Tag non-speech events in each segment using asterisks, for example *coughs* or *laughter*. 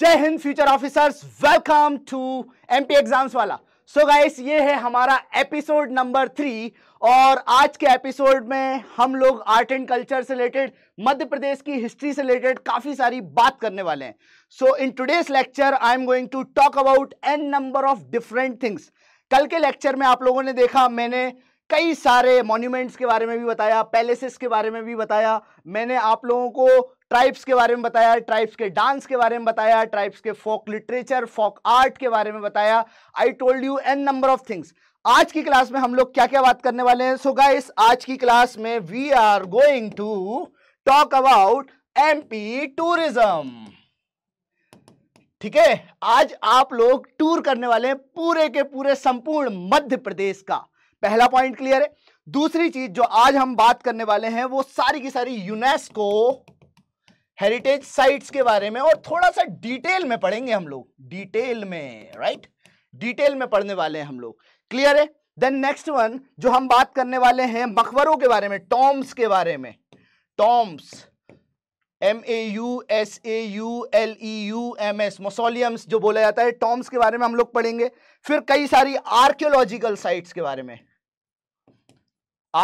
जय Hind future officers welcome to MP exams वाला so so guys ये है हमारा एपिसोड नंबर थ्री और आज के एपिसोड में हम लोग आर्ट एंड कल्चर से रिलेटेड मध्य प्रदेश की हिस्ट्री से रिलेटेड काफ़ी सारी बात करने वाले हैं so in today's lecture I am going to talk about an number of different things कल के लेक्चर में आप लोगों ने देखा मैंने कई सारे मॉन्यूमेंट्स के बारे में भी बताया पैलेसेस के बारे में भी बताया मैंने आप लोगों को ट्राइब्स के बारे में बताया ट्राइब्स के डांस के बारे में बताया ट्राइब्स के फोक लिटरेचर फोक आर्ट के बारे में बताया I told you an number of things आज की क्लास में हम लोग क्या क्या बात करने वाले हैं सो so गाइस आज की क्लास में we are going to talk about MP tourism ठीक है आज आप लोग टूर करने वाले हैं पूरे के पूरे संपूर्ण मध्य प्रदेश का पहला पॉइंट क्लियर है दूसरी चीज जो आज हम बात करने वाले हैं वो सारी की सारी यूनेस्को हेरिटेज साइट्स के बारे में और थोड़ा सा डिटेल में पढ़ेंगे हम लोग डिटेल में राइट डिटेल में पढ़ने वाले हैं हम लोग क्लियर है देन नेक्स्ट वन जो हम बात करने वाले हैं मकबरों के बारे में टॉम्स के बारे में tombs M A U S A U L E U M S mausoleums जो बोला जाता है टॉम्स के बारे में हम लोग पढ़ेंगे फिर कई सारी आर्क्योलॉजिकल साइट्स के बारे में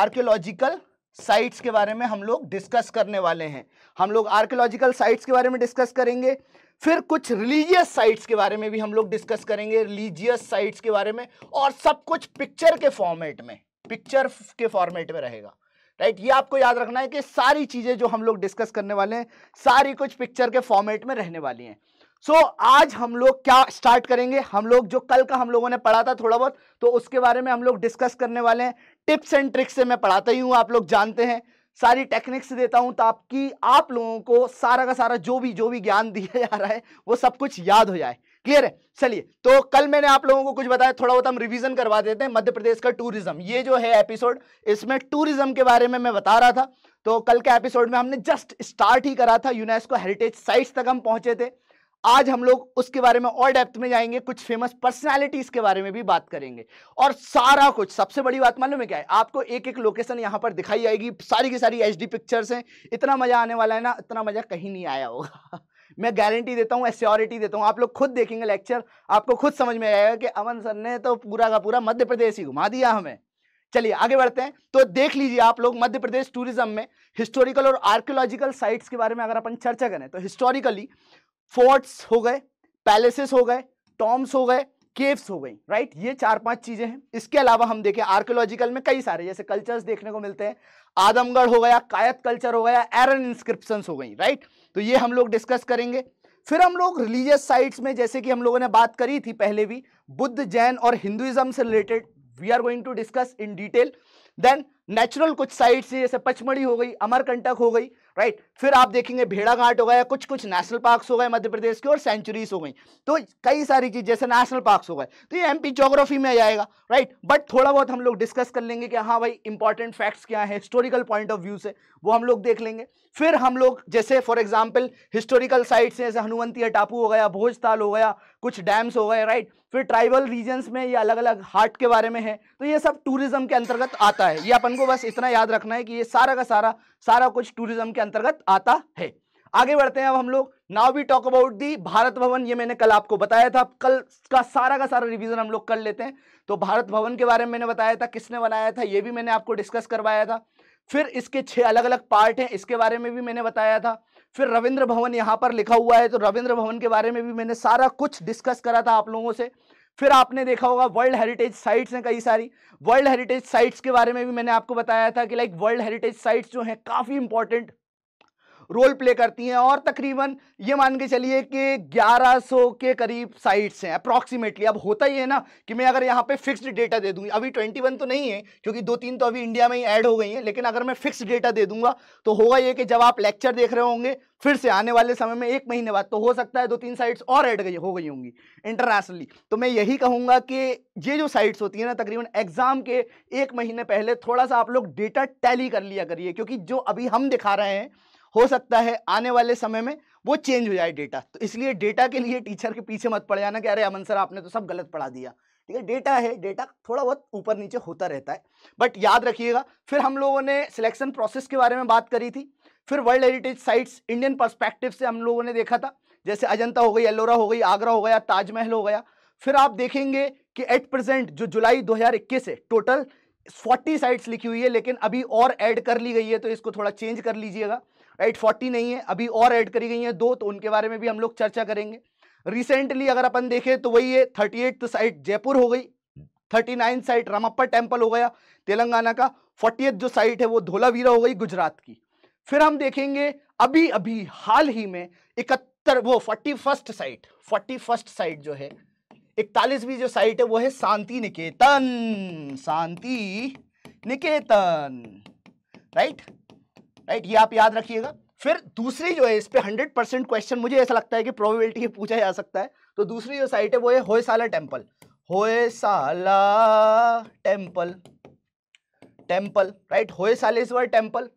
आर्क्योलॉजिकल साइट्स के बारे में हम लोग डिस्कस करने वाले हैं हम लोग आर्कोलॉजिकल साइट्स के बारे में डिस्कस करेंगे फिर कुछ रिलीजियस साइट्स के बारे में भी हम लोग डिस्कस करेंगे रिलीजियस साइट्स के बारे में और सब कुछ पिक्चर के फॉर्मेट में पिक्चर के फॉर्मेट में रहेगा राइट ये आपको याद रखना है कि सारी चीज़ें जो हम लोग डिस्कस करने वाले हैं सारी कुछ पिक्चर के फॉर्मेट में रहने वाली हैं सो so, आज हम लोग क्या स्टार्ट करेंगे हम लोग जो कल का हम लोगों ने पढ़ा था थोड़ा बहुत तो उसके बारे में हम लोग डिस्कस करने वाले हैं टिप्स एंड ट्रिक्स से मैं पढ़ाता ही हूँ आप लोग जानते हैं सारी टेक्निक्स देता हूं ताकि आप लोगों को सारा का सारा जो भी जो भी ज्ञान *laughs* दिया जा रहा है वो सब कुछ याद हो जाए क्लियर है चलिए तो कल मैंने आप लोगों को कुछ बताया थोड़ा बहुत हम रिविजन करवा देते हैं मध्य प्रदेश का टूरिज्म ये जो है एपिसोड इसमें टूरिज्म के बारे में मैं बता रहा था तो कल के एपिसोड में हमने जस्ट स्टार्ट ही करा था यूनेस्को हेरिटेज साइट्स तक हम पहुंचे थे आज हम लोग उसके बारे में और डेप्थ में जाएंगे कुछ फेमस पर्सनालिटीज के बारे में भी बात करेंगे और सारा कुछ सबसे बड़ी बात मालूम है क्या है आपको एक एक लोकेशन यहां पर दिखाई जाएगी सारी की सारी एच पिक्चर्स हैं इतना मजा आने वाला है ना इतना मजा कहीं नहीं आया होगा *laughs* मैं गारंटी देता हूँ एस्योरिटी देता हूँ आप लोग खुद देखेंगे लेक्चर आपको खुद समझ में आएगा कि अमन सर ने तो पूरा का पूरा मध्य प्रदेश ही घुमा दिया हमें चलिए आगे बढ़ते हैं तो देख लीजिए आप लोग मध्य प्रदेश टूरिज्म में हिस्टोरिकल और आर्कियोलॉजिकल साइट्स के बारे में अगर अपन चर्चा करें तो हिस्टोरिकली फोर्ट्स हो गए पैलेसेस हो गए टॉम्स हो गए केव्स हो गई राइट ये चार पांच चीजें हैं इसके अलावा हम देखें आर्कोलॉजिकल में कई सारे जैसे कल्चर्स देखने को मिलते हैं आदमगढ़ हो गया कायत कल्चर हो गया एरन इंस्क्रिप्शन हो गई राइट तो ये हम लोग डिस्कस करेंगे फिर हम लोग रिलीजियस साइट्स में जैसे कि हम लोगों ने बात करी थी पहले भी बुद्ध जैन और हिंदुइज्म से related we are going to discuss in detail then natural कुछ साइट्स जैसे पचमढ़ी हो गई अमरकंटक हो गई राइट फिर आप देखेंगे भेड़ाघाट हो गया कुछ कुछ नेशनल पार्क्स हो गए मध्य प्रदेश के और सेंचुरीज हो गई तो कई सारी चीज जैसे नेशनल पार्क्स हो गए तो ये एमपी जोग्राफी में आ जाएगा राइट बट थोड़ा बहुत हम लोग डिस्कस कर लेंगे कि हाँ भाई इंपॉर्टेंट फैक्ट्स क्या है हिस्टोरिकल पॉइंट ऑफ व्यू से वो हम लोग देख लेंगे फिर हम लोग जैसे फॉर एग्जाम्पल हिस्टोरिकल साइट्स हैं जैसे हनुमंतिया टापू हो गया भोजताल हो गया कुछ डैम्स हो गए राइट फिर ट्राइबल रीजन्स में ये अलग अलग हार्ट के बारे में है तो ये सब टूरिज्म के अंतर्गत आता है ये अपन को बस इतना याद रखना है कि ये सारा का सारा सारा कुछ टूरिज्म के अंतर्गत आता है आगे बढ़ते हैं अब हम लोग now we talk about the Bharat Bhavan ये मैंने कल आपको बताया था कल का सारा का सारा रिविज़न हम लोग कर लेते हैं तो भारत भवन के बारे में मैंने बताया था किसने बनाया था ये भी मैंने आपको डिस्कस करवाया था फिर इसके छः अलग अलग पार्ट हैं इसके बारे में भी मैंने बताया था फिर रविंद्र भवन यहाँ पर लिखा हुआ है तो रविंद्र भवन के बारे में भी मैंने सारा कुछ डिस्कस करा था आप लोगों से फिर आपने देखा होगा वर्ल्ड हेरिटेज साइट्स हैं कई सारी वर्ल्ड हेरिटेज साइट्स के बारे में भी मैंने आपको बताया था कि लाइक वर्ल्ड हेरिटेज साइट्स जो हैं काफ़ी इंपॉर्टेंट रोल प्ले करती हैं और तकरीबन ये मान के चलिए कि 1100 के करीब साइट्स हैं अप्रॉक्सीमेटली अब होता ही है ना कि मैं अगर यहाँ पे फिक्स्ड डेटा दे दूँगी अभी 21 तो नहीं है क्योंकि दो तीन तो अभी इंडिया में ही ऐड हो गई हैं लेकिन अगर मैं फिक्स डेटा दे दूंगा तो होगा ये कि जब आप लेक्चर देख रहे होंगे फिर से आने वाले समय में एक महीने बाद तो हो सकता है दो तीन साइट्स और ऐड गई हो गई होंगी इंटरनेशनली तो मैं यही कहूँगा कि ये जो साइट्स होती है ना तकरीबन एग्ज़ाम के एक महीने पहले थोड़ा सा आप लोग डेटा टैली कर लिया करिए क्योंकि जो अभी हम दिखा रहे हैं हो सकता है आने वाले समय में वो चेंज हो जाए डेटा तो इसलिए डेटा के लिए टीचर के पीछे मत पड़ जाना कि अरे अमन सर आपने तो सब गलत पढ़ा दिया ठीक है डेटा है डेटा थोड़ा बहुत ऊपर नीचे होता रहता है बट याद रखिएगा फिर हम लोगों ने सिलेक्शन प्रोसेस के बारे में बात करी थी फिर world heritage sites Indian perspective से हम लोगों ने देखा था जैसे अजंता हो गई एलोरा हो गई आगरा हो गया ताजमहल हो गया फिर आप देखेंगे कि एट प्रेजेंट जो जुलाई 2021 है टोटल 40 साइट्स लिखी हुई है लेकिन अभी और ऐड कर ली गई है तो इसको थोड़ा चेंज कर लीजिएगा 840 नहीं है अभी और ऐड करी गई हैं दो तो उनके बारे में भी हम लोग चर्चा करेंगे रिसेंटली अगर अपन देखें तो वही है थर्टी साइट जयपुर हो गई thirty nine site Ramappa temple हो गया तेलंगाना का फोर्टी जो साइट है वो धोलावीरा हो गई गुजरात की फिर हम देखेंगे अभी अभी हाल ही में इकहत्तर वो forty first site forty first site जो है इकतालीसवीं जो साइट है वो है Shanti Niketan Shanti Niketan right right? Right ये आप याद रखिएगा फिर दूसरी जो है इस पर हंड्रेड परसेंट क्वेश्चन मुझे ऐसा लगता है कि प्रोबेबिलिटी पूछा जा सकता है तो दूसरी जो साइट है वो है Hoysala temple Hoysala temple temple right Hoysaleswara temple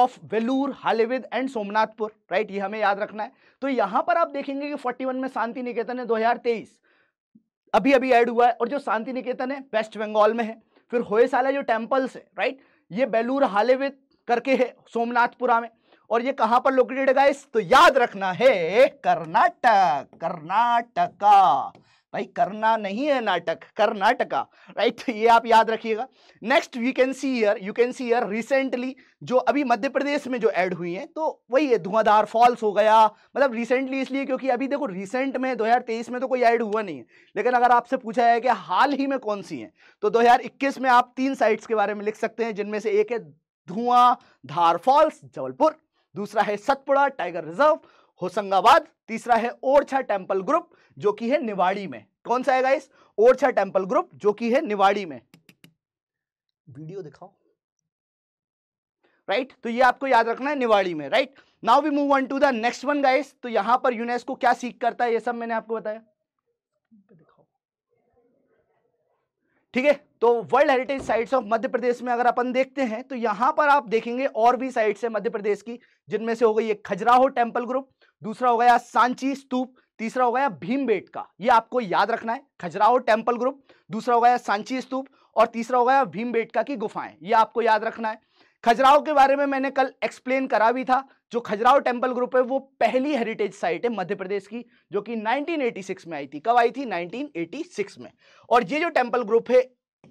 of Belur Halebid and Somnathpur right ये हमें याद रखना है तो यहां पर आप देखेंगे कि 41 में शांति निकेतन है 2023 अभी अभी ऐड हुआ है और जो शांति निकेतन है वेस्ट बंगाल में है फिर होयसाला जो टेम्पल्स है राइट ये बेलूर हालेविद करके है सोमनाथपुरा में और ये कहां पर लोकेटेड है गाइस तो याद रखना है कर्नाटक कर्नाटका भाई करना नहीं है नाटक कर्नाटका राइट ये आप याद रखिएगा next we can see year you can see year recently जो अभी मध्य प्रदेश में जो ऐड हुई है तो वही है धुआंधार फॉल्स हो गया मतलब रिसेंटली इसलिए क्योंकि अभी देखो रिसेंट में 2023 में तो कोई ऐड हुआ नहीं है लेकिन अगर आपसे पूछा है कि हाल ही में कौन सी है तो दो में आप तीन साइट्स के बारे में लिख सकते हैं जिनमें से एक है धुआं धार फॉल्स जबलपुर दूसरा है सतपुड़ा टाइगर रिजर्व होशंगाबाद तीसरा है ओरछा टेम्पल ग्रुप जो कि है निवाड़ी में कौन सा है इस ओरछा टेम्पल ग्रुप जो कि है निवाड़ी में वीडियो दिखाओ राइट right? तो ये आपको याद रखना है निवाड़ी में right now we move on to the next one guys तो यहां पर यूनेस्को क्या सीख करता है ये सब मैंने आपको बताया ठीक है तो world heritage sites of Madhya Pradesh में अगर अपन देखते हैं तो यहां पर आप देखेंगे और भी साइट्स है मध्य प्रदेश की जिनमें से हो गई एक खजुराहो टेम्पल ग्रुप दूसरा हो गया सांची स्तूप तीसरा हो गया भीमबेट का ये आपको याद रखना है खजुराहो टेम्पल ग्रुप दूसरा हो गया सांची स्तूप और तीसरा हो गया भीमबेट का की गुफाएं ये आपको याद रखना है खजुराहो के बारे में मैंने कल एक्सप्लेन करा भी था जो खजुराहो टेम्पल ग्रुप है वो पहली हेरिटेज साइट है मध्य प्रदेश की जो कि 1986 में आई थी कब आई थी 1986 में और ये जो टेम्पल ग्रुप है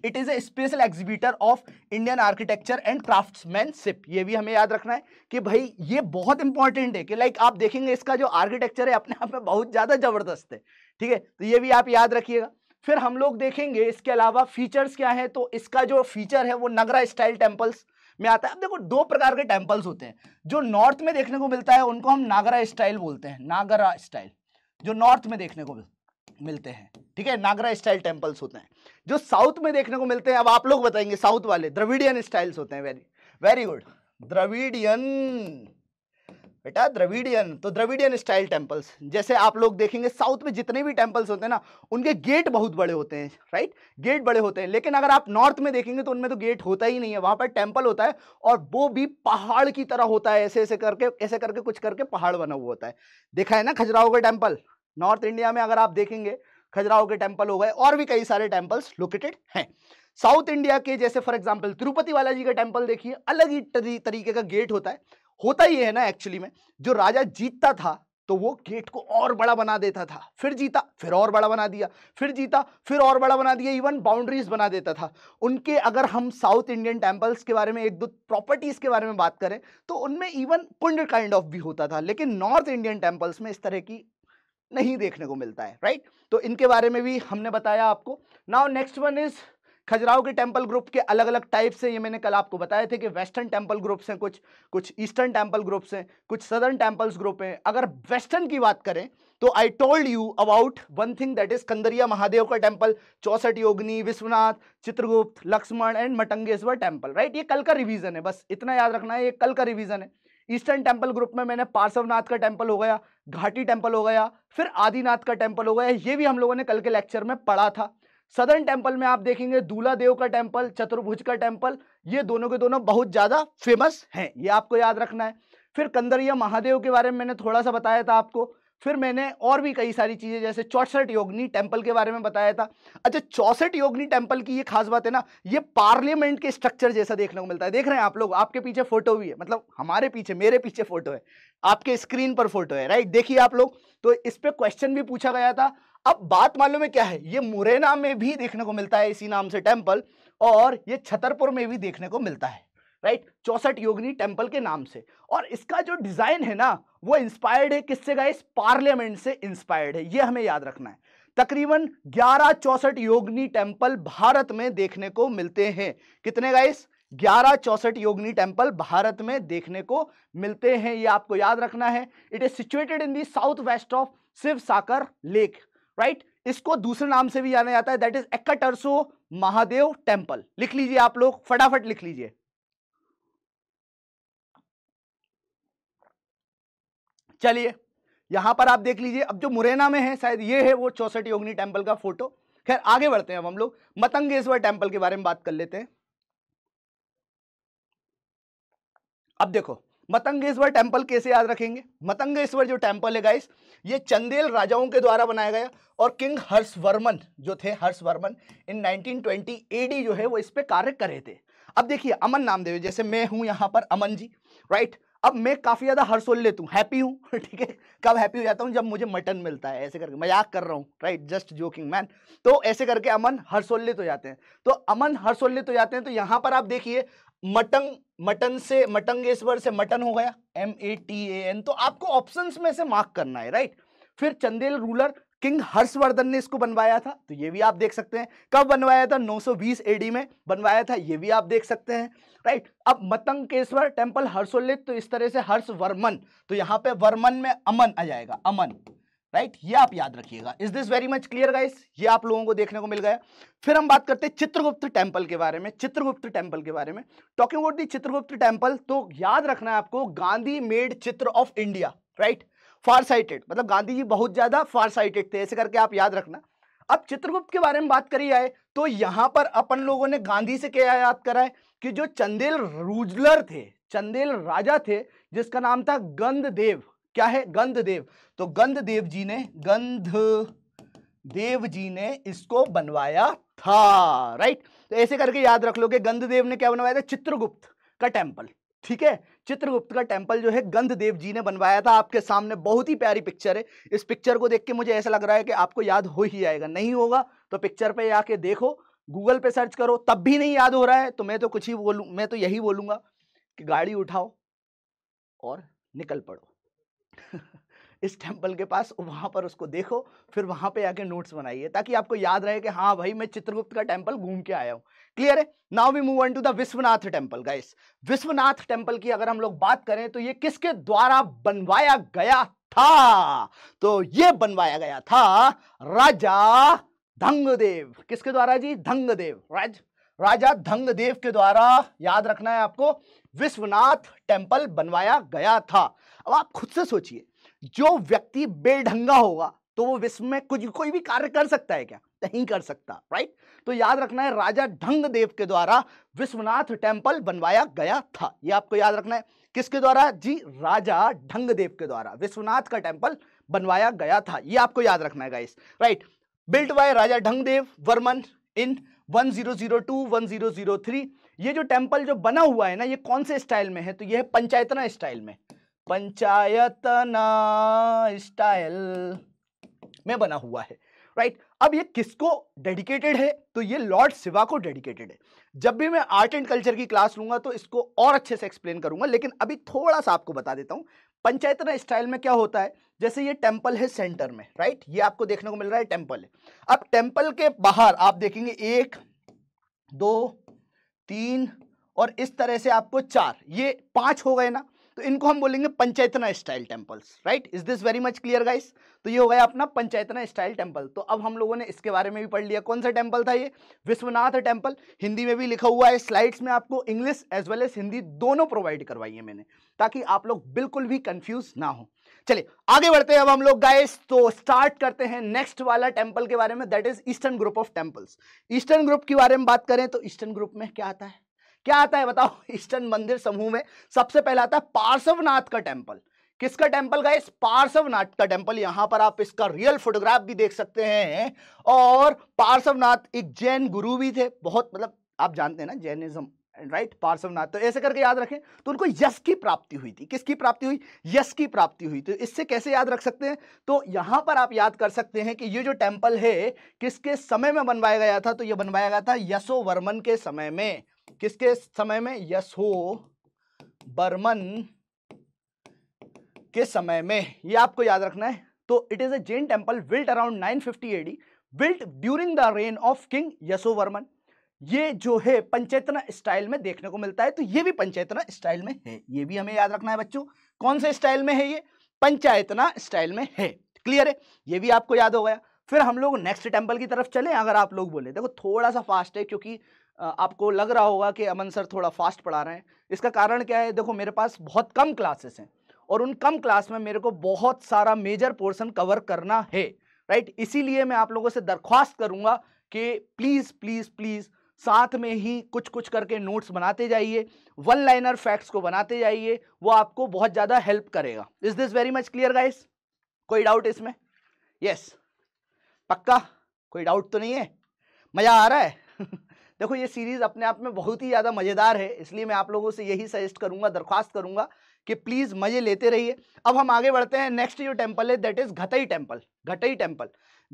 it is a special exhibitor of Indian architecture and craftsmanship ये भी हमें याद रखना है कि भाई ये बहुत इंपॉर्टेंट है कि लाइक आप देखेंगे इसका जो आर्किटेक्चर है अपने आप में बहुत ज़्यादा ज़बरदस्त है ठीक है तो ये भी आप याद रखिएगा फिर हम लोग देखेंगे इसके अलावा फीचर्स क्या है तो इसका जो फीचर है वो नगरा स्टाइल टेम्पल्स में आता है अब देखो दो प्रकार के टेम्पल्स होते हैं जो नॉर्थ में देखने को मिलता है उनको हम नागरा स्टाइल बोलते हैं नागरा स्टाइल जो नॉर्थ में देखने को मिलता मिलते हैं ठीक है नागरा स्टाइल टेम्पल्स होते हैं जो साउथ में देखने को मिलते हैं अब आप लोग बताएंगे साउथ वाले द्रविडियन स्टाइल्स होते हैं वेरी वेरी गुड द्रविडियन बेटा द्रविडियन तो द्रविडियन स्टाइल टेम्पल्स जैसे आप लोग देखेंगे साउथ में जितने भी टेम्पल्स होते हैं ना उनके गेट बहुत बड़े होते हैं राइट गेट बड़े होते हैं लेकिन अगर आप नॉर्थ में देखेंगे तो उनमें तो गेट होता ही नहीं है वहां पर टेम्पल होता है और वो भी पहाड़ की तरह होता है ऐसे ऐसे करके ऐसे करके कुछ करके पहाड़ बना हुआ होता है देखा है ना खजुराहो का टेम्पल नॉर्थ इंडिया में अगर आप देखेंगे खजुराहो के टेम्पल हो गए और भी कई सारे टेम्पल्स लोकेटेड हैं साउथ इंडिया के जैसे फॉर एग्जाम्पल तिरुपति बालाजी का टेम्पल देखिए अलग ही तरी, तरीके का गेट होता है होता ही है ना एक्चुअली में जो राजा जीतता था तो वो गेट को और बड़ा बना देता था फिर जीता फिर और बड़ा बना दिया फिर जीता फिर और बड़ा बना दिया इवन बाउंड्रीज बना देता था उनके अगर हम साउथ इंडियन टेम्पल्स के बारे में एक दो प्रॉपर्टीज़ के बारे में बात करें तो उनमें इवन पुंड काइंड ऑफ भी होता था लेकिन नॉर्थ इंडियन टेम्पल्स में इस तरह की नहीं देखने को मिलता है राइट तो इनके बारे में भी हमने बताया आपको now next one is Khajuraho के टेम्पल ग्रुप के अलग अलग टाइप से ये मैंने कल आपको बताए थे कि वेस्टर्न टेम्पल ग्रुप्स हैं कुछ कुछ ईस्टर्न टेम्पल ग्रुप्स हैं कुछ सदर्न टेम्पल्स ग्रुप हैं अगर वेस्टर्न की बात करें तो I told you about one thing that is Kandariya Mahadev का temple Chausath Yogini Vishwanath Chitragupta Lakshman and Matangeshwar temple right ये कल का रिविजन है बस इतना याद रखना है ये कल का रिविजन है ईस्टर्न टेम्पल ग्रुप में मैंने पार्सवनाथ का टेम्पल हो गया घाटी टेम्पल हो गया फिर आदिनाथ का टेम्पल हो गया ये भी हम लोगों ने कल के लेक्चर में पढ़ा था सदर्न टेम्पल में आप देखेंगे दूल्हा देव का टेम्पल चतुर्भुज का टेम्पल ये दोनों के दोनों बहुत ज़्यादा फेमस हैं ये आपको याद रखना है फिर कंदरिया महादेव के बारे में मैंने थोड़ा सा बताया था आपको फिर मैंने और भी कई सारी चीज़ें जैसे चौसठ योगनी टेम्पल के बारे में बताया था अच्छा चौसठ योगनी टेम्पल की ये खास बात है ना ये पार्लियामेंट के स्ट्रक्चर जैसा देखने को मिलता है देख रहे हैं आप लोग आपके पीछे फोटो भी है मतलब हमारे पीछे मेरे पीछे फोटो है आपके स्क्रीन पर फोटो है राइट देखिए आप लोग तो इस पर क्वेश्चन भी पूछा गया था अब बात मालूम है क्या है ये मुरैना में भी देखने को मिलता है इसी नाम से टेम्पल और ये छतरपुर में भी देखने को मिलता है राइट चौसठ योगिनी टेम्पल के नाम से और इसका जो डिज़ाइन है ना वो इंस्पायर्ड है किससे गए पार्लियामेंट से इंस्पायर्ड है ये हमें याद रखना है तकरीबन ग्यारह चौसठ योगनी टेम्पल भारत में देखने को मिलते हैं कितने गाइस ग्यारह चौसठ योगनी टेम्पल भारत में देखने को मिलते हैं ये आपको याद रखना है it is situated in the south west of Shiv Sagar lake right इसको दूसरे नाम से भी जाना जाता है that is Ektarso Mahadev temple लिख लीजिए आप लोग फटाफट लिख लीजिए चलिए यहाँ पर आप देख लीजिए अब जो मुरैना में है शायद ये है वो चौसठ योगनी टेम्पल का फोटो खैर आगे बढ़ते हैं अब हम लोग मतंगेश्वर टेम्पल के बारे में बात कर लेते हैं अब देखो मतंगेश्वर टेम्पल कैसे याद रखेंगे मतंगेश्वर जो टेम्पल है गाइस ये चंदेल राजाओं के द्वारा बनाया गया और किंग हर्षवर्मन जो थे हर्षवर्मन इन 1920 एडी जो है वो इस पर कार्य कर रहे थे अब देखिए अमन नामदेव जैसे मैं हूँ यहाँ पर अमन जी राइट अब मैं काफ़ी ज़्यादा हर्षोल्लित हूँ हैप्पी हूँ *laughs* ठीक है कब हैप्पी हो जाता हूँ जब मुझे मटन मिलता है ऐसे करके मजाक कर रहा हूँ राइट जस्ट जोकिंग मैन तो ऐसे करके अमन हर्षोल्लित हो जाते हैं तो अमन हर्षोल्लित हो जाते हैं तो यहाँ पर आप देखिए मटन मटन से मटंगेश्वर से मटन हो गया M A T A N तो आपको ऑप्शन में से मार्क करना है राइट फिर चंदेल रूलर किंग हर्षवर्धन ने इसको बनवाया था तो ये भी आप देख सकते हैं कब बनवाया था 920 एडी में बनवाया था ये भी आप देख सकते हैं राइट अब मतंगकेश्वर टेम्पल हर्षोल्लित तो इस तरह से हर्षवर्मन तो यहाँ पे वर्मन में अमन आ जाएगा अमन राइट ये आप याद रखिएगा is this very much clear guys ये आप लोगों को देखने को मिल गया फिर हम बात करते हैं चित्रगुप्त टेम्पल के बारे में चित्रगुप्त टेम्पल के बारे में talking what the Chitragupta temple तो याद रखना है आपको गांधी मेड चित्र of India right right? Far sighted मतलब गांधी जी बहुत ज़्यादा फार साइटेड थे ऐसे करके आप याद रखना अब चित्रगुप्त के बारे में बात करी आए तो यहां पर अपन लोगों ने गांधी से क्या याद करा है कि जो चंदेल रूजलर थे चंदेल राजा थे जिसका नाम था गंधदेव क्या है गंधदेव तो गंधदेव जी ने गंध देव जी ने इसको बनवाया था राइट तो ऐसे करके याद रख लो कि गंधदेव ने क्या बनवाया था चित्रगुप्त का टेम्पल ठीक है चित्रगुप्त का टेम्पल जो है गंधदेव जी ने बनवाया था आपके सामने बहुत ही प्यारी पिक्चर है इस पिक्चर को देख के मुझे ऐसा लग रहा है कि आपको याद हो ही जाएगा नहीं होगा तो पिक्चर पे आके देखो गूगल पे सर्च करो तब भी नहीं याद हो रहा है तो मैं तो कुछ ही बोलूँ मैं तो यही बोलूँगा कि गाड़ी उठाओ और निकल पड़ो *laughs* इस टेम्पल के पास वहाँ पर उसको देखो फिर वहाँ पे आके नोट्स बनाइए ताकि आपको याद रहे कि हाँ भाई मैं चित्रगुप्त का टेम्पल घूम के आया हूँ क्लियर है now we move on to the Vishwanath temple guys Vishwanath temple की अगर हम लोग बात करें तो ये किसके द्वारा बनवाया गया था तो ये बनवाया गया था राजा धंगदेव किसके द्वारा जी धंगदेव राज राजा धंगदेव के द्वारा याद रखना है आपको विश्वनाथ टेम्पल बनवाया गया था अब आप खुद से सोचिए जो व्यक्ति बेढंगा होगा तो वो विश्व में कुछ कोई भी कार्य कर सकता है क्या नहीं कर सकता राइट तो याद रखना है राजा ढंग देव के द्वारा विश्वनाथ टेम्पल बनवाया गया था ये आपको याद रखना है किसके द्वारा जी राजा ढंग देव के द्वारा विश्वनाथ का टेम्पल बनवाया गया था ये आपको याद रखना है guys right built by Raja Dev Varman in 1002 1003 ये जो टेम्पल जो बना हुआ है ना ये कौन से स्टाइल में है तो ये है पंचायतना स्टाइल में पंचायतना स्टाइल में बना हुआ है राइट right? अब ये किसको डेडिकेटेड है तो ये लॉर्ड सिवा को डेडिकेटेड है जब भी मैं आर्ट एंड कल्चर की क्लास लूंगा तो इसको और अच्छे से एक्सप्लेन करूंगा लेकिन अभी थोड़ा सा आपको बता देता हूँ पंचायतना स्टाइल में क्या होता है जैसे ये टेम्पल है सेंटर में राइट ये आपको देखने को मिल रहा है टेम्पल है अब टेम्पल के बाहर आप देखेंगे एक दो तीन और इस तरह से आपको चार ये पांच हो गए ना तो इनको हम बोलेंगे Panchayatana style temples right is this very much clear guys तो ये हो गया अपना पंचायतना स्टाइल टेम्पल तो अब हम लोगों ने इसके बारे में भी पढ़ लिया कौन सा टेम्पल था ये विश्वनाथ टेम्पल हिंदी में भी लिखा हुआ है स्लाइड्स में आपको English as well as Hindi दोनों प्रोवाइड करवाई है मैंने ताकि आप लोग बिल्कुल भी कंफ्यूज ना हो चलिए आगे बढ़ते हैं अब हम लोग गाइस तो स्टार्ट करते हैं नेक्स्ट वाला टेम्पल के बारे में that is eastern group of temples eastern group के बारे में बात करें तो ईस्टर्न ग्रुप में क्या आता है क्या आता है बताओ *laughs* ईस्टर्न मंदिर समूह में सबसे पहला आता है पार्श्वनाथ का टेम्पल किसका टेम्पल का इस पार्श्वनाथ का टेम्पल यहां पर आप इसका रियल फोटोग्राफ भी देख सकते हैं और पार्श्वनाथ एक जैन गुरु भी थे बहुत मतलब आप जानते हैं ना जैनिज्म राइट पार्श्वनाथ तो ऐसे करके याद रखें तो उनको यश की प्राप्ति हुई थी किसकी प्राप्ति हुई यश की प्राप्ति हुई तो इससे कैसे याद रख सकते हैं तो यहां पर आप याद कर सकते हैं कि ये जो टेम्पल है किसके समय में बनवाया गया था तो ये बनवाया गया था यशो वर्मन के समय में किसके समय में यसो बर्मन के समय में ये आपको याद रखना है तो it is a Jain temple built around 950 fifty AD built during the reign of king Varman ये जो है पंचेतना स्टाइल में देखने को मिलता है तो ये भी पंचेतना स्टाइल में है ये भी हमें याद रखना है बच्चों कौन से स्टाइल में है ये पंचायतना स्टाइल में है क्लियर है ये भी आपको याद हो गया फिर हम लोग नेक्स्ट टेम्पल की तरफ चले अगर आप लोग बोले देखो थोड़ा सा फास्ट है क्योंकि आपको लग रहा होगा कि अमन सर थोड़ा फास्ट पढ़ा रहे हैं इसका कारण क्या है देखो मेरे पास बहुत कम क्लासेस हैं और उन कम क्लास में मेरे को बहुत सारा मेजर पोर्शन कवर करना है राइट इसीलिए मैं आप लोगों से दरख्वास्त करूँगा कि प्लीज़ प्लीज़ प्लीज़ साथ में ही कुछ कुछ करके नोट्स बनाते जाइए वन लाइनर फैक्ट्स को बनाते जाइए वो आपको बहुत ज़्यादा हेल्प करेगा is this very much clear guys कोई डाउट इसमें यस yes. पक्का कोई डाउट तो नहीं है मज़ा आ रहा है *laughs* देखो ये सीरीज़ अपने आप में बहुत ही ज़्यादा मज़ेदार है इसलिए मैं आप लोगों से यही सजेस्ट करूँगा दरख्वास्त करूँगा कि प्लीज़ मज़े लेते रहिए अब हम आगे बढ़ते हैं नेक्स्ट जो टेम्पल है that is Ghantai temple Ghantai temple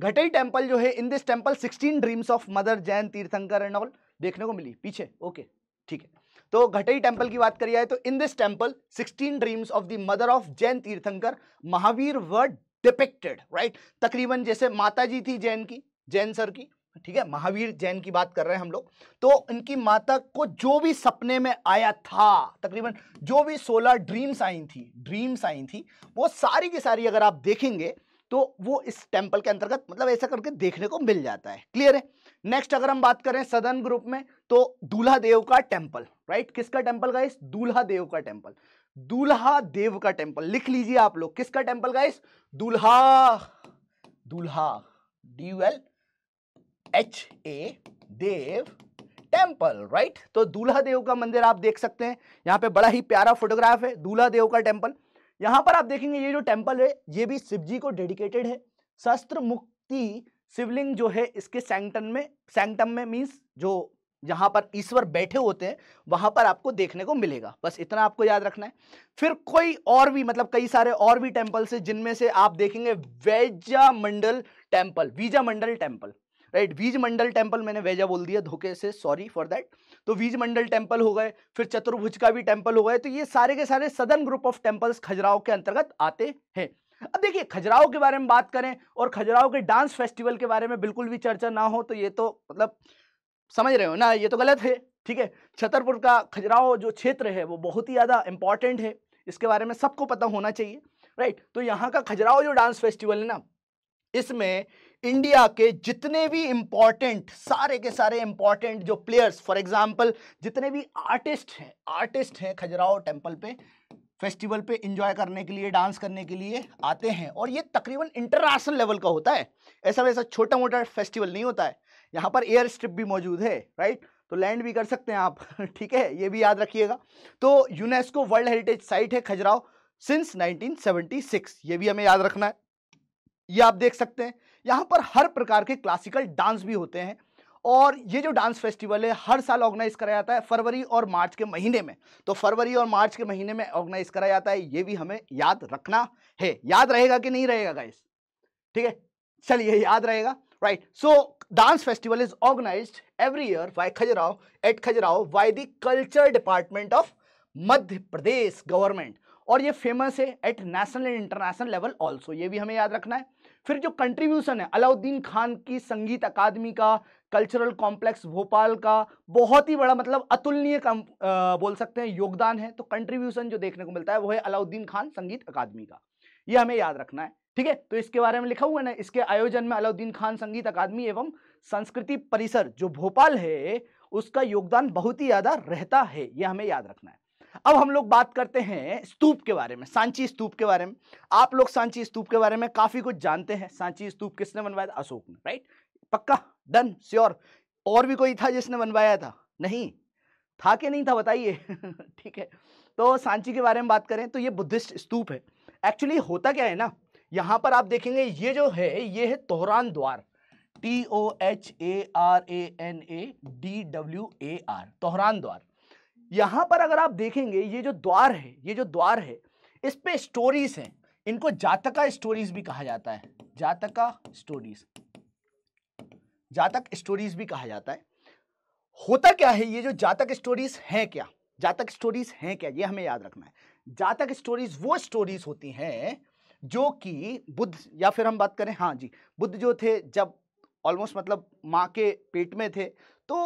Ghantai temple जो है in this temple sixteen dreams of mother Jain Tirthankar and all देखने को मिली पीछे ओके ठीक है तो घटई टेम्पल की बात करिए तो in this temple sixteen dreams of the mother of Jain Tirthankar Mahavir word depicted right तकरीबन जैसे माता जी थी जैन की जैन सर की ठीक है महावीर जैन की बात कर रहे हैं हम लोग तो इनकी माता को जो भी सपने में आया था तकरीबन जो भी सोलह ड्रीम्स आई थी ड्रीम्स आई थी वो सारी की सारी अगर आप देखेंगे तो वो इस टेंपल के अंतर्गत मतलब ऐसा करके देखने को मिल जाता है क्लियर है नेक्स्ट अगर हम बात करें सदन ग्रुप में तो दूल्हा देव का टेम्पल राइट किसका टेम्पल इस दूल्हा देव का टेम्पल दूल्हा देव का टेम्पल लिख लीजिए आप लोग किसका टेम्पल का इस Dulha Dulha D L H A Dev temple right तो दूल्हा देव का मंदिर आप देख सकते हैं यहाँ पे बड़ा ही प्यारा फोटोग्राफ है दूल्हा देव का टेम्पल यहाँ पर आप देखेंगे ये जो टेम्पल है ये भी शिव जी को डेडिकेटेड है शस्त्र मुक्ति शिवलिंग जो है इसके सैंगटन में सैंगटम में मीन्स जो जहाँ पर ईश्वर बैठे होते हैं वहाँ पर आपको देखने को मिलेगा बस इतना आपको याद रखना है फिर कोई और भी मतलब कई सारे और भी टेम्पल्स हैं जिनमें से आप देखेंगे Vaija Mandal temple Vija Mandal temple right Bija Mandal temple मैंने वेजा बोल दिया धोखे से सॉरी फॉर दैट तो बीज मंडल टेम्पल हो गए फिर चतुर्भुज का भी टेम्पल हो गए तो ये सारे के सारे सदन ग्रुप ऑफ टेम्पल्स खजुराहो के अंतर्गत आते हैं अब देखिए खजुराहो के बारे में बात करें और खजुराहो के डांस फेस्टिवल के बारे में बिल्कुल भी चर्चा ना हो तो ये तो मतलब समझ रहे हो ना ये तो गलत है ठीक है छतरपुर का खजुराहो जो क्षेत्र है वो बहुत ही ज़्यादा इंपॉर्टेंट है इसके बारे में सबको पता होना चाहिए राइट तो यहाँ का खजुराहो जो डांस फेस्टिवल है ना इसमें इंडिया के जितने भी इंपॉर्टेंट सारे के सारे इंपॉर्टेंट जो प्लेयर्स फॉर एग्जाम्पल जितने भी आर्टिस्ट हैं आर्टिस्ट हैं खजुराहो टेम्पल पे फेस्टिवल पे इंजॉय करने के लिए डांस करने के लिए आते हैं और ये तकरीबन इंटरनेशनल लेवल का होता है ऐसा वैसा छोटा मोटा फेस्टिवल नहीं होता है यहाँ पर एयर स्ट्रिप भी मौजूद है राइट तो लैंड भी कर सकते हैं आप *laughs* ठीक है ये भी याद रखिएगा तो यूनेस्को वर्ल्ड हेरिटेज साइट है खजुराहो सिंस 1976 ये भी हमें याद रखना है ये आप देख सकते हैं यहाँ पर हर प्रकार के क्लासिकल डांस भी होते हैं और ये जो डांस फेस्टिवल है हर साल ऑर्गेनाइज कराया जाता है फरवरी और मार्च के महीने में तो फरवरी और मार्च के महीने में ऑर्गेनाइज कराया जाता है ये भी हमें याद रखना है याद रहेगा कि नहीं रहेगा गाइस ठीक है चलिए याद रहेगा right so dance festival is organize every year by Khajuraho at Khajuraho by the culture department of Madhya Pradesh government और ये फेमस है at national and international level also ये भी हमें याद रखना है फिर जो कंट्रीब्यूशन है अलाउद्दीन खान की संगीत अकादमी का कल्चरल कॉम्प्लेक्स भोपाल का बहुत ही बड़ा मतलब अतुलनीय बोल सकते हैं योगदान है तो कंट्रीब्यूशन जो देखने को मिलता है वो है अलाउद्दीन खान संगीत अकादमी का ये हमें याद रखना है ठीक है तो इसके बारे में लिखा हुआ है ना इसके आयोजन में अलाउद्दीन खान संगीत अकादमी एवं संस्कृति परिसर जो भोपाल है उसका योगदान बहुत ही ज़्यादा रहता है यह हमें याद रखना है अब हम लोग बात करते हैं स्तूप के बारे में सांची स्तूप के बारे में आप लोग सांची स्तूप के बारे में काफ़ी कुछ जानते हैं सांची स्तूप किसने बनवाया था अशोक ने राइट पक्का डन श्योर और भी कोई था जिसने बनवाया था नहीं था कि नहीं था बताइए *laughs* ठीक है तो सांची के बारे में बात करें तो ये बुद्धिस्ट स्तूप है एक्चुअली होता क्या है ना यहाँ पर आप देखेंगे ये जो है ये है Toharan Dwar T O H A R A N A D W A R Toharan Dwar यहां पर अगर आप देखेंगे ये जो द्वार है ये जो द्वार है इस पे स्टोरीज हैं इनको जातका स्टोरीज भी कहा जाता है जातका स्टोरीज जातक स्टोरीज भी कहा जाता है होता क्या है ये जो जातक स्टोरीज हैं क्या जातक स्टोरीज हैं क्या ये हमें याद रखना है जातक स्टोरीज वो स्टोरीज होती हैं जो कि बुद्ध या फिर हम बात करें हाँ जी बुद्ध जो थे जब ऑलमोस्ट मतलब माँ के पेट में थे तो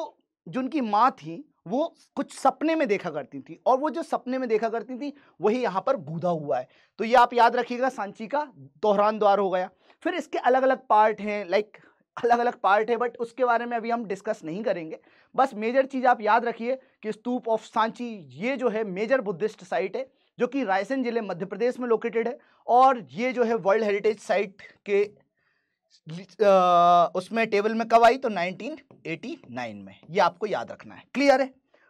जिनकी माँ थी वो कुछ सपने में देखा करती थी और वो जो सपने में देखा करती थी वही यहाँ पर गूदा हुआ है तो ये आप याद रखिएगा सांची का दोहरान द्वार हो गया फिर इसके अलग अलग पार्ट हैं लाइक अलग अलग पार्ट है बट उसके बारे में अभी हम डिस्कस नहीं करेंगे बस मेजर चीज़ आप याद रखिए कि स्तूप ऑफ सांची ये जो है मेजर बुद्धिस्ट साइट है जो कि रायसेन जिले मध्य प्रदेश में लोकेटेड है और ये जो है वर्ल्ड हेरिटेज साइट के उसमें टेबल में कब आई तो 1989 में ये आपको याद रखना है क्लियर है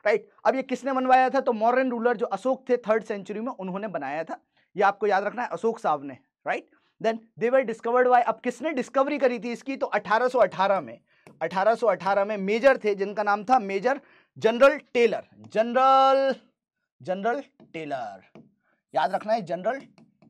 राइट अब ये किसने बनवाया था तो मॉरन रूलर जो अशोक थे थर्ड सेंचुरी में उन्होंने बनाया था ये आपको याद रखना है अशोक साहब ने right then they were discovered by अब किसने डिस्कवरी करी थी इसकी तो 1818 में 1818 में मेजर थे जिनका नाम था major general Taylor general general Taylor याद रखना है general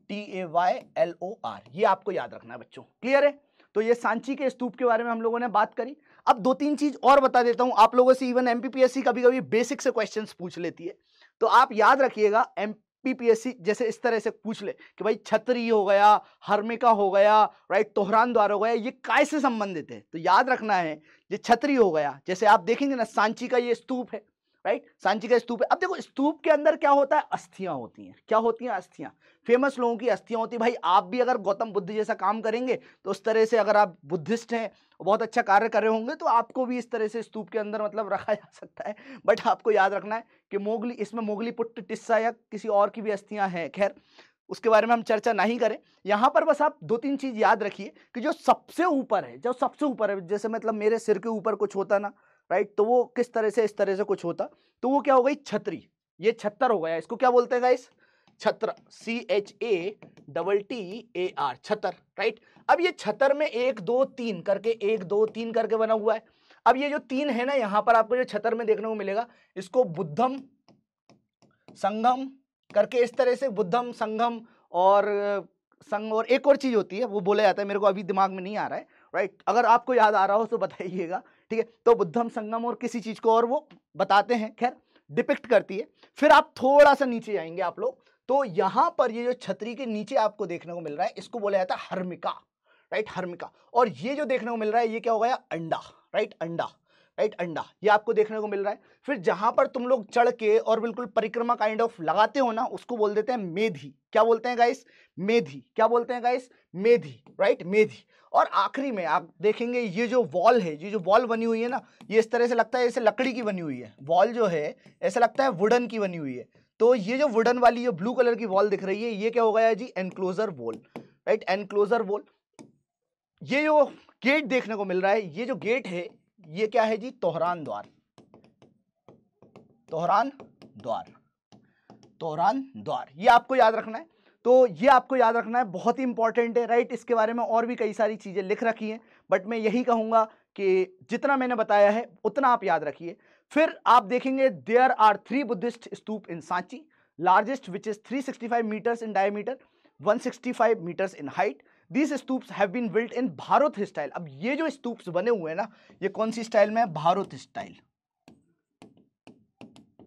T A Y L O R ये आपको याद रखना है बच्चों क्लियर है तो ये सांची के स्तूप के बारे में हम लोगों ने बात करी अब दो तीन चीज और बता देता हूं आप लोगों से इवन एमपीपीएससी कभी कभी बेसिक से क्वेश्चन पूछ लेती है तो आप याद रखिएगा एम पीपीएससी जैसे इस तरह से पूछ ले कि भाई छतरी हो गया हर्मिका हो गया राइट तोहरान द्वार हो गया ये काय से संबंधित है तो याद रखना है ये छतरी हो गया जैसे आप देखेंगे ना सांची का ये स्तूप है राइट सांची का स्तूप है अब देखो स्तूप के अंदर क्या होता है अस्थियां होती हैं क्या होती हैं अस्थियां फेमस लोगों की अस्थियां होती भाई आप भी अगर गौतम बुद्ध जैसा काम करेंगे तो उस तरह से अगर आप बुद्धिस्ट हैं बहुत अच्छा कार्य कर रहे होंगे तो आपको भी इस तरह से स्तूप के अंदर मतलब रखा जा सकता है बट आपको याद रखना है कि मोगली इसमें मोगली पुट्ट टिस्सा या किसी और की भी अस्थियाँ हैं खैर उसके बारे में हम चर्चा नहीं करें यहाँ पर बस आप दो तीन चीज़ याद रखिए कि जो सबसे ऊपर है जो सबसे ऊपर है जैसे मतलब मेरे सिर के ऊपर कुछ होता ना राइट तो वो किस तरह से इस तरह से कुछ होता तो वो क्या हो गई छतरी ये छत्तर हो गया इसको क्या बोलते हैं गाइस छत्र C H A double T A R छतर राइट अब ये छतर में एक दो तीन करके एक दो तीन करके बना हुआ है अब ये जो तीन है ना यहां पर आपको जो छतर में देखने को मिलेगा इसको बुद्धम संगम करके इस तरह से बुद्धम संगम और संग और एक और चीज होती है वो बोला जाता है मेरे को अभी दिमाग में नहीं आ रहा है राइट अगर आपको याद आ रहा हो तो बताइएगा ठीक है तो बुद्धम संगम और किसी चीज को और वो बताते हैं खैर डिपिक्ट करती है फिर आप थोड़ा सा नीचे जाएंगे आप लोग तो यहां पर ये जो छतरी के नीचे आपको देखने को मिल रहा है इसको बोला जाता है हर्मिका राइट हर्मिका और ये जो देखने को मिल रहा है ये क्या हो गया अंडा राइट अंडा राइट अंडा ये आपको देखने को मिल रहा है फिर जहां पर तुम लोग चढ़ के और बिल्कुल परिक्रमा काइंड ऑफ लगाते हो ना उसको बोल देते हैं मेधी क्या बोलते हैं गाइस मेधी क्या बोलते हैं गाइस मेधी राइट मेधी और आखिरी में आप देखेंगे ये जो वॉल है ये जो वॉल बनी हुई है ना ये इस तरह से लगता है जैसे लकड़ी की बनी हुई है वॉल जो है ऐसा लगता है वुडन की बनी हुई है तो ये जो वुडन वाली जो ब्लू कलर की वॉल दिख रही है ये क्या हो गया जी enclosure wall right enclosure wall ये जो गेट देखने को मिल रहा है ये जो गेट है ये क्या है जी तोहरान द्वार तोहरान द्वार तोहरान द्वार ये आपको याद रखना है तो ये आपको याद रखना है बहुत ही इंपॉर्टेंट है राइट इसके बारे में और भी कई सारी चीज़ें लिख रखी हैं बट मैं यही कहूंगा कि जितना मैंने बताया है उतना आप याद रखिए फिर आप देखेंगे there are three Buddhist stupa in Sanchi largest which is 365 meters in diameter 165 meters in height these stupas have been built in Bharat style अब ये जो स्तूप्स बने हुए हैं ना ये कौन सी स्टाइल में है भारत स्टाइल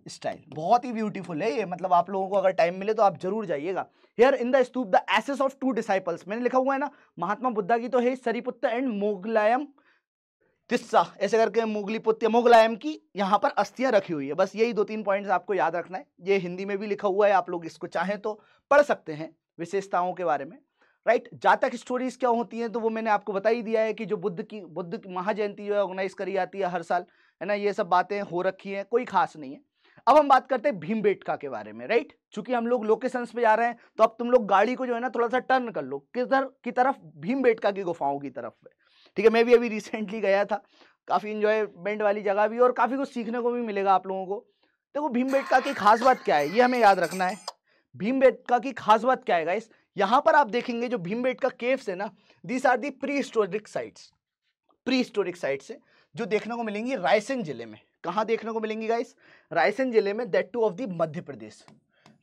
स्टाइल बहुत ही ब्यूटीफुल है ये मतलब आप लोगों को अगर टाइम मिले तो आप जरूर जाइएगा here in the stupa the ashes of two disciples मैंने लिखा हुआ है ना महात्मा बुद्धा की तो है सरीपुत्र एंड मोगलायम तिस्सा ऐसे करके मुगलीपुत्र मोगलायम की यहाँ पर अस्थियाँ रखी हुई है बस यही दो तीन पॉइंट्स आपको याद रखना है ये हिंदी में भी लिखा हुआ है आप लोग इसको चाहें तो पढ़ सकते हैं विशेषताओं के बारे में राइट जातक स्टोरीज क्या होती हैं तो वो मैंने आपको बता ही दिया है कि जो बुद्ध की बुद्ध की महाजयंती जो है ऑर्गेनाइज करी जाती है हर साल है ना ये सब बातें हो रखी हैं कोई खास नहीं है अब हम बात करते हैं भीमबेटका के बारे में राइट चूंकि हम लोग लोकेशंस पे जा रहे हैं तो अब तुम लोग गाड़ी को जो है ना थोड़ा सा टर्न कर लो किधर की तरफ भीमबेटका की गुफाओं की तरफ ठीक है मैं भी अभी रिसेंटली गया था काफ़ी इंजॉयमेंट वाली जगह भी और काफ़ी कुछ सीखने को भी मिलेगा आप लोगों को देखो भीमबेटका की खास बात क्या है ये हमें याद रखना है भीमबेटका की खास बात क्या है गाइस यहां पर आप देखेंगे जो भीमबेट का केव्स है ना these are the prehistoric sites prehistoric sites है जो देखने को मिलेंगी रायसेन जिले में कहाँ देखने को मिलेंगी गाइस रायसेन जिले में that two of the Madhya Pradesh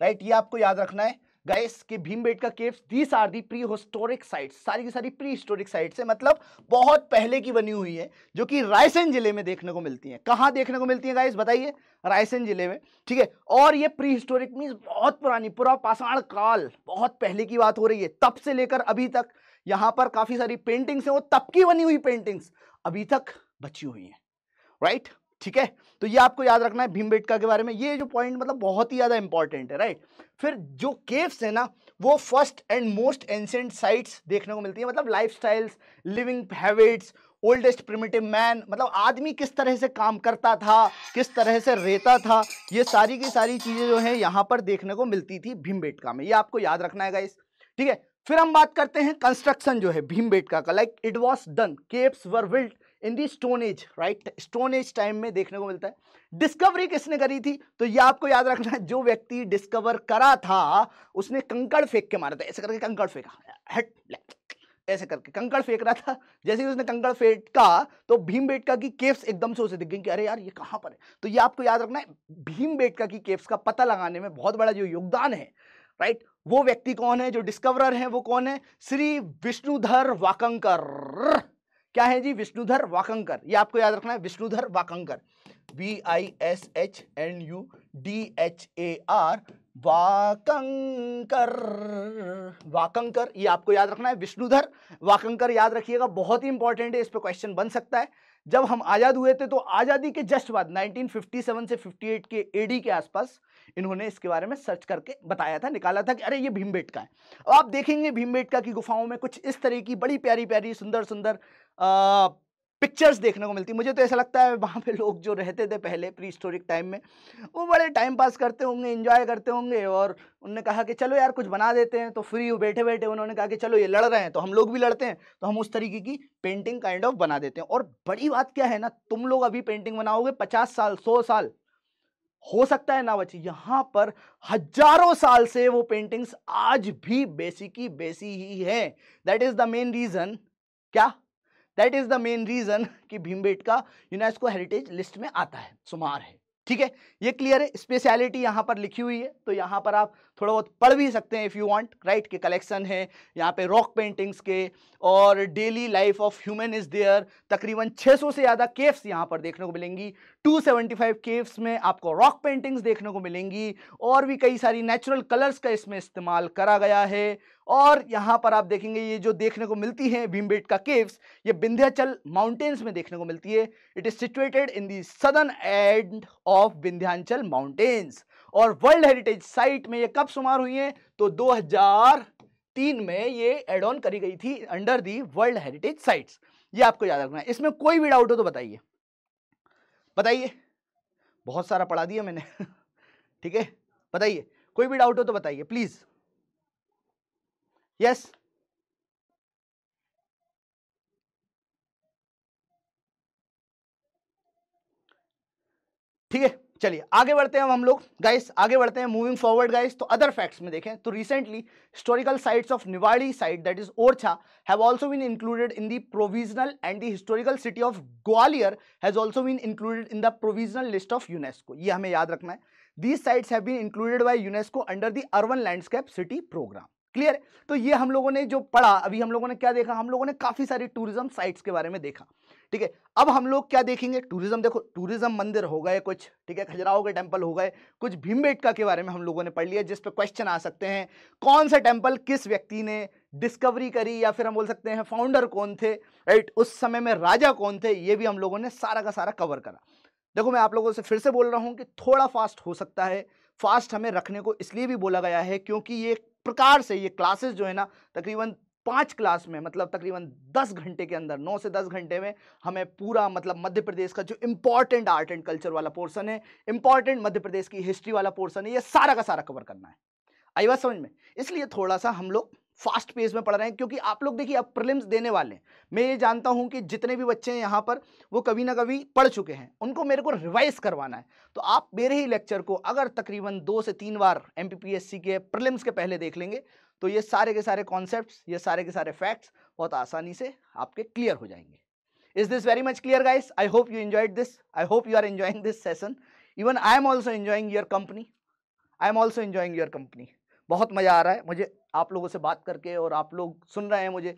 right ये आपको याद रखना है गैस के का caves these are the prehistoric sites सारी की सारी प्री हिस्टोरिक साइट्स है मतलब बहुत पहले की बनी हुई है जो कि रायसेन जिले में देखने को मिलती है कहाँ देखने को मिलती है गाइस बताइए रायसेन जिले में ठीक है और ये प्री हिस्टोरिक मीन्स बहुत पुरानी पूरा पाषाण काल बहुत पहले की बात हो रही है तब से लेकर अभी तक यहाँ पर काफ़ी सारी पेंटिंग्स हैं वो तब की बनी हुई पेंटिंग्स अभी तक बची हुई हैं राइट right? ठीक है तो ये आपको याद रखना है भीमबेटका के बारे में ये जो पॉइंट मतलब बहुत ही ज़्यादा इंपॉर्टेंट है राइट फिर जो केव्स है ना वो first and most ancient sites देखने को मिलती है मतलब life living habits oldest primitive man मतलब आदमी किस तरह से काम करता था किस तरह से रहता था ये सारी की सारी चीज़ें जो है यहाँ पर देखने को मिलती थी भीमबेटका में ये आपको याद रखना है गाइस ठीक है फिर हम बात करते हैं कंस्ट्रक्शन जो है भीमबेटका का like it was done caves were built in the stone age right stone age time में देखने को मिलता है डिस्कवरी किसने करी थी तो ये आपको याद रखना है जो व्यक्ति डिस्कवर करा था उसने कंकड़ फेंक के मारा था ऐसे करके कंकड़ फेंका हट ऐसे करके कंकड़ फेंक रहा था जैसे ही उसने कंकड़ फेंका तो भीम बेटका की केव्स एकदम से उसे दिख गई कि अरे यार ये कहाँ पर है तो ये आपको याद रखना है भीम बेटका की केव्स का पता लगाने में बहुत बड़ा जो योगदान है राइट वो व्यक्ति कौन है जो डिस्कवरर है वो कौन है श्री विष्णुधर वाकंकर क्या है जी विष्णुधर वाकंकर ये आपको याद रखना है Vishnudhar Wakankar V I S H N U D H A R Wakankar Wakankar ये आपको याद रखना है विष्णुधर वाकंकर याद रखिएगा बहुत ही इंपॉर्टेंट है इस पर क्वेश्चन बन सकता है जब हम आज़ाद हुए थे तो आज़ादी के जस्ट बाद 1957 से 58 के एडी के आसपास इन्होंने इसके बारे में सर्च करके बताया था निकाला था कि अरे ये भीमबेटका है अब आप देखेंगे भीमबेटका की गुफाओं में कुछ इस तरह की बड़ी प्यारी प्यारी सुंदर सुंदर पिक्चर्स देखने को मिलती मुझे तो ऐसा लगता है वहाँ पे लोग जो रहते थे पहले प्री हिस्टोरिक टाइम में वो बड़े टाइम पास करते होंगे इन्जॉय करते होंगे और उनने कहा कि चलो यार कुछ बना देते हैं तो फ्री बैठे बैठे उन्होंने कहा कि चलो ये लड़ रहे हैं तो हम लोग भी लड़ते हैं तो हम उस तरीके की पेंटिंग काइंड ऑफ बना देते हैं और बड़ी बात क्या है ना तुम लोग अभी पेंटिंग बनाओगे पचास साल सौ साल हो सकता है ना बचे यहाँ पर हजारों साल से वो पेंटिंग्स आज भी बेसी की बेसी ही है that is the main reason क्या that is the main reason कि भीमबेटका यूनेस्को हेरिटेज लिस्ट में आता है सुमार है ठीक है ये क्लियर है स्पेशलिटी यहाँ पर लिखी हुई है तो यहाँ पर आप थोड़ा बहुत पढ़ भी सकते हैं इफ़ यू वांट राइट के कलेक्शन है यहाँ पे रॉक पेंटिंग्स के और daily life of human is there तकरीबन 600 से ज़्यादा केव्स यहाँ पर देखने को मिलेंगी 275 केव्स में आपको रॉक पेंटिंग्स देखने को मिलेंगी और भी कई सारी नेचुरल कलर्स का इसमें इस्तेमाल करा गया है और यहाँ पर आप देखेंगे ये जो देखने को मिलती है भीमबेट का केव्स ये विंध्याचल माउंटेन्स में देखने को मिलती है it is situated in the southern end of Vindhyachal mountains और वर्ल्ड हेरिटेज साइट में ये कब शुमार हुई है तो 2003 में ये एड ऑन करी गई थी under the world heritage sites ये आपको याद रखना है इसमें कोई भी डाउट हो तो बताइए बताइए बहुत सारा पढ़ा दिया मैंने *laughs* ठीक है बताइए कोई भी डाउट हो तो बताइए प्लीज़ यस ठीक है चलिए आगे बढ़ते हैं हम लोग गाइस आगे बढ़ते हैं मूविंग फॉरवर्ड गाइस तो अदर फैक्ट्स में देखें तो recently historical sites of Niwari site that is Orchha have also been included in the provisional and the historical city of Gwalior has also been included in the provisional list of UNESCO ये हमें याद रखना है these sites have been included by UNESCO under the urban landscape city programme clear है तो ये हम लोगों ने जो पढ़ा अभी हम लोगों ने क्या देखा हम लोगों ने काफ़ी सारी टूरिज्म साइट्स के बारे में देखा ठीक है अब हम लोग क्या देखेंगे टूरिज्म देखो टूरिज्म मंदिर हो गए कुछ ठीक है खजुराहो के टेम्पल हो गए कुछ भीमबेटका के बारे में हम लोगों ने पढ़ लिया जिस पर क्वेश्चन आ सकते हैं कौन सा टेम्पल किस व्यक्ति ने डिस्कवरी करी या फिर हम बोल सकते हैं फाउंडर कौन थे राइट उस समय में राजा कौन थे ये भी हम लोगों ने सारा का सारा कवर करा देखो मैं आप लोगों से फिर से बोल रहा हूँ कि थोड़ा फास्ट हो सकता है फास्ट हमें रखने को इसलिए भी बोला गया है क्योंकि ये प्रकार से ये क्लासेस जो है ना तकरीबन पाँच क्लास में मतलब तकरीबन दस घंटे के अंदर नौ से दस घंटे में हमें पूरा मतलब मध्य प्रदेश का जो इम्पॉर्टेंट आर्ट एंड कल्चर वाला पोर्सन है इम्पॉर्टेंट मध्य प्रदेश की हिस्ट्री वाला पोर्सन है ये सारा का सारा कवर करना है आई बात समझ में इसलिए थोड़ा सा हम लोग फास्ट पेस में पढ़ रहे हैं क्योंकि आप लोग देखिए अब प्रिलिम्स देने वाले हैं मैं ये जानता हूँ कि जितने भी बच्चे हैं यहाँ पर वो कभी ना कभी पढ़ चुके हैं उनको मेरे को रिवाइज करवाना है तो आप मेरे ही लेक्चर को अगर तकरीबन दो से तीन बार एम के प्रिलिम्स के पहले देख लेंगे तो ये सारे के सारे कॉन्सेप्ट ये सारे के सारे फैक्ट्स बहुत आसानी से आपके क्लियर हो जाएंगे is this very much clear guys I hope you enjoyed this I hope you are enjoying this session even I am also enjoying your company I am also enjoying your company बहुत मज़ा आ रहा है मुझे आप लोगों से बात करके और आप लोग सुन रहे हैं मुझे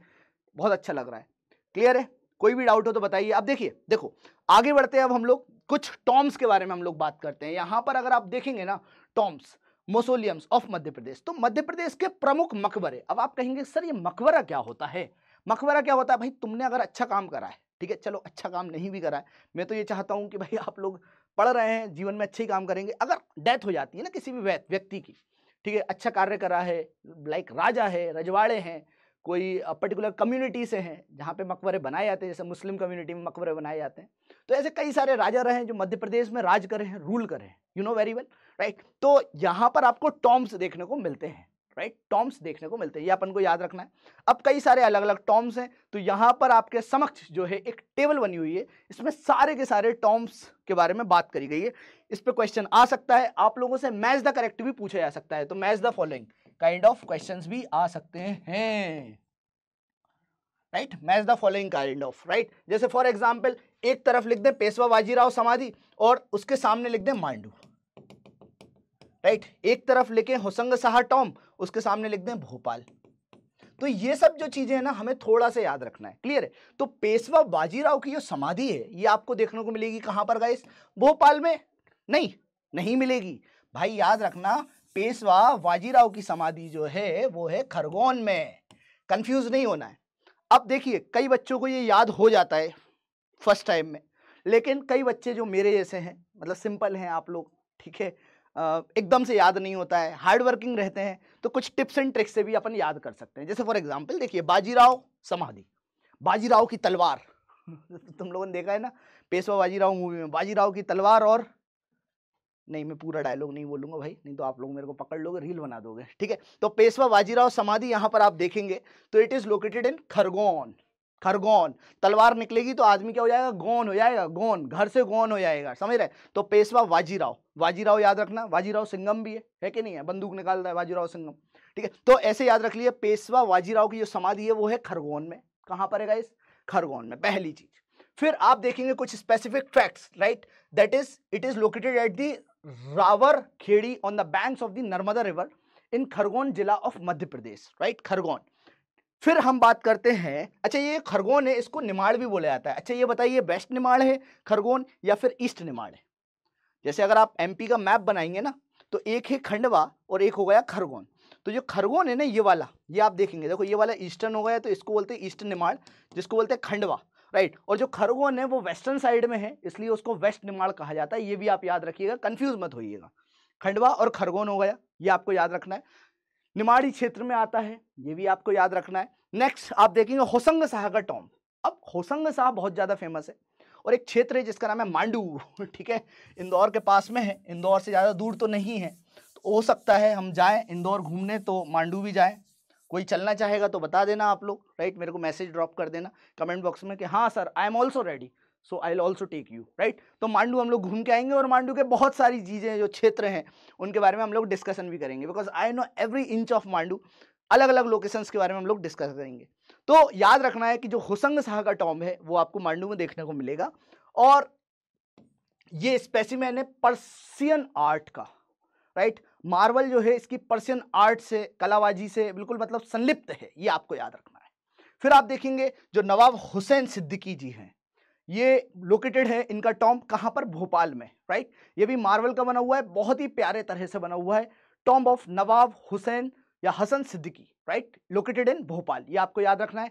बहुत अच्छा लग रहा है क्लियर है कोई भी डाउट हो तो बताइए अब देखिए देखो आगे बढ़ते हैं अब हम लोग कुछ टॉम्स के बारे में हम लोग बात करते हैं यहाँ पर अगर आप देखेंगे ना टॉम्स मोसोलियम्स ऑफ मध्य प्रदेश तो मध्य प्रदेश के प्रमुख मकबरे अब आप कहेंगे सर ये मकबरा क्या होता है मकबरा क्या होता है भाई तुमने अगर अच्छा काम करा है ठीक है चलो अच्छा काम नहीं भी करा है मैं तो ये चाहता हूँ कि भाई आप लोग पढ़ रहे हैं जीवन में अच्छे ही काम करेंगे अगर डेथ हो जाती है ना किसी भी व्यक्ति की ठीक है अच्छा कार्य कर रहा है लाइक राजा है रजवाड़े हैं कोई पर्टिकुलर कम्युनिटी से हैं जहाँ पे मकबरे बनाए जाते हैं जैसे मुस्लिम कम्युनिटी में मकबरे बनाए जाते हैं तो ऐसे कई सारे राजा रहे हैं जो मध्य प्रदेश में राज करें हैं रूल करें you know very well right तो यहाँ पर आपको टॉम्स देखने को मिलते हैं राइट टॉम्स देखने को मिलते हैं ये अपन को याद रखना है अब कई सारे अलग अलग टॉम्स हैं तो यहाँ पर आपके समक्ष जो है एक टेबल बनी हुई है इसमें सारे के सारे टॉम्स के बारे में बात करी गई है इस पर क्वेश्चन आ सकता है आप लोगों से मैच द करेक्ट भी पूछा जा सकता है तो match the following kind of question भी आ सकते हैं right match the following kind of right जैसे फॉर एग्जाम्पल एक तरफ लिख दें पेशवा बाजीराव समाधि और उसके सामने लिख दें मांडू राइट right? एक तरफ लिखे होसंग साहा टॉम उसके सामने लिख दें भोपाल तो ये सब जो चीजें हैं ना हमें थोड़ा सा याद रखना है क्लियर है तो पेशवा बाजीराव की जो समाधि है ये आपको देखने को मिलेगी कहां पर गाइस भोपाल में नहीं नहीं मिलेगी भाई याद रखना पेशवा बाजीराव की समाधि जो है वो है खरगोन में कंफ्यूज नहीं होना है अब देखिए कई बच्चों को ये याद हो जाता है फर्स्ट टाइम में लेकिन कई बच्चे जो मेरे जैसे हैं मतलब सिंपल हैं आप लोग ठीक है एकदम से याद नहीं होता है हार्ड वर्किंग रहते हैं तो कुछ टिप्स एंड ट्रिक्स से भी अपन याद कर सकते हैं जैसे फॉर एग्जाम्पल देखिए बाजीराव समाधि बाजीराव की तलवार *laughs* तुम लोगों ने देखा है ना पेशवा बाजीराव मूवी में बाजीराव की तलवार और नहीं मैं पूरा डायलॉग नहीं बोलूंगा भाई नहीं तो आप लोग मेरे को पकड़ लोगे रील बना दोगे ठीक है तो पेशवा बाजीराव समाधि यहाँ पर आप देखेंगे तो it is located in Khargone Khargone तलवार निकलेगी तो आदमी क्या हो जाएगा गोन हो जाएगा गोन घर से गोन हो जाएगा समझ रहे तो पेशवा वाजीराव वाजीराव याद रखना वाजीराव सिंगम भी है है कि नहीं है बंदूक निकालता है वाजीराव सिंगम ठीक है तो ऐसे याद रख लिए पेशवा वाजीराव की जो समाधि है वो है खरगोन में कहाँ पर है इस खरगोन में पहली चीज फिर आप देखेंगे कुछ specific facts right that is it is located at the Raver Khedi on the banks of the Narmada river in Khargone zila of Madhya Pradesh right Khargone फिर हम बात करते हैं अच्छा ये खरगोन है इसको निमाड़ भी बोला जाता है अच्छा ये बताइए वेस्ट निमाड़ है खरगोन या फिर ईस्ट निमाड़ है जैसे अगर आप एमपी का मैप बनाएंगे ना तो एक है खंडवा और एक हो गया खरगोन तो जो खरगोन है ना ये वाला ये आप देखेंगे देखो ये वाला ईस्टर्न हो गया तो इसको बोलते हैं ईस्ट निमाड़ जिसको बोलते हैं खंडवा राइट और जो खरगोन है वो वेस्टर्न साइड में है इसलिए उसको वेस्ट निमाड़ कहा जाता है ये भी आप याद रखिएगा कन्फ्यूज मत होइएगा खंडवा और खरगोन हो गया ये आपको याद रखना है निमाड़ी क्षेत्र में आता है ये भी आपको याद रखना है नेक्स्ट आप देखेंगे होसंग शाह का टॉम अब होसंग शाह बहुत ज़्यादा फेमस है और एक क्षेत्र है जिसका नाम है मांडू *laughs* ठीक है इंदौर के पास में है इंदौर से ज़्यादा दूर तो नहीं है तो हो सकता है हम जाएँ इंदौर घूमने तो मांडू भी जाएँ कोई चलना चाहेगा तो बता देना आप लोग राइट मेरे को मैसेज ड्रॉप कर देना कमेंट बॉक्स में कि हाँ sir I am also ready so I also take you right तो मांडू हम लोग घूम के आएंगे और मांडू के बहुत सारी चीज़ें जो क्षेत्र हैं उनके बारे में हम लोग डिस्कशन भी करेंगे because I know every inch of Mandu अलग अलग लोकेशंस के बारे में हम लोग डिस्कस करेंगे तो याद रखना है कि जो होसंग शाह का टॉम्ब है वो आपको मांडू में देखने को मिलेगा और ये स्पेसिमैन है पर्सियन आर्ट का राइट मार्वल जो है इसकी पर्सियन आर्ट से कलाबाजी से बिल्कुल मतलब संलिप्त है ये आपको याद रखना है फिर आप देखेंगे जो नवाब हुसैन सिद्दीकी जी हैं ये लोकेटेड है इनका टॉम्ब कहाँ पर भोपाल में राइट ये भी मार्वल का बना हुआ है बहुत ही प्यारे तरह से बना हुआ है टॉम्ब ऑफ नवाब हुसैन या Hasan Siddiqui right located in Bhopal ये आपको याद रखना है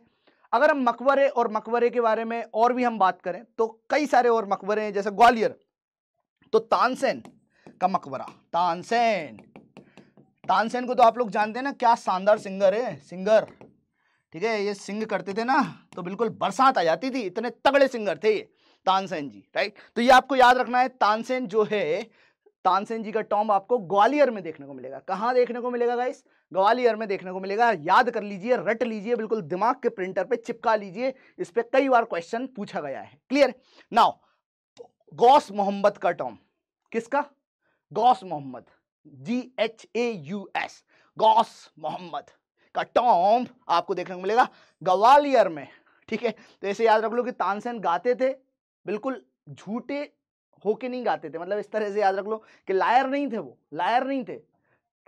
अगर हम मकबरे और मकबरे के बारे में और भी हम बात करें तो कई सारे और मकबरे हैं जैसे ग्वालियर तो तानसेन का मकबरा तानसेन तानसेन को तो आप लोग जानते हैं ना क्या शानदार सिंगर है सिंगर ठीक है ये सिंग करते थे ना तो बिल्कुल बरसात आ जाती थी इतने तगड़े सिंगर थे ये तानसेन जी राइट तो ये आपको याद रखना है तानसेन जो है तानसेन जी का टॉम आपको ग्वालियर में देखने को मिलेगा कहाँ देखने को मिलेगा गाइस ग्वालियर में देखने को मिलेगा याद कर लीजिए रट लीजिए बिल्कुल दिमाग के प्रिंटर पे चिपका लीजिए इस पर कई बार क्वेश्चन पूछा गया है क्लियर नाउ गौस मोहम्मद का टॉम किसका Ghaus Mohammad G H A U S Ghaus Mohammad का टॉम्ब आपको देखने को मिलेगा ग्वालियर में ठीक है तो ऐसे याद रख लो कि तानसेन गाते थे बिल्कुल झूठे होके नहीं गाते थे मतलब इस तरह से याद रख लो कि लायर नहीं थे वो लायर नहीं थे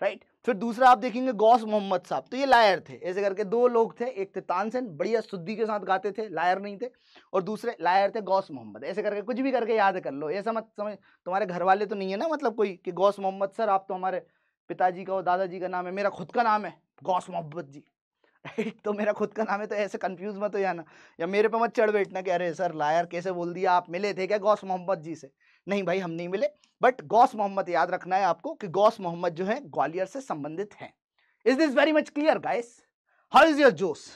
राइट फिर दूसरा आप देखेंगे गौस मोहम्मद साहब तो ये लायर थे ऐसे करके दो लोग थे एक थे तानसेन बढ़िया शुद्धि के साथ गाते थे लायर नहीं थे और दूसरे लायर थे गौस मोहम्मद ऐसे करके कुछ भी करके याद कर लो ऐसा मत समझ तुम्हारे घर वाले तो नहीं है ना मतलब कोई कि गौस मोहम्मद सर आप तो हमारे पिताजी का और दादाजी का नाम है मेरा खुद का नाम है गौस मोहब्बत जी राइट *laughs* तो मेरा खुद का नाम है तो ऐसे कंफ्यूज मत हो जाना या मेरे पे मत चढ़ बैठना कि अरे सर लायर कैसे बोल दिया आप मिले थे क्या गौस मोहम्मद जी से नहीं भाई हम नहीं मिले बट गौस मोहम्मद याद रखना है आपको कि गौस मोहम्मद जो है ग्वालियर से संबंधित हैं is this very much clear guys how is your josh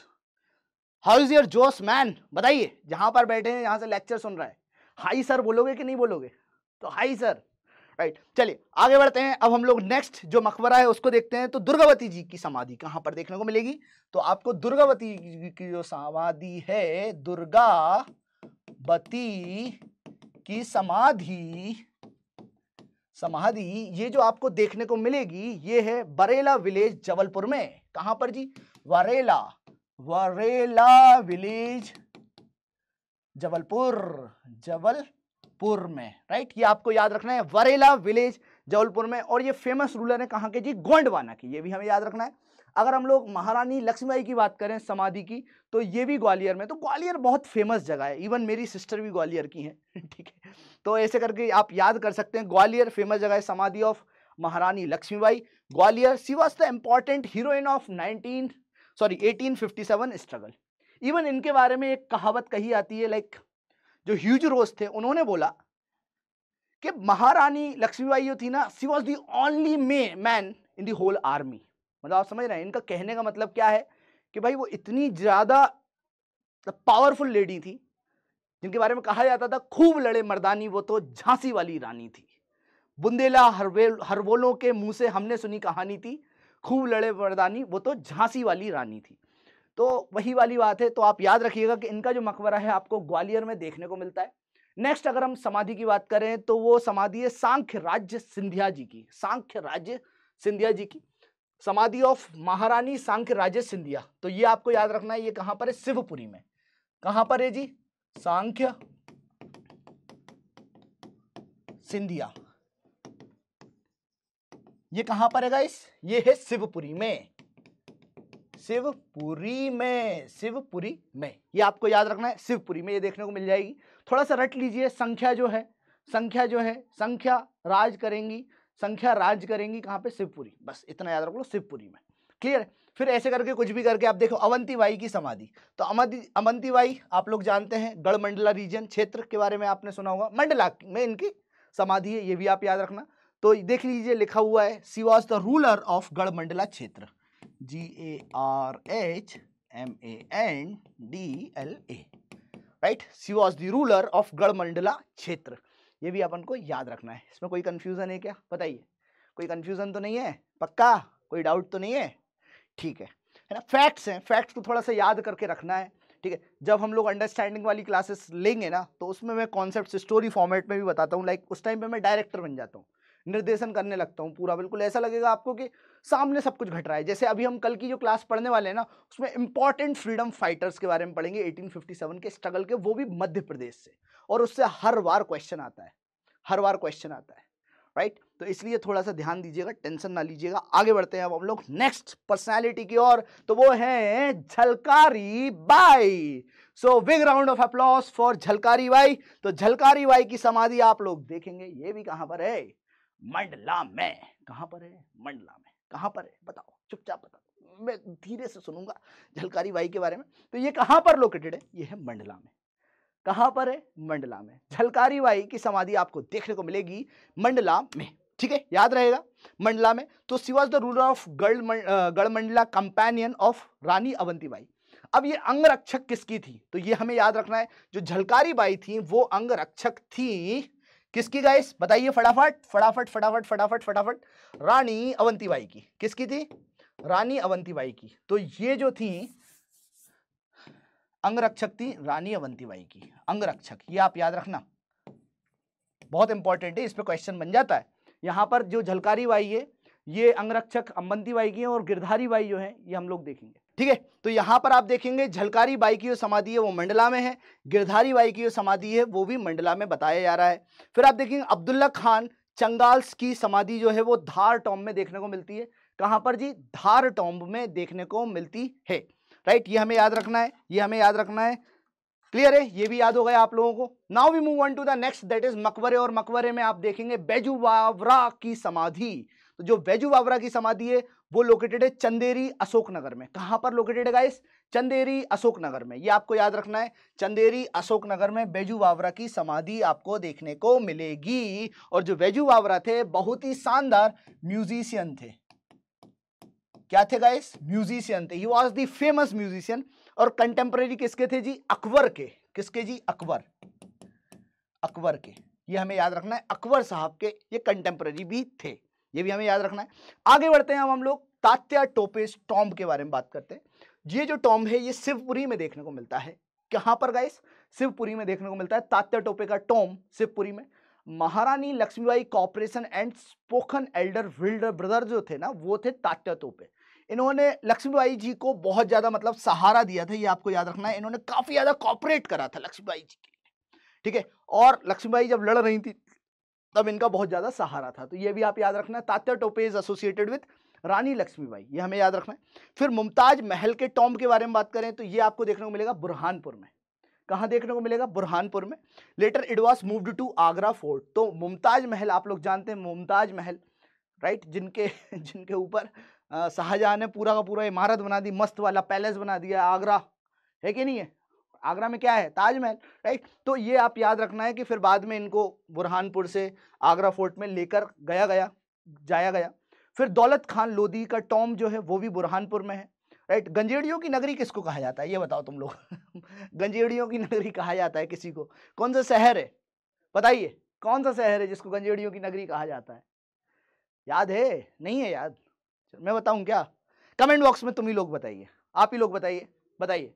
how is your josh man बताइए जहां पर बैठे हैं यहां से लेक्चर सुन रहा है हाई सर बोलोगे कि नहीं बोलोगे तो हाई सर राइट चलिए आगे बढ़ते हैं अब हम लोग नेक्स्ट जो मकबरा है उसको देखते हैं तो दुर्गावती जी की समाधि कहाँ पर देखने को मिलेगी तो आपको दुर्गावती जी की जो समाधि है दुर्गावती की समाधि समाधि ये जो आपको देखने को मिलेगी ये है बरेला विलेज जबलपुर में कहां पर जी वरेला वरेला विलेज जबलपुर जबल जबलपुर में राइट ये आपको याद रखना है वरेला विलेज जबलपुर में और ये फेमस रूलर है कहाँ के जी गोंडवाना की ये भी हमें याद रखना है अगर हम लोग महारानी लक्ष्मीबाई की बात करें समाधि की तो ये भी ग्वालियर में तो ग्वालियर बहुत फेमस जगह है इवन मेरी सिस्टर भी ग्वालियर की हैं *laughs* ठीक है तो ऐसे करके आप याद कर सकते हैं ग्वालियर फेमस जगह है samadhi of Maharani Laxmibai Gwalior she was the important heroine of nineteen sorry eighteen struggle even इनके बारे में एक कहावत कही आती है लाइक जो ह्यूज रोज थे उन्होंने बोला कि महारानी लक्ष्मीबाई जो थी ना she was the only may man in the whole army मतलब आप समझ रहे हैं इनका कहने का मतलब क्या है कि भाई वो इतनी ज़्यादा पावरफुल लेडी थी जिनके बारे में कहा जाता था खूब लड़े मर्दानी वो तो झांसी वाली रानी थी बुंदेला हरवेल हरवोलों के मुंह से हमने सुनी कहानी थी खूब लड़े मर्दानी वो तो झांसी वाली रानी थी तो वही वाली बात है तो आप याद रखिएगा कि इनका जो मकबरा है आपको ग्वालियर में देखने को मिलता है नेक्स्ट अगर हम समाधि की बात करें तो वो समाधि है सांख्य राज्य सिंधिया जी की सांख्य राज्य सिंधिया जी की समाधि ऑफ महारानी सांख्य राज्य सिंधिया तो ये आपको याद रखना है ये कहां पर है शिवपुरी में कहां पर है जी सांख्य सिंधिया ये कहां पर है इस ये है शिवपुरी में शिवपुरी में शिवपुरी में ये आपको याद रखना है शिवपुरी में ये देखने को मिल जाएगी थोड़ा सा रट लीजिए संख्या जो है संख्या जो है संख्या राज करेंगी संख्या राज करेंगी कहाँ पे शिवपुरी बस इतना याद रख लो शिवपुरी में क्लियर है फिर ऐसे करके कुछ भी करके आप देखो अवंती बाई की समाधि तो अमंती अमंती बाई आप लोग जानते हैं गढ़मंडला रीजन क्षेत्र के बारे में आपने सुना होगा मंडला में इनकी समाधि है ये भी आप याद रखना तो देख लीजिए लिखा हुआ है she was the ruler of Garhmandla क्षेत्र G A R H M A N D L A right she was the ruler of Garhmandla क्षेत्र ये भी अपन को याद रखना है इसमें कोई कन्फ्यूज़न है क्या बताइए कोई कन्फ्यूज़न तो नहीं है पक्का कोई डाउट तो नहीं है ठीक है है ना फैक्ट्स हैं फैक्ट्स को थोड़ा सा याद करके रखना है ठीक है जब हम लोग अंडरस्टैंडिंग वाली क्लासेस लेंगे ना तो उसमें मैं कॉन्सेप्ट स्टोरी फॉर्मेट में भी बताता हूँ लाइक उस टाइम पे मैं डायरेक्टर बन जाता हूँ निर्देशन करने लगता हूँ पूरा बिल्कुल ऐसा लगेगा आपको कि सामने सब कुछ घट रहा है जैसे अभी हम कल की जो क्लास पढ़ने वाले हैं ना उसमें इंपॉर्टेंट फ्रीडम फाइटर्स के बारे में पढ़ेंगे 1857 के स्ट्रगल के वो भी मध्य प्रदेश से और उससे हर बार क्वेश्चन आता है हर बार क्वेश्चन आता है राइट तो इसलिए थोड़ा सा ध्यान दीजिएगा टेंशन ना लीजिएगा आगे बढ़ते हैं अब हम लोग नेक्स्ट पर्सनैलिटी की ओर तो वो है Jhalkari Bai so big round of applause for Jhalkari Bai तो झलकारी बाई की समाधि आप लोग देखेंगे ये भी कहां पर है मंडला में कहां पर है मंडला में कहाँ पर है बताओ चुपचाप बताओ मैं धीरे से सुनूंगा झलकारी बाई के बारे में तो ये कहाँ पर लोकेटेड है ये है मंडला में कहाँ पर है मंडला में झलकारी बाई की समाधि आपको देखने को मिलेगी मंडला में ठीक है याद रहेगा मंडला में तो she was the ruler of Garh Mandla companion of Rani Avantibai अब ये अंगरक्षक किसकी थी तो ये हमें याद रखना है जो झलकारी बाई थी वो अंगरक्षक थी किसकी गाइस बताइए फटाफट फटाफट फटाफट फटाफट फटाफट रानी अवंतीबाई की किसकी थी रानी अवंतीबाई की तो ये जो थी अंगरक्षक थी रानी अवंतीबाई की अंगरक्षक ये आप याद रखना बहुत इंपॉर्टेंट है इस पर क्वेश्चन बन जाता है यहां पर जो झलकारी बाई है ये अंगरक्षक अंबंती बाई की है और गिरधारी बाई जो है ये हम लोग देखेंगे ठीक है तो यहाँ पर आप देखेंगे झलकारी बाई की जो समाधि है वो मंडला में है गिरधारी बाई की जो समाधि है वो भी मंडला में बताया जा रहा है फिर आप देखेंगे अब्दुल्ला खान चंगाल्स की समाधि जो है वो धार टॉम्ब में देखने को मिलती है कहाँ पर जी धार टॉम्ब में देखने को मिलती है राइट ये हमें याद रखना है ये हमें याद रखना है क्लियर है ये भी याद हो गया आप लोगों को now we move on to the next that is मकबरे और मकबरे में आप देखेंगे बेजुवावरा की समाधि तो जो बेजुवावरा की समाधि है वो लोकेटेड है चंदेरी अशोकनगर में कहां पर लोकेटेड है गाइस चंदेरी अशोकनगर में ये आपको याद रखना है चंदेरी अशोकनगर में बैजू बावरा की समाधि आपको देखने को मिलेगी और जो बैजू बावरा थे बहुत ही शानदार म्यूजिशियन थे क्या थे गाइस म्यूजिशियन थे he was the famous musician और कंटेम्प्रेरी किसके थे जी अकबर के किसके जी अकबर अकबर के ये हमें याद रखना है अकबर साहब के ये कंटेम्प्रेरी भी थे ये भी हमें याद रखना है आगे बढ़ते हैं अब हम लोग तात्या टोपेस टॉम्ब के बारे में बात करते हैं ये जो टॉम्ब है ये शिवपुरी में देखने को मिलता है कहाँ पर गाइस शिवपुरी में देखने को मिलता है तात्या टोपे का टॉम्ब शिवपुरी में Maharani Laxmibai corporation and spoken elder wilder brother जो थे ना वो थे तात्या टोपे इन्होंने लक्ष्मीबाई जी को बहुत ज़्यादा मतलब सहारा दिया था ये आपको याद रखना है इन्होंने काफ़ी ज़्यादा कॉपरेट करा था लक्ष्मीबाई जी के लिए ठीक है और लक्ष्मीबाई जब लड़ रही थी तब इनका बहुत ज़्यादा सहारा था तो ये भी आप याद रखना है Tatya Tope is associated with Rani Laxmibai ये हमें याद रखना है फिर मुमताज महल के टॉम के बारे में बात करें तो ये आपको देखने को मिलेगा बुरहानपुर में कहाँ देखने को मिलेगा बुरहानपुर में later it was moved to Agra fort तो मुमताज महल आप लोग जानते हैं मुमताज महल राइट जिनके जिनके ऊपर शाहजहाँ ने पूरा का पूरा इमारत बना दी मस्त वाला पैलेस बना दिया आगरा है कि नहीं है आगरा में क्या है ताजमहल राइट तो ये आप याद रखना है कि फिर बाद में इनको बुरहानपुर से आगरा फोर्ट में लेकर गया गया जाया गया फिर दौलत खान लोधी का टॉम जो है वो भी बुरहानपुर में है राइट गंजेड़ियों की नगरी किसको कहा जाता है ये बताओ तुम लोग *laughs* गंजेड़ियों की नगरी कहा जाता है किसी को कौन सा शहर है बताइए कौन सा शहर है जिसको गंजेड़ियों की नगरी कहा जाता है याद है नहीं है याद मैं बताऊं क्या कमेंट बॉक्स में तुम ही लोग बताइए आप ही लोग बताइए बताइए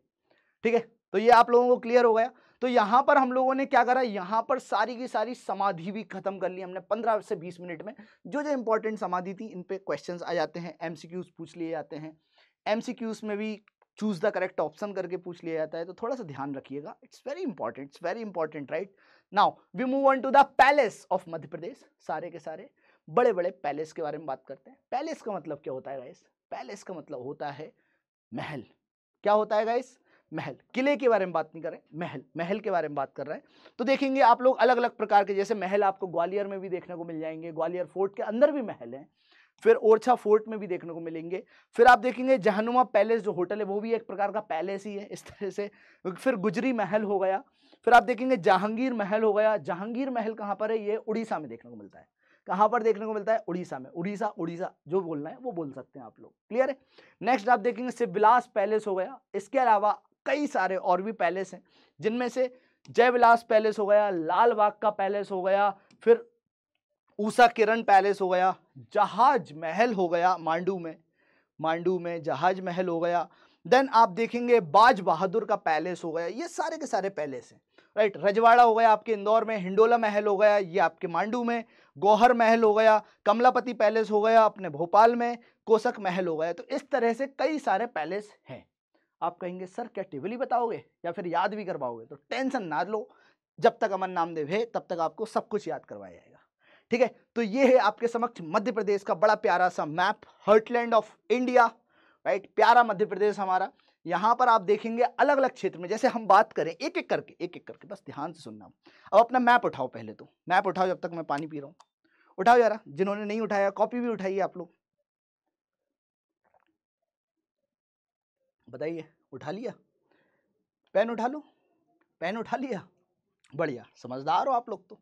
ठीक है तो ये आप लोगों को क्लियर हो गया तो यहाँ पर हम लोगों ने क्या करा यहाँ पर सारी की सारी समाधि भी खत्म कर ली हमने 15 से 20 मिनट में जो जो इंपॉर्टेंट समाधि थी इन पे क्वेश्चंस आ जाते हैं एमसीक्यूज पूछ लिए जाते हैं एमसीक्यूज में भी चूज द करेक्ट ऑप्शन करके पूछ लिया जाता है तो थोड़ा सा ध्यान रखिएगा it's very important it's very important right now we move on to the palace of Madhya Pradesh सारे के सारे बड़े बड़े पैलेस के बारे में बात करते हैं पैलेस का मतलब क्या होता है गाइस पैलेस का मतलब होता है महल क्या होता है गाइस महल किले के बारे में बात नहीं कर रहे महल महल के बारे में बात कर रहे हैं तो देखेंगे आप लोग अलग अलग प्रकार के जैसे महल आपको ग्वालियर में भी देखने को मिल जाएंगे ग्वालियर फोर्ट के अंदर भी महल हैं फिर ओरछा फोर्ट में भी देखने को मिलेंगे फिर आप देखेंगे जहनुमा पैलेस जो होटल है वो भी एक प्रकार का पैलेस ही है इस तरह से फिर गुजरी महल हो गया फिर आप देखेंगे जहांगीर महल हो गया जहांगीर महल कहाँ पर है ये उड़ीसा में देखने को मिलता है कहाँ पर देखने को मिलता है उड़ीसा में उड़ीसा उड़ीसा जो बोलना है वो बोल सकते हैं आप लोग क्लियर है नेक्स्ट आप देखेंगे शिवविलास पैलेस हो गया इसके अलावा कई सारे और भी पैलेस हैं जिनमें से जयविलास पैलेस हो गया लाल बाग का पैलेस हो गया फिर ऊषा किरण पैलेस हो गया जहाज महल हो गया मांडू में मांडू में जहाज महल हो गया देन आप देखेंगे बाज बहादुर का पैलेस हो गया ये सारे के सारे पैलेस हैं राइट रजवाड़ा हो गया आपके इंदौर में हिंडोला महल हो गया ये आपके मांडू में गौहर महल हो गया कमलापति पैलेस हो गया अपने भोपाल में कोसक महल हो गया तो इस तरह से कई सारे पैलेस हैं आप कहेंगे सर क्या टेबली बताओगे या फिर याद भी करवाओगे तो टेंशन ना लो जब तक अमन नामदेव है तब तक आपको सब कुछ याद करवाया जाएगा ठीक है तो ये है आपके समक्ष मध्य प्रदेश का बड़ा प्यारा सा map heartland of India right प्यारा मध्य प्रदेश हमारा यहाँ पर आप देखेंगे अलग अलग क्षेत्र में जैसे हम बात करें एक एक करके एक एक करके बस ध्यान से सुनना अब अपना मैप उठाओ पहले तो मैप उठाओ जब तक मैं पानी पी रहा हूँ उठाओ जरा जिन्होंने नहीं उठाया कॉपी भी उठाइए आप लोग बताइए उठा लिया पेन उठा लो पेन उठा लिया बढ़िया समझदार हो आप लोग तो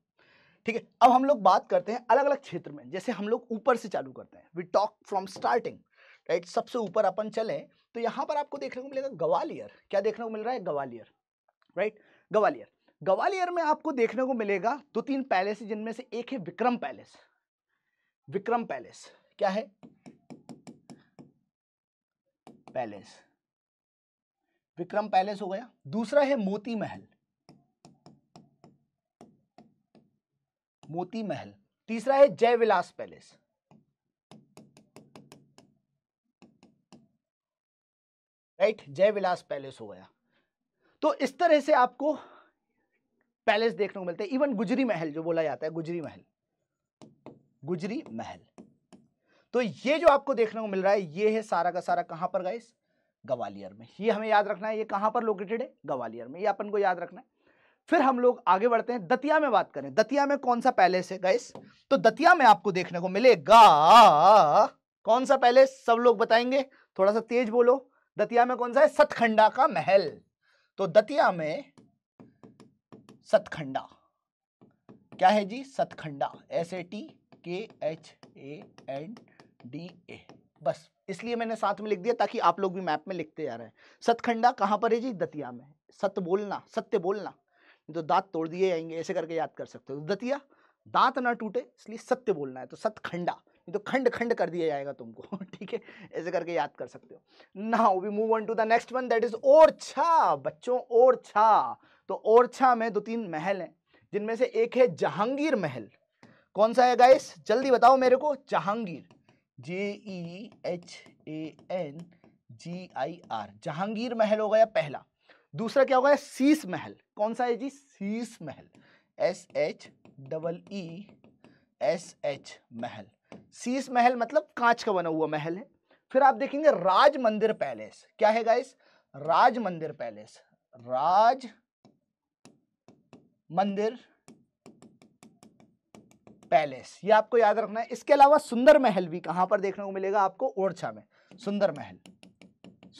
ठीक है अब हम लोग बात करते हैं अलग अलग क्षेत्र में जैसे हम लोग ऊपर से चालू करते हैं we talk from starting right सबसे ऊपर अपन चले तो यहां पर आपको देखने को मिलेगा ग्वालियर क्या देखने को मिल रहा है ग्वालियर राइट ग्वालियर ग्वालियर में आपको देखने को मिलेगा दो तीन पैलेस जिनमें से एक है विक्रम पैलेस विक्रम पैलेस क्या है पैलेस विक्रम पैलेस हो गया दूसरा है मोती महल मोती महल तीसरा है जय विलास पैलेस राइट जय विलास पैलेस हो गया तो इस तरह से आपको पैलेस देखने को मिलते हैं इवन गुजरी महल जो बोला जाता है गुजरी महल गुजरी महल तो ये जो आपको देखने को मिल रहा है ये है सारा का सारा कहां पर गाइस ग्वालियर में ये हमें याद रखना है ये कहाँ पर लोकेटेड है ग्वालियर में ये अपन को याद रखना है फिर हम लोग आगे बढ़ते हैं दतिया में बात करें दतिया में कौन सा पैलेस है गैस तो दतिया में आपको देखने को मिलेगा कौन सा पैलेस सब लोग बताएंगे थोड़ा सा तेज बोलो दतिया में कौन सा है सतखंडा का महल तो दतिया में सतखंडा क्या है जी Satkhanda S A T K H A N D A बस इसलिए मैंने साथ में लिख दिया ताकि आप लोग भी मैप में लिखते जा रहे हैं सतखंडा कहाँ पर है जी दतिया में सत्य बोलना सत्य बोलना तो दांत तोड़ दिए जाएंगे ऐसे करके याद कर सकते हो तो दतिया दांत ना टूटे इसलिए सत्य बोलना है तो सतखंडा नहीं तो खंड खंड कर दिया जाएगा तुमको *laughs* ठीक है ऐसे करके याद कर सकते हो now we move on to the next one that is Orchha बच्चों ओरछा तो ओरछा में दो तीन महल हैं जिनमें से एक है जहांगीर महल कौन सा है गाइस जल्दी बताओ मेरे को Jahangir J E H A N G I R Jahangir Mahal हो गया पहला दूसरा क्या होगा शीश महल कौन सा है जी Sheesh Mahal S H double E S H Mahal Sheesh महल मतलब कांच का बना हुआ महल है फिर आप देखेंगे राज मंदिर पैलेस क्या है गाइस राज मंदिर पैलेस राज मंदिर पैलेस ये आपको याद रखना है इसके अलावा सुंदर महल भी कहां पर देखने को मिलेगा आपको ओरछा में सुंदर महल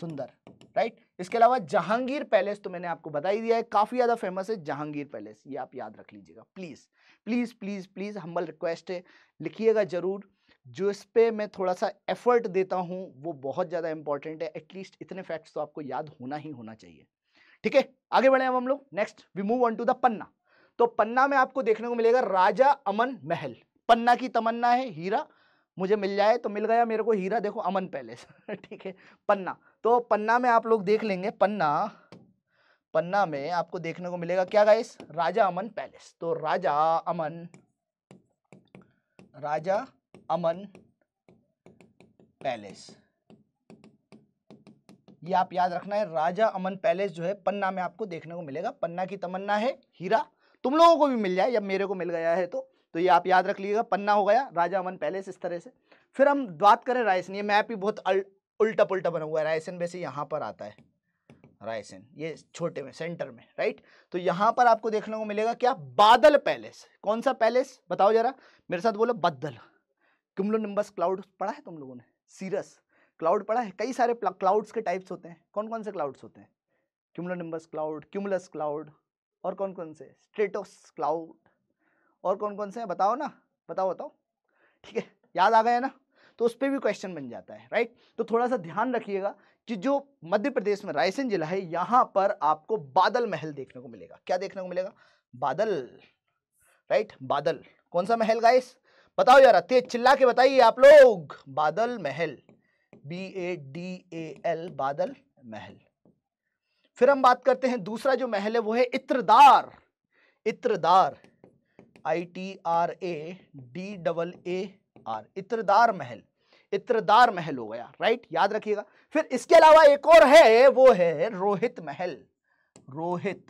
सुंदर राइट इसके अलावा जहांगीर पैलेस तो मैंने आपको बता ही दिया है काफी ज्यादा फेमस है जहांगीर पैलेस ये आप याद रख लीजिएगा please please please please humble request है लिखिएगा जरूर जो इस पे मैं थोड़ा सा एफर्ट देता हूँ वो बहुत ज़्यादा इंपॉर्टेंट है एटलीस्ट इतने फैक्ट्स तो आपको याद होना ही होना चाहिए ठीक है आगे बढ़े अब हम लोग next we move on to the Panna तो पन्ना में आपको देखने को मिलेगा राजा अमन महल पन्ना की तमन्ना है हीरा मुझे मिल जाए तो मिल गया मेरे को हीरा देखो अमन पैलेस *laughs* ठीक है पन्ना तो पन्ना में आप लोग देख लेंगे पन्ना पन्ना में आपको देखने को मिलेगा क्या गाइस राजा अमन पैलेस तो राजा अमन राजा अमन पैलेस ये आप याद रखना है राजा अमन पैलेस जो है पन्ना में आपको देखने को मिलेगा पन्ना की तमन्ना है हीरा तुम लोगों को भी मिल जाए जब मेरे को मिल गया है तो तो ये आप याद रख लीजिएगा पन्ना हो गया राजा अमन पैलेस इस तरह से फिर हम बात करें रायसेन ये मैप भी बहुत उल्टा पुलटा बना हुआ है रायसेन वैसे यहाँ पर आता है रायसेन ये छोटे में सेंटर में राइट तो यहाँ पर आपको देखने को मिलेगा क्या बादल पैलेस कौन सा पैलेस बताओ जरा मेरे साथ बोलो बदल क्यूमलो निम्बस क्लाउड पढ़ा है तुम लोगों ने सीरस क्लाउड पढ़ा है कई सारे क्लाउड्स के टाइप्स होते हैं कौन कौन से क्लाउड्स होते हैं cumulonimbus cloud cumulus cloud और कौन कौन से स्ट्रेटोस क्लाउड और कौन कौन से हैं बताओ ना बताओ बताओ ठीक है याद आ गया ना तो उस पर भी क्वेश्चन बन जाता है राइट तो थोड़ा सा ध्यान रखिएगा कि जो मध्य प्रदेश में रायसेन जिला है यहाँ पर आपको बादल महल देखने को मिलेगा क्या देखने को मिलेगा बादल राइट बादल कौन सा महल गाइस बताओ यार तेज चिल्ला के बताइए आप लोग Badal Mahal B A D A L Badal Mahal फिर हम बात करते हैं दूसरा जो महल है वो है Itradar Itradar I T R A D double A R Itradar Mahal Itradar महल हो गया राइट याद रखिएगा फिर इसके अलावा एक और है वो है रोहित महल रोहित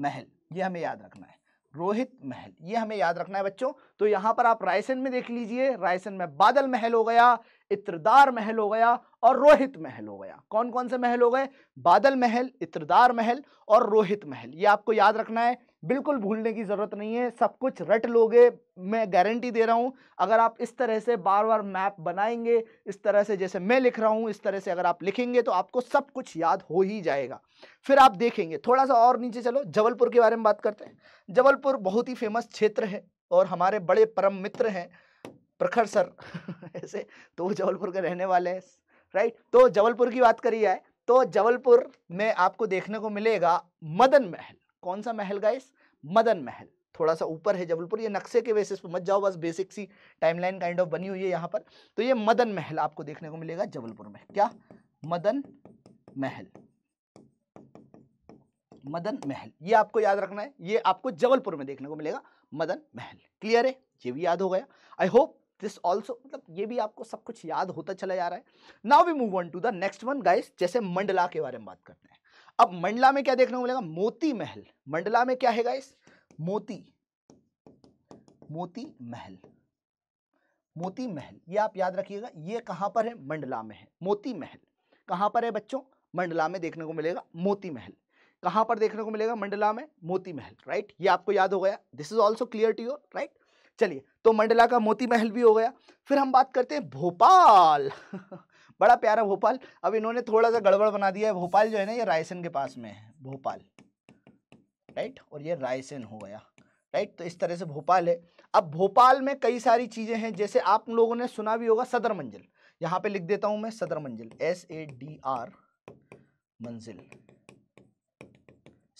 महल ये हमें याद रखना है रोहित महल ये हमें याद रखना है बच्चों तो यहाँ पर आप रायसेन में देख लीजिए रायसेन में बादल महल हो गया इत्रदार महल हो गया और रोहित महल हो गया कौन कौन से महल हो गए बादल महल इत्रदार महल और रोहित महल ये आपको याद रखना है बिल्कुल भूलने की ज़रूरत नहीं है सब कुछ रट लोगे मैं गारंटी दे रहा हूँ अगर आप इस तरह से बार बार मैप बनाएंगे इस तरह से जैसे मैं लिख रहा हूँ इस तरह से अगर आप लिखेंगे तो आपको सब कुछ याद हो ही जाएगा फिर आप देखेंगे थोड़ा सा और नीचे चलो जबलपुर के बारे में बात करते हैं जबलपुर बहुत ही फेमस क्षेत्र है और हमारे बड़े परम मित्र हैं प्रखर सर *laughs* ऐसे तो जबलपुर के रहने वाले हैं राइट तो जबलपुर की बात करी जाए तो जबलपुर में आपको देखने को मिलेगा मदन महल कौन सा महल गाइस मदन महल थोड़ा सा ऊपर है जबलपुर ये नक्शे के बेसिस पर मत जाओ बस बेसिक सी टाइमलाइन काइंड ऑफ बनी हुई है यहाँ पर तो ये मदन महल आपको देखने को मिलेगा जबलपुर में क्या मदन महल मदन महल ये आपको याद रखना है ये आपको जबलपुर में देखने को मिलेगा मदन महल क्लियर है ये भी याद हो गया आई होप दिस ऑल्सो मतलब ये भी आपको सब कुछ याद होता चला जा रहा है now we move on to the next one guys जैसे मंडला के बारे में बात करते हैं अब मंडला में क्या देखने को मिलेगा मोती महल मंडला में क्या है गाइस मोती मोती महल मोती महल ये आप याद रखिएगा ये कहां पर है मंडला में है मोती महल कहां पर है बच्चों मंडला में देखने को मिलेगा मोती महल कहां पर देखने को मिलेगा मंडला में मोती महल राइट ये आपको याद हो गया this is also clear to your right चलिए तो मंडला का मोती महल भी हो गया फिर हम बात करते हैं भोपाल *laughs* बड़ा प्यारा भोपाल अब इन्होंने थोड़ा सा गड़बड़ बना दिया है भोपाल जो है ना ये रायसेन के पास में है भोपाल राइट और ये रायसेन हो गया राइट तो इस तरह से भोपाल है अब भोपाल में कई सारी चीज़ें हैं जैसे आप लोगों ने सुना भी होगा सदर मंजिल यहां पे लिख देता हूं मैं सदर मंजिल एस ए डी आर मंजिल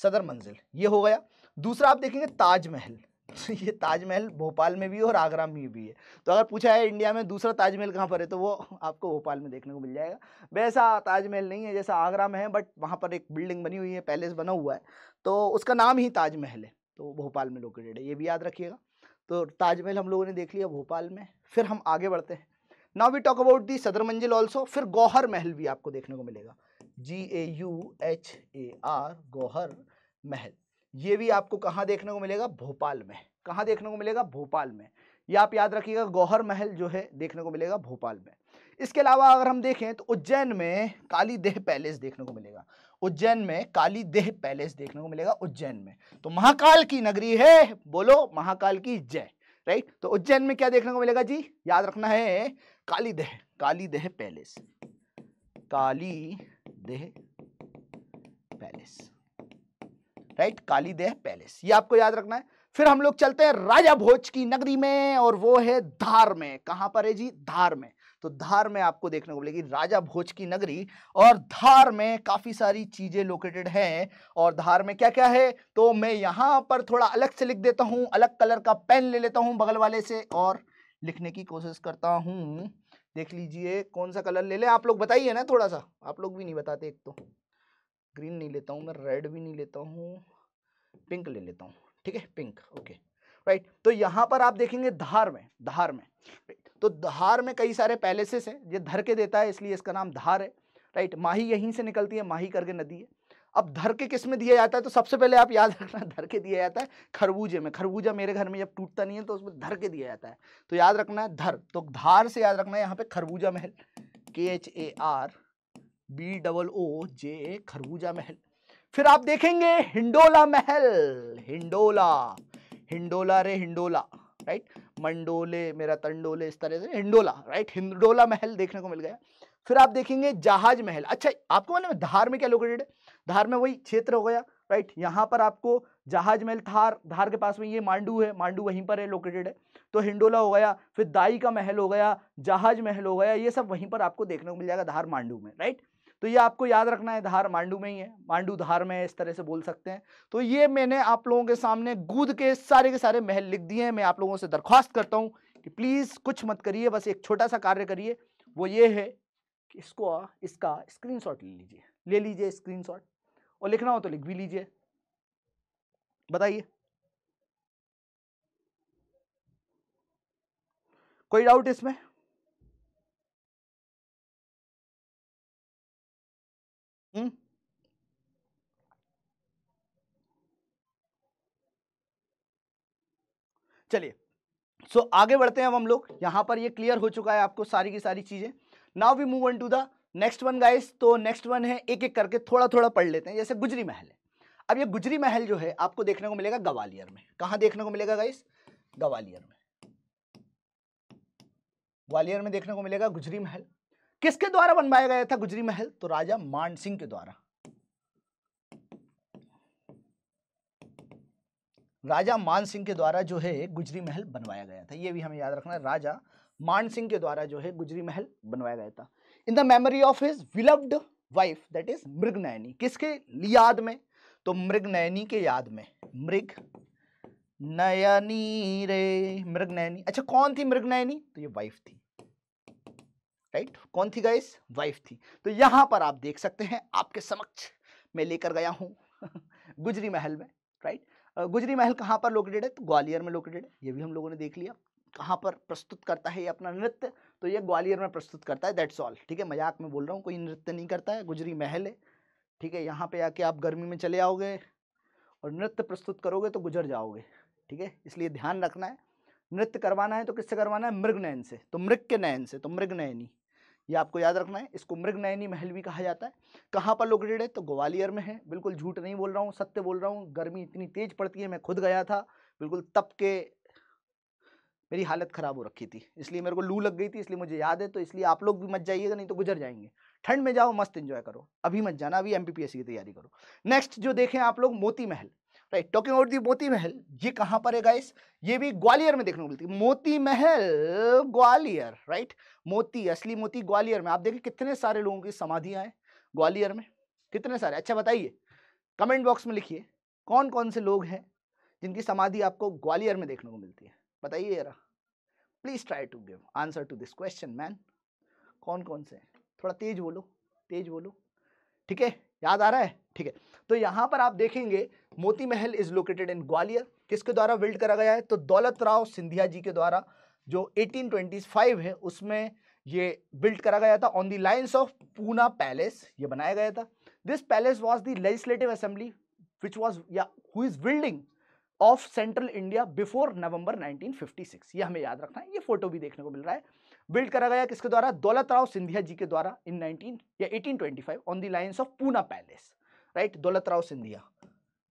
सदर मंजिल ये हो गया दूसरा आप देखेंगे ताजमहल *laughs* ये ताजमहल भोपाल में भी है और आगरा में भी है तो अगर पूछा है इंडिया में दूसरा ताजमहल कहाँ पर है तो वो *laughs* आपको भोपाल में देखने को मिल जाएगा वैसा ताजमहल नहीं है जैसा आगरा में है बट वहाँ पर एक बिल्डिंग बनी हुई है पैलेस बना हुआ है तो उसका नाम ही ताजमहल है तो भोपाल में लोकेटेड है ये भी याद रखिएगा तो ताजमहल हम लोगों ने देख लिया भोपाल में फिर हम आगे बढ़ते हैं now we talk about the Sadar Manzil also फिर गौहर महल भी आपको देखने को मिलेगा G A U H A R Gauhar Mahal ये भी आपको कहाँ देखने को मिलेगा भोपाल में कहाँ देखने को मिलेगा भोपाल में ये आप याद रखिएगा गौहर महल जो है देखने को मिलेगा भोपाल में इसके अलावा अगर हम देखें तो उज्जैन में काली देह पैलेस देखने को मिलेगा उज्जैन में काली देह पैलेस देखने को मिलेगा उज्जैन में तो महाकाल की नगरी है बोलो महाकाल की जय राइट तो उज्जैन में क्या देखने को मिलेगा जी याद रखना है काली देह काली देह पैलेस काली देह पैलेस राइट काली देह पैलेस ये आपको याद रखना है फिर हम लोग चलते हैं राजा भोज की नगरी में और वो है धार में कहां पर है जी धार में तो धार में आपको देखने को मिलेगी राजा भोज की नगरी और धार में काफ़ी सारी चीज़ें लोकेटेड हैं और धार में क्या क्या है तो मैं यहां पर थोड़ा अलग से लिख देता हूं अलग कलर का पेन ले लेता हूं बगल वाले से और लिखने की कोशिश करता हूं देख लीजिए कौन सा कलर ले लें आप लोग बताइए ना थोड़ा सा आप लोग भी नहीं बताते एक तो ग्रीन नहीं लेता हूँ मैं रेड भी नहीं लेता हूँ पिंक ले लेता हूँ ठीक है पिंक ओके राइट तो यहाँ पर आप देखेंगे धार में धार में तो धार में कई सारे पैलेसेस हैं ये धर के देता है इसलिए इसका नाम धार है राइट माही यहीं से निकलती है माही करके नदी है अब धर के किस में दिया जाता है तो सबसे पहले आप याद रखना धर के दिया जाता है खरबूजे में खरबूजा मेरे घर में जब टूटता नहीं है तो उसमें धर के दिया जाता है तो याद रखना है धर तो धार से याद रखना है यहाँ पे Kharbooja Mahal K H A R B double O J Kharbooja Mahal फिर आप देखेंगे हिंडोला महल हिंडोला हिंडोला रे हिंडोला राइट मंडोले मेरा तंडोले इस तरह से हिंडोला राइट हिंडोला महल देखने को मिल गया फिर आप देखेंगे जहाज महल अच्छा आपको मालूम है धार में क्या लोकेटेड है धार में वही क्षेत्र हो गया राइट यहाँ पर आपको जहाज महल धार धार के पास में ये मांडू है मांडू वहीं पर है लोकेटेड है तो हिंडोला हो गया फिर दाई का महल हो गया जहाज महल हो गया ये सब वहीं पर आपको देखने को मिल जाएगा धार मांडू में राइट तो ये आपको याद रखना है धार मांडू में ही है मांडू धार में इस तरह से बोल सकते हैं तो ये मैंने आप लोगों के सामने गूद के सारे के सारे महल लिख दिए हैं मैं आप लोगों से दरख्वास्त करता हूँ कि प्लीज़ कुछ मत करिए बस एक छोटा सा कार्य करिए वो ये है कि इसको इसका स्क्रीन ले लीजिए ले लीजिए स्क्रीन और लिखना हो तो लिख भी लीजिए बताइए कोई डाउट इसमें चलिए सो so, आगे बढ़ते हैं अब हम लोग यहाँ पर ये क्लियर हो चुका है आपको सारी की सारी चीज़ें now we move on to the next one guys तो नेक्स्ट वन है एक एक करके थोड़ा थोड़ा पढ़ लेते हैं जैसे गुजरी महल है अब ये गुजरी महल जो है आपको देखने को मिलेगा ग्वालियर में कहाँ देखने को मिलेगा गाइस ग्वालियर में ग्वालियर में देखने को मिलेगा गुजरी महल किसके द्वारा बनवाया गया था गुजरी महल तो राजा मान सिंह के द्वारा राजा मान सिंह के द्वारा जो है गुजरी महल बनवाया गया था ये भी हमें याद रखना है राजा मान सिंह के द्वारा जो है गुजरी महल बनवाया गया था in the memory of his beloved wife that is Nayani किसके याद में तो नयनी के याद में मृग नयनी रे मृगनयनी अच्छा कौन थी मृगनयनी तो ये वाइफ थी राइट कौन थी गाइस वाइफ थी तो यहां पर आप देख सकते हैं आपके समक्ष मैं लेकर गया हूं *laughs* गुजरी महल में राइट गुजरी महल कहाँ पर लोकेटेड है तो ग्वालियर में लोकेटेड है ये भी हम लोगों ने देख लिया कहाँ पर प्रस्तुत करता है ये अपना नृत्य तो ये ग्वालियर में प्रस्तुत करता है दैट्स ऑल ठीक है मजाक में बोल रहा हूँ कोई नृत्य नहीं करता है गुजरी महल है ठीक है यहाँ पे आके आप गर्मी में चले आओगे और नृत्य प्रस्तुत करोगे तो गुजर जाओगे ठीक है इसलिए ध्यान रखना है नृत्य करवाना है तो किससे करवाना है मृग नयन से तो मृग के नयन से तो मृग नयनी ये आपको याद रखना है इसको नयनी महल भी कहा जाता है कहाँ पर लोकेटेड है तो ग्वालियर में है बिल्कुल झूठ नहीं बोल रहा हूँ सत्य बोल रहा हूँ गर्मी इतनी तेज़ पड़ती है मैं खुद गया था बिल्कुल तप के मेरी हालत ख़राब हो रखी थी इसलिए मेरे को लू लग गई थी इसलिए मुझे याद है तो इसलिए आप लोग भी मत जाइएगा नहीं तो गुजर जाएंगे ठंड में जाओ मस्त इन्जॉय करो अभी मत जाना अभी एम की तैयारी करो नेक्स्ट जो देखें आप लोग मोती महल राइट टॉकिंग अबाउट दी मोती महल ये कहाँ पर है गाइस ये भी ग्वालियर में देखने को मिलती है मोती महल ग्वालियर राइट मोती असली मोती ग्वालियर में आप देखिए कितने सारे लोगों की समाधियां हैं ग्वालियर में कितने सारे अच्छा बताइए कमेंट बॉक्स में लिखिए कौन कौन से लोग हैं जिनकी समाधि आपको ग्वालियर में देखने को मिलती है बताइए जरा please try to give answer to this question man कौन कौन से थोड़ा तेज बोलो तेज बोलो ठीक है याद आ रहा है ठीक है तो यहाँ पर आप देखेंगे मोती Mahal is located in Gwalior किसके द्वारा बिल्ड करा गया है तो दौलत राव सिंधिया जी के द्वारा जो 1825 है उसमें ये बिल्ड करा गया था on the lines of Poona palace ये बनाया गया था this palace was the legislative assembly which was या who is building of Central India before November 1956 ये हमें याद रखना है ये फोटो भी देखने को मिल रहा है बिल्ड करा गया किसके द्वारा दौलत राव सिंधिया जी के द्वारा इन 19 या 1825 on the lines of Poona palace right Daulat Rao Scindia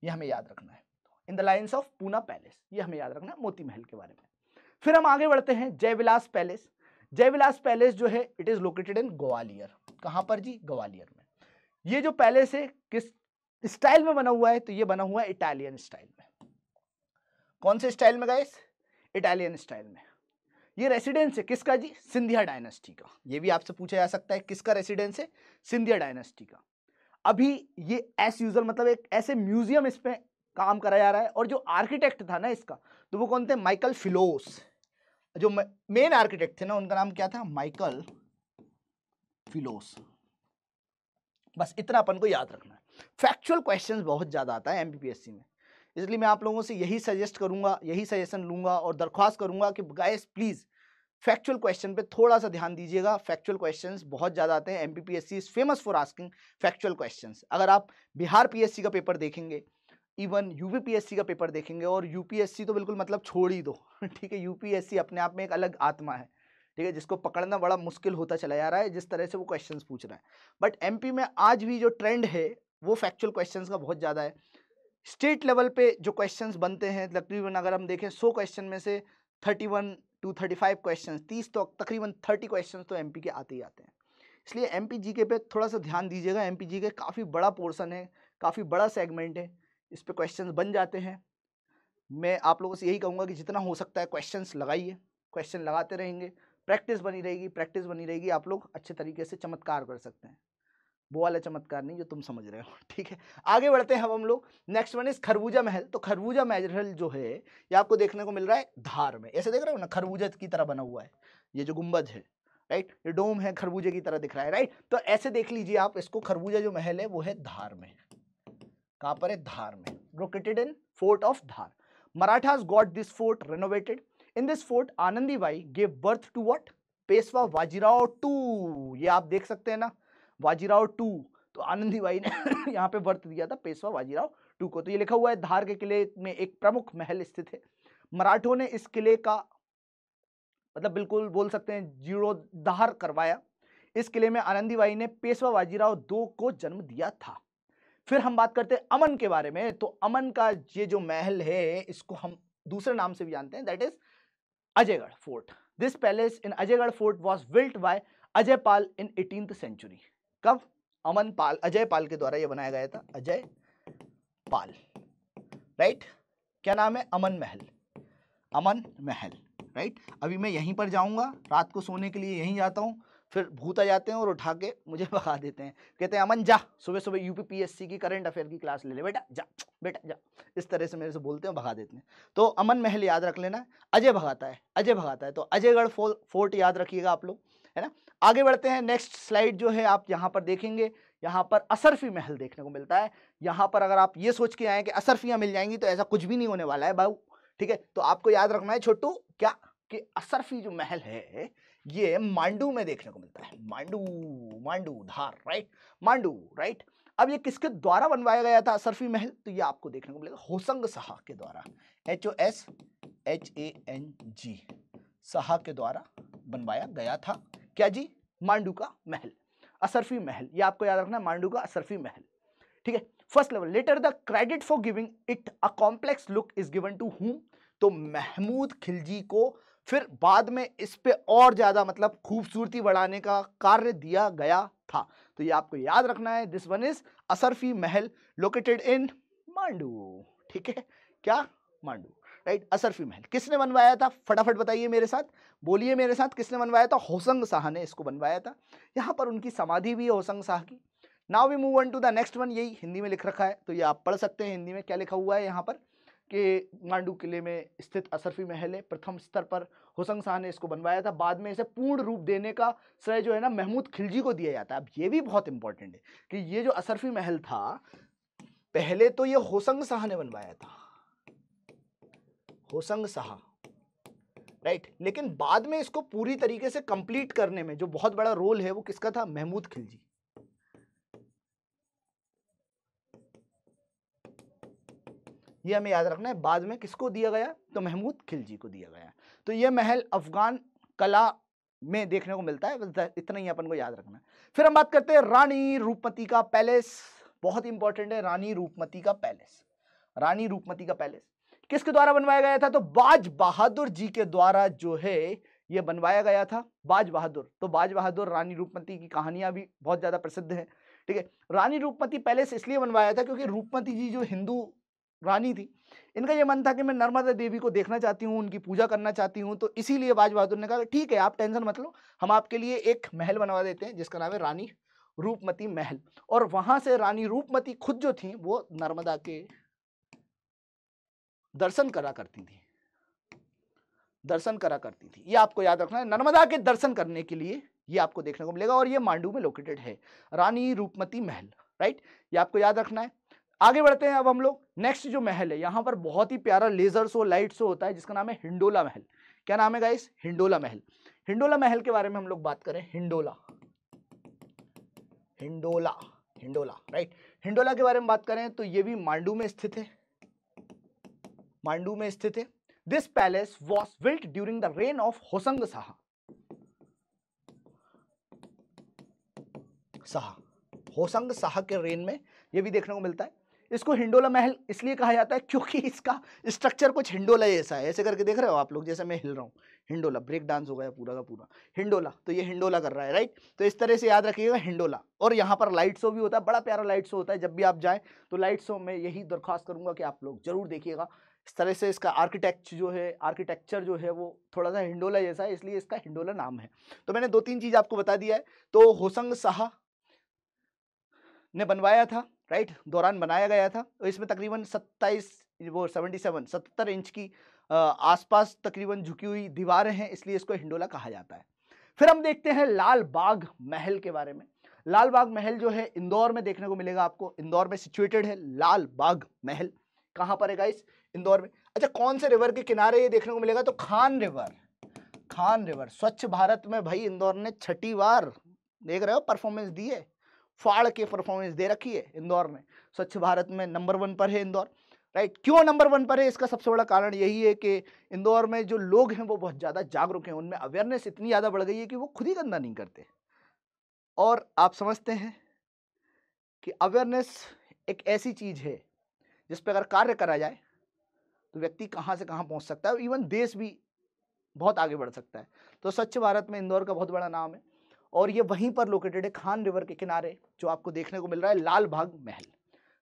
ये हमें याद रखना है in the lines of Poona palace ये हमें याद रखना है मोती महल के बारे में फिर हम आगे बढ़ते हैं जयविलास पैलेस जयविलास पैलेस जो है it is located in Gwalior कहाँ पर जी ग्वालियर में ये जो पैलेस है किस स्टाइल में बना हुआ है तो ये बना हुआ है इटालियन स्टाइल में कौन से स्टाइल में गए इटालियन स्टाइल में ये रेसिडेंस है किसका जी सिंधिया डायनेस्टी का ये भी आपसे पूछा जा सकता है किसका रेसिडेंस है सिंधिया डायनेस्टी का अभी ये एस यूजर मतलब एक ऐसे म्यूजियम इस पर काम करा जा रहा है और जो आर्किटेक्ट था ना इसका तो वो कौन थे माइकल फिलोस जो मेन आर्किटेक्ट थे ना उनका नाम क्या था माइकल फिलोस बस इतना अपन को याद रखना है फैक्चुअल क्वेश्चन बहुत ज़्यादा आता है एमपीपीएससी में इसलिए मैं आप लोगों से यही सजेस्ट करूँगा यही सजेशन लूँगा और दरख्वास्त करूँगा कि गाइस प्लीज़ फैक्चुअल क्वेश्चन पे थोड़ा सा ध्यान दीजिएगा फैक्चुअल क्वेश्चंस बहुत ज़्यादा आते हैं M P is famous for asking factual questions अगर आप बिहार पी का पेपर देखेंगे इवन यू का पेपर देखेंगे और यू तो बिल्कुल मतलब छोड़ ही दो *laughs* ठीक है यू अपने आप में एक अलग आत्मा है ठीक है जिसको पकड़ना बड़ा मुश्किल होता चला जा रहा है जिस तरह से वो क्वेश्चन पूछ रहा है बट एम में आज भी जो ट्रेंड है वो फैक्चुअल क्वेश्चन का बहुत ज़्यादा है स्टेट लेवल पे जो क्वेश्चंस बनते हैं तकरीबन अगर हम देखें सौ क्वेश्चन में से thirty one to thirty five question तीस तो तकरीबन थर्टी क्वेश्चन तो एम के आते ही आते हैं इसलिए एम पी पे थोड़ा सा ध्यान दीजिएगा एम पी काफ़ी बड़ा पोर्सन है काफ़ी बड़ा सेगमेंट है इस पर क्वेश्चन बन जाते हैं मैं आप लोगों से यही कहूँगा कि जितना हो सकता है क्वेश्चन लगाइए क्वेश्चन लगाते रहेंगे प्रैक्टिस बनी रहेगी प्रैक्टिस बनी रहेगी आप लोग अच्छे तरीके से चमत्कार कर सकते हैं वो वाला चमत्कार नहीं जो तुम समझ रहे हो ठीक है आगे बढ़ते हैं हम लोग नेक्स्ट वन इज खरबूजा महल तो खरबूजा महल जो है ये आपको देखने को मिल रहा है धार में ऐसे देख रहे हो ना खरबूजा की तरह बना हुआ है ये जो गुम्बज है राइट ये डोम है खरबूजे की तरह दिख रहा है राइट तो ऐसे देख लीजिए आप इसको खरबूजा जो महल है वो है धार में कहाँ पर है धार में located in fort of Dhar Marathas got this fort renovated in this fort Anandi Bai gave birth to what Peshwa Bajirao two ये आप देख सकते हैं ना वाजीराव टू तो आनंदी बाई ने *coughs* यहाँ पे वर्त दिया था पेशवा वाजीराव टू को तो ये लिखा हुआ है धार के किले में एक प्रमुख महल स्थित है मराठों ने इस किले का मतलब बिल्कुल बोल सकते हैं जीर्णोद्धार करवाया इस किले में आनंदीबाई ने पेशवा बाजीराव दो को जन्म दिया था फिर हम बात करते हैं अमन के बारे में तो अमन का ये जो महल है इसको हम दूसरे नाम से भी जानते हैं that is Ajaygarh fort this palace in Ajaygarh fort was built by Ajaypal in eighteen century कब अमन पाल अजय पाल के द्वारा ये बनाया गया था अजय पाल राइट क्या नाम है अमन महल अमन महल राइट अभी मैं यहीं पर जाऊंगा रात को सोने के लिए यहीं जाता हूं फिर भूत आ जाते हैं और उठा के मुझे *laughs* भगा देते हैं कहते हैं अमन जा सुबह सुबह यूपीपीएससी की करंट अफेयर की क्लास ले ले बेटा जा बेटा जा इस तरह से मेरे से बोलते हैं भगा देते हैं तो अमन महल याद रख लेना अजय भगाता है अजय भगाता है तो अजयगढ़ फोर्ट याद रखिएगा आप लोग है ना आगे बढ़ते हैं नेक्स्ट स्लाइड जो है आप यहाँ पर देखेंगे यहाँ पर असरफी महल देखने को मिलता है यहाँ पर अगर आप ये सोच के आए कि असरफियाँ मिल जाएंगी तो ऐसा कुछ भी नहीं होने वाला है भाऊ ठीक है तो आपको याद रखना है छोटू क्या कि असरफी जो महल है ये मांडू में देखने को मिलता है मांडू मांडू धार राइट मांडू राइट अब ये किसके द्वारा बनवाया गया था असरफी महल तो ये आपको देखने को मिलेगा होसंग सहा के द्वारा H O S H A N G Shah के द्वारा बनवाया गया था क्या जी मांडू का महल असरफी महल ये आपको याद रखना है मांडू का असरफी महल ठीक है first level later the credit for giving it a complex look is given to whom तो महमूद खिलजी को फिर बाद में इस पे और ज़्यादा मतलब खूबसूरती बढ़ाने का कार्य दिया गया था तो ये आपको याद रखना है दिस वन इज असरफी महल लोकेटेड इन मांडू ठीक है क्या मांडू राइट असरफी महल किसने बनवाया था फटाफट बताइए मेरे साथ बोलिए मेरे साथ किसने बनवाया था होसंग शाह ने इसको बनवाया था यहाँ पर उनकी समाधि भी है होसंग शाह की now we move on to the next one यही हिंदी में लिख रखा है तो ये आप पढ़ सकते हैं हिंदी में क्या लिखा हुआ है यहाँ पर कि मांडू किले में स्थित असरफी महल है प्रथम स्तर पर होसंग शाह ने इसको बनवाया था बाद में इसे पूर्ण रूप देने का श्रेय जो है ना महमूद खिलजी को दिया जाता है अब ये भी बहुत इंपॉर्टेंट है कि ये जो असरफी महल था पहले तो ये होसंग शाह ने बनवाया था होसंग सहा राइट right? लेकिन बाद में इसको पूरी तरीके से कंप्लीट करने में जो बहुत बड़ा रोल है वो किसका था महमूद खिलजी ये हमें याद रखना है बाद में किसको दिया गया तो महमूद खिलजी को दिया गया तो ये महल अफगान कला में देखने को मिलता है बस इतना ही अपन को याद रखना है फिर हम बात करते हैं रानी रूपमती का पैलेस बहुत इंपॉर्टेंट है रानी रूपमती का पैलेस रानी रूपमती का पैलेस किसके द्वारा बनवाया गया था तो बाज बहादुर जी के द्वारा जो है ये बनवाया गया था बाज बहादुर तो बाज बहादुर रानी रूपमती की कहानियां भी बहुत ज़्यादा प्रसिद्ध हैं ठीक है रानी रूपमती पहले से इसलिए बनवाया था क्योंकि रूपमती जी जो हिंदू रानी थी इनका ये मन था कि मैं नर्मदा देवी को देखना चाहती हूँ उनकी पूजा करना चाहती हूँ तो इसीलिए बाज बहादुर ने कहा ठीक है आप टेंशन मत लो हम आपके लिए एक महल बनवा देते हैं जिसका नाम है रानी रूपमती महल और वहाँ से रानी रूपमती खुद जो थी वो नर्मदा के दर्शन करा करती थी दर्शन करा करती थी ये आपको याद रखना है नर्मदा के दर्शन करने के लिए ये आपको देखने को मिलेगा और ये मांडू में लोकेटेड है रानी रूपमती महल राइट ये आपको याद रखना है आगे बढ़ते हैं अब हम लोग नेक्स्ट जो महल है यहाँ पर बहुत ही प्यारा लेजर शो लाइट शो होता है जिसका नाम है हिंडोला महल क्या नाम है गाइस हिंडोला महल हिंडोला महल के बारे में हम लोग बात करें हिंडोला हिंडोला हिंडोला राइट हिंडोला के बारे में बात करें तो ये भी मांडू में स्थित है मांडू में स्थित है this palace was built during the reign of Hoshang Shah Shah Hoshang Shah के रेन में ये भी देखने को मिलता है इसको हिंडोला महल इसलिए कहा जाता है क्योंकि इसका स्ट्रक्चर कुछ हिंडोला जैसा है ऐसे करके देख रहे हो आप लोग जैसे मैं हिल रहा हूँ हिंडोला ब्रेक डांस हो गया पूरा का पूरा हिंडोला तो ये हिंडोला कर रहा है राइट तो इस तरह से याद रखिएगा हिंडोला और यहाँ पर लाइट शो भी होता है बड़ा प्यारा लाइट शो होता है जब भी आप जाएँ तो लाइट शो में यही दरख्वास्त करूँगा कि आप लोग जरूर देखिएगा इस तरह से इसका आर्किटेक्च जो है आर्किटेक्चर जो है वो थोड़ा सा हिंडोला जैसा है इसलिए इसका हिंडोला नाम है तो मैंने दो तीन चीज़ आपको बता दिया है तो होसंग शाह ने बनवाया था राइट दौरान बनाया गया था और इसमें तकरीबन सत्ताईस वो सेवेंटी सेवन सत्तर इंच की आसपास तकरीबन झुकी हुई दीवारें हैं इसलिए इसको हिंडोला कहा जाता है फिर हम देखते हैं लाल बाग महल के बारे में लाल बाग महल जो है इंदौर में देखने को मिलेगा आपको इंदौर में सिचुएटेड है लाल बाग महल कहाँ पर है गाइस इंदौर में अच्छा कौन से रिवर के किनारे ये देखने को मिलेगा तो खान रिवर खान रिवर स्वच्छ भारत में भाई इंदौर ने छठी बार देख रहे हो परफॉर्मेंस दी है फाड़ के परफॉर्मेंस दे रखी है इंदौर ने स्वच्छ भारत में नंबर वन पर है इंदौर राइट क्यों नंबर वन पर है इसका सबसे बड़ा कारण यही है कि इंदौर में जो लोग हैं वो बहुत ज़्यादा जागरूक हैं उनमें अवेयरनेस इतनी ज़्यादा बढ़ गई है कि वो खुद ही गंदा नहीं करते और आप समझते हैं कि अवेयरनेस एक ऐसी चीज़ है जिस पर अगर कार्य करा जाए तो व्यक्ति कहाँ से कहाँ पहुँच सकता है इवन देश भी बहुत आगे बढ़ सकता है तो स्वच्छ भारत में इंदौर का बहुत बड़ा नाम है और ये वहीं पर लोकेटेड है खान रिवर के किनारे जो आपको देखने को मिल रहा है लाल बाग महल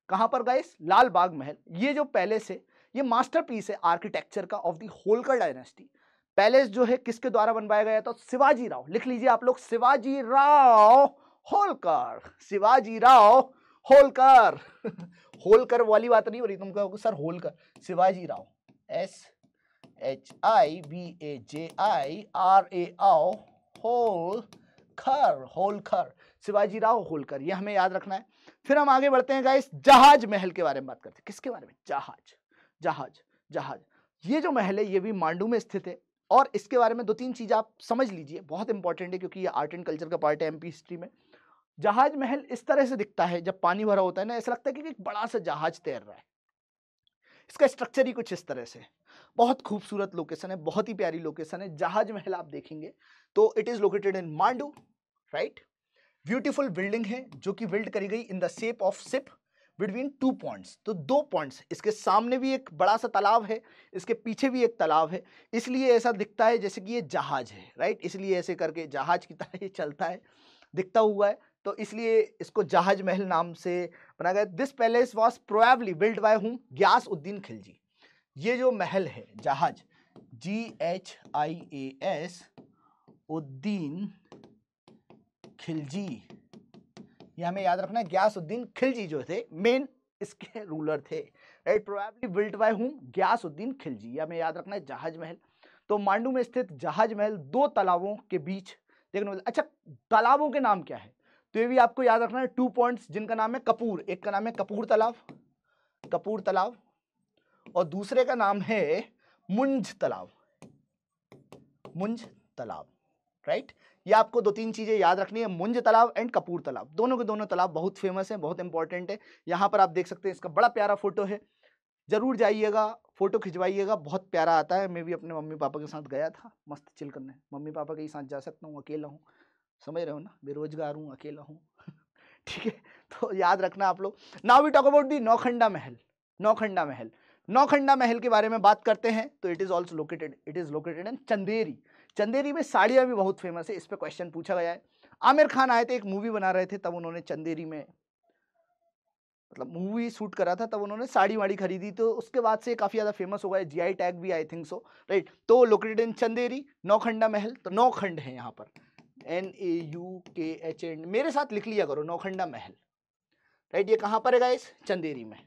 कहाँ पर गाइस लाल बाग महल ये जो पैलेस है ये मास्टरपीस है आर्किटेक्चर का of the Holkar dynasty palace जो है किसके द्वारा बनवाया गया था शिवाजी राव लिख लीजिए आप लोग शिवाजी राव होलकर शिवाजी राव होलकर होलकर वाली बात नहीं हो रही तुम कहो sir Holkar Shivaji Rao S H I B A J I R A आओ होल खर खर शिवाजी राव होलकर ये हमें याद रखना है फिर हम आगे बढ़ते हैं गाइस जहाज महल के बारे में बात करते हैं किसके बारे में जहाज जहाज जहाज ये जो महल है ये भी मांडू में स्थित है और इसके बारे में दो तीन चीज़ आप समझ लीजिए बहुत इंपॉर्टेंट है क्योंकि ये आर्ट एंड कल्चर का पार्ट है एम हिस्ट्री में जहाज महल इस तरह से दिखता है जब पानी भरा होता है ना ऐसा लगता है कि एक बड़ा सा जहाज तैर रहा है इसका स्ट्रक्चर ही कुछ इस तरह से बहुत खूबसूरत लोकेशन है बहुत ही प्यारी लोकेशन है जहाज महल आप देखेंगे तो it is located in Mandu right beautiful building है जो कि बिल्ड करी गई in the shape of ship between two points तो दो पॉइंट्स इसके सामने भी एक बड़ा सा तालाब है इसके पीछे भी एक तालाब है इसलिए ऐसा दिखता है जैसे कि ये जहाज है राइट इसलिए ऐसे करके जहाज की तरह ये चलता है दिखता हुआ है तो इसलिए इसको जहाज महल नाम से बना गया this palace was probably build by whom Ghiyas Uddin Khilji ये जो महल है Jahaz G H I A S Uddin Khilji ये हमें याद रखना है ग्यास उद्दीन खिलजी जो थे मेन इसके रूलर थे right probably built by whom Uddin Khilji ये हमें याद रखना है जहाज महल तो मांडू में स्थित जहाज महल दो तालाबों के बीच देखने अच्छा तालाबों के नाम क्या है तो ये भी आपको याद रखना है टू पॉइंट्स जिनका नाम है कपूर एक का नाम है कपूर तालाब कपूर तालाब और दूसरे का नाम है मुंज तालाब मुंज तालाब राइट ये आपको दो तीन चीज़ें याद रखनी है मुंज तालाब एंड कपूर तालाब दोनों के दोनों तालाब बहुत फेमस हैं बहुत इंपॉर्टेंट है यहाँ पर आप देख सकते हैं इसका बड़ा प्यारा फोटो है ज़रूर जाइएगा फ़ोटो खिंचवाइएगा बहुत प्यारा आता है मैं भी अपने मम्मी पापा के साथ गया था मस्त चिल करने मम्मी पापा के ही साथ जा सकता हूँ अकेला हूँ समझ रहे हो ना बेरोजगार हूँ अकेला हूँ *laughs* ठीक है तो याद रखना आप लोग now we talk about the Naukhanda Mahal Naukhanda Mahal Naukhanda महल के बारे में बात करते हैं तो it is also located it is located in Chanderi Chanderi में साड़ियाँ भी बहुत फेमस है इस पर क्वेश्चन पूछा गया है आमिर खान आए थे एक मूवी बना रहे थे तब उन्होंने चंदेरी में मतलब मूवी शूट करा था तब उन्होंने साड़ी वाड़ी खरीदी तो उसके बाद से काफ़ी ज़्यादा फेमस हो गया जीआई टैग भी आई थिंक सो राइट तो लोकेटेड इन चंदेरी नौखंडा महल तो नौखंड है यहाँ पर N A U K H and मेरे साथ लिख लिया करो नौखंडा महल राइट ये कहां पर है इस चंदेरी में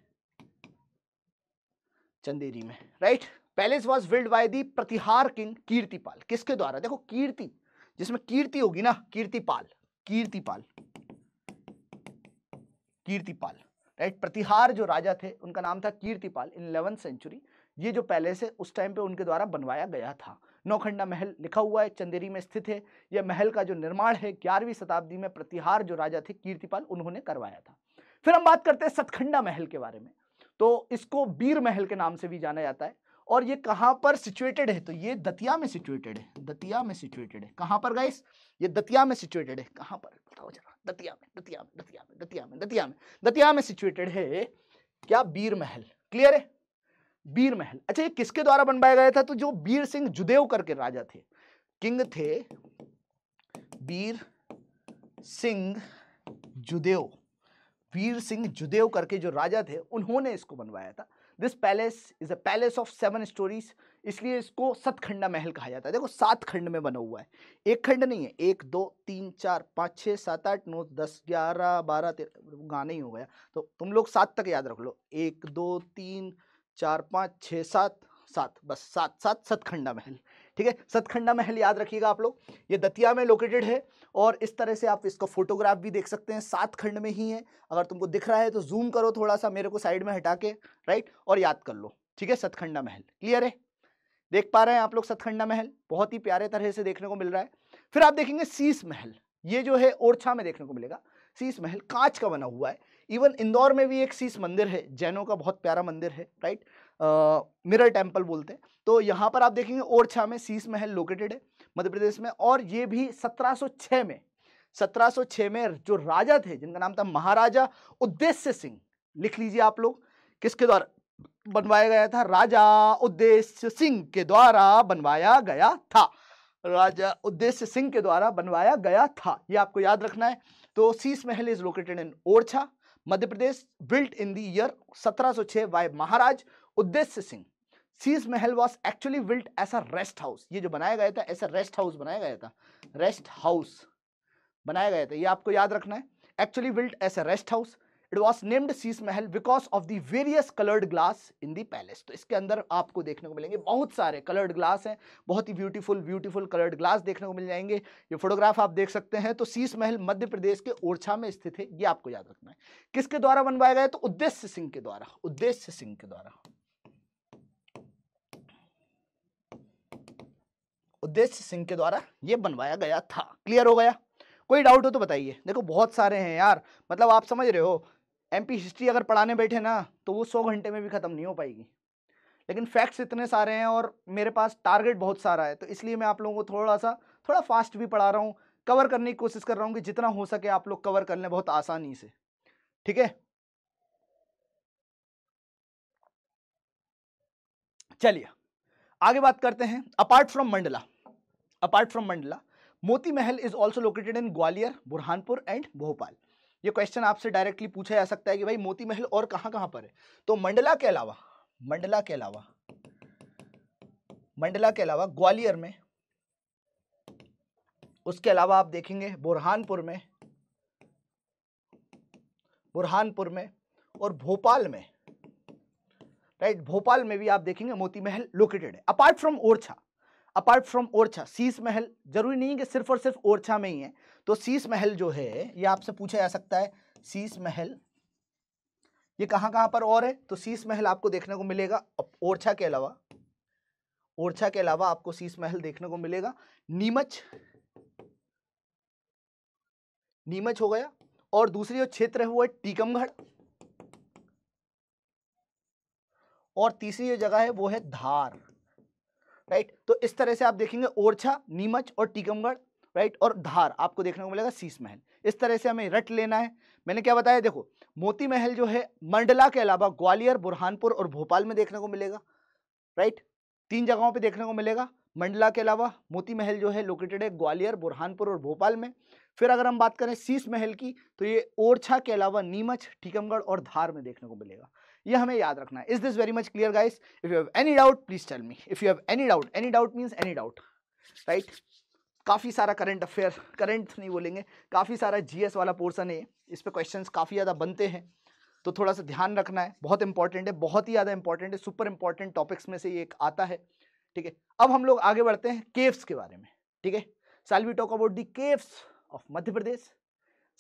चंदेरी में right palace was build by the Pratihara king Kirtipal किसके द्वारा देखो कीर्ति जिसमें कीर्ति होगी ना कीर्तिपाल कीर्तिपाल कीर्तिपाल राइट प्रतिहार जो राजा थे उनका नाम था कीर्तिपाल इन इलेवंथ सेंचुरी ये जो पैलेस है उस टाइम पे उनके द्वारा बनवाया गया था नौखंडा महल लिखा हुआ है चंदेरी में स्थित है यह महल का जो निर्माण है ग्यारहवीं शताब्दी में प्रतिहार जो राजा थे कीर्तिपाल उन्होंने करवाया था फिर हम बात करते हैं सतखंडा महल के बारे में तो इसको बीर महल के नाम से भी जाना जाता है और ये कहाँ पर सिचुएटेड है तो ये दतिया में सिचुएटेड है दतिया में सिचुएटेड है कहाँ पर गाइस ये दतिया में सिचुएटेड है कहाँ पर बताओ जरा दतिया में दतिया में दतिया में दतिया में दतिया में दतिया में सिचुएटेड है क्या बीर महल क्लियर है बीर महल अच्छा ये किसके द्वारा बनवाया गया था तो जो बीर सिंह जुदेव करके राजा थे किंग थे बीर सिंह जुदेव वीर सिंह जुदेव करके जो राजा थे उन्होंने इसको बनवाया था this palace is a palace of seven storeys इसलिए इसको सतखंडा महल कहा जाता है देखो सात खंड में बना हुआ है एक खंड नहीं है एक दो तीन चार पाँच छः सात आठ नौ दस ग्यारह बारह तेरह गाना ही हो गया तो तुम लोग सात तक याद रख लो एक दो तीन चार पाँच छः सात सात बस सात सात सतखंडा महल ठीक है सतखंडा महल याद रखिएगा आप लोग ये दतिया में लोकेटेड है और इस तरह से आप इसका फोटोग्राफ भी देख सकते हैं सात खंड में ही है अगर तुमको दिख रहा है तो जूम करो थोड़ा सा मेरे को साइड में हटा के राइट और याद कर लो ठीक है सतखंडा महल क्लियर है देख पा रहे हैं आप लोग सतखंडा महल बहुत ही प्यारे तरह से देखने को मिल रहा है फिर आप देखेंगे शीस महल ये जो है ओरछा में देखने को मिलेगा शीस महल कांच का बना हुआ है इवन इंदौर में भी एक शीश मंदिर है जैनों का बहुत प्यारा मंदिर है राइट मिरर टेम्पल बोलते हैं तो यहाँ पर आप देखेंगे ओरछा में शीश महल लोकेटेड है मध्य प्रदेश में और ये भी 1706 में 1706 में जो राजा थे जिनका नाम था महाराजा उद्देश्य सिंह लिख लीजिए आप लोग किसके द्वारा बनवाया गया था राजा उद्देश्य सिंह के द्वारा बनवाया गया था राजा उद्देश्य सिंह के द्वारा बनवाया गया था ये आपको याद रखना है तो Sheesh Mahal is located in Orchha Madhya Pradesh built in the year 1706 by Maharaj उद्देश्य Singh Sheesh Mahal was actually built as a rest house ये जो बनाया गया था ऐसा रेस्ट हाउस बनाया गया था रेस्ट हाउस बनाया गया था ये आपको याद रखना है actually built as a rest house it was named Sheesh Mahal because of the various coloured glass in the palace तो इसके अंदर आपको देखने को मिलेंगे बहुत सारे कलर्ड ग्लास हैं बहुत ही ब्यूटीफुल ब्यूटीफुल कलर्ड ग्लास देखने को मिल जाएंगे ये फोटोग्राफ आप देख सकते हैं तो सीस महल मध्य प्रदेश के ओरछा में स्थित है ये आपको याद रखना है किसके द्वारा बनवाया गया तो उद्देश्य सिंह के द्वारा उद्देश्य सिंह के द्वारा उद्देश्य सिंह के द्वारा ये बनवाया गया था क्लियर हो गया कोई डाउट हो तो बताइए देखो बहुत सारे हैं यार मतलब आप समझ रहे हो एमपी हिस्ट्री अगर पढ़ाने बैठे ना तो वो सौ घंटे में भी ख़त्म नहीं हो पाएगी लेकिन फैक्ट्स इतने सारे हैं और मेरे पास टारगेट बहुत सारा है तो इसलिए मैं आप लोगों को थोड़ा सा थोड़ा फास्ट भी पढ़ा रहा हूँ कवर करने की कोशिश कर रहा हूँ कि जितना हो सके आप लोग कवर कर लें बहुत आसानी से ठीक है चलिए आगे बात करते हैं apart from Mandla apart from Mandla Moti Mahal is also located in Gwalior Burhanpur and Bhopal ये क्वेश्चन आपसे डायरेक्टली पूछा जा सकता है कि भाई मोती महल और कहां कहां पर है तो मंडला के अलावा मंडला के अलावा मंडला के अलावा ग्वालियर में उसके अलावा आप देखेंगे बुरहानपुर में बुरहानपुर में और भोपाल में राइट भोपाल में भी आप देखेंगे मोती महल लोकेटेड है apart from Orchha apart from Orchha Sheesh Mahal जरूरी नहीं है कि सिर्फ और सिर्फ ओरछा में ही है तो शीश महल जो है ये आपसे पूछा जा सकता है शीश महल ये कहां कहां पर और है तो शीश महल आपको देखने को मिलेगा ओरछा के अलावा ओरछा के अलावा आपको शीश महल देखने को मिलेगा नीमच नीमच हो गया और दूसरी जो क्षेत्र है वो है टीकमगढ़ और तीसरी जो जगह है वो है धार राइट तो इस तरह से आप देखेंगे ओरछा नीमच और टीकमगढ़ राइट और धार आपको देखने को मिलेगा शीश महल इस तरह से हमें रट लेना है मैंने क्या बताया देखो मोती महल जो है मंडला के अलावा ग्वालियर बुरहानपुर और भोपाल में देखने को मिलेगा राइट तीन जगहों पे देखने को मिलेगा मंडला के अलावा मोती महल जो है लोकेटेड है ग्वालियर बुरहानपुर और भोपाल में फिर अगर हम बात करें शीश महल की तो ये ओरछा के अलावा नीमच टीकमगढ़ और धार में देखने को मिलेगा ये हमें याद रखना है is this very much clear guys if you have any doubt please tell me if you have any doubt any doubt means any doubt right काफ़ी सारा करंट अफेयर करंट नहीं बोलेंगे काफ़ी सारा जीएस वाला पोर्सन है इस पर क्वेश्चन काफ़ी ज़्यादा बनते हैं तो थोड़ा सा ध्यान रखना है बहुत इंपॉर्टेंट है बहुत ही ज़्यादा इंपॉर्टेंट है सुपर इंपॉर्टेंट टॉपिक्स में से ये एक आता है ठीक है अब हम लोग आगे बढ़ते हैं केव्स के बारे में ठीक है साल we talk about the caves of Madhya Pradesh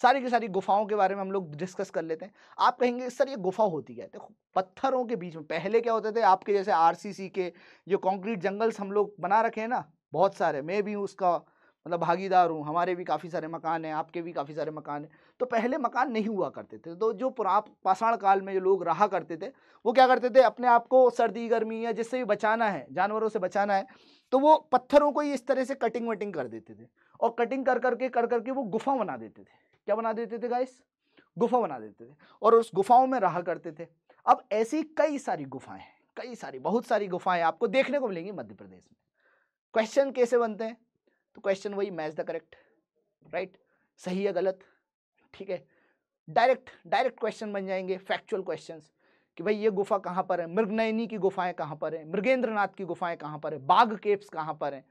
सारी की सारी गुफाओं के बारे में हम लोग डिस्कस कर लेते हैं आप कहेंगे सर ये गुफा होती है देखो पत्थरों के बीच में पहले क्या होते थे आपके जैसे आरसीसी के जो कंक्रीट जंगल्स हम लोग बना रखे हैं ना बहुत सारे मैं भी उसका मतलब भागीदार हूँ हमारे भी काफ़ी सारे मकान हैं आपके भी काफ़ी सारे मकान हैं तो पहले मकान नहीं हुआ करते थे तो जो पुरा पाषाण काल में जो लोग रहा करते थे वो क्या करते थे अपने आप को सर्दी गर्मी या जिससे भी बचाना है जानवरों से बचाना है तो वो पत्थरों को ही इस तरह से कटिंग वटिंग कर देते थे और कटिंग कर करके कर करके वो गुफा बना देते थे क्या बना देते थे गाइस गुफा बना देते थे और उस गुफाओं में रहा करते थे अब ऐसी कई सारी गुफाएं हैं कई सारी बहुत सारी गुफाएं आपको देखने को मिलेंगी मध्य प्रदेश में क्वेश्चन कैसे बनते हैं तो क्वेश्चन वही मैच द करेक्ट राइट सही है गलत ठीक है डायरेक्ट डायरेक्ट क्वेश्चन बन जाएंगे फैक्चुअल क्वेश्चन कि भाई ये गुफा कहाँ पर है मृगनयनी की गुफाएं कहाँ पर है मृगेंद्रनाथ की गुफाएं कहाँ पर है बाघ केप्स कहाँ पर हैं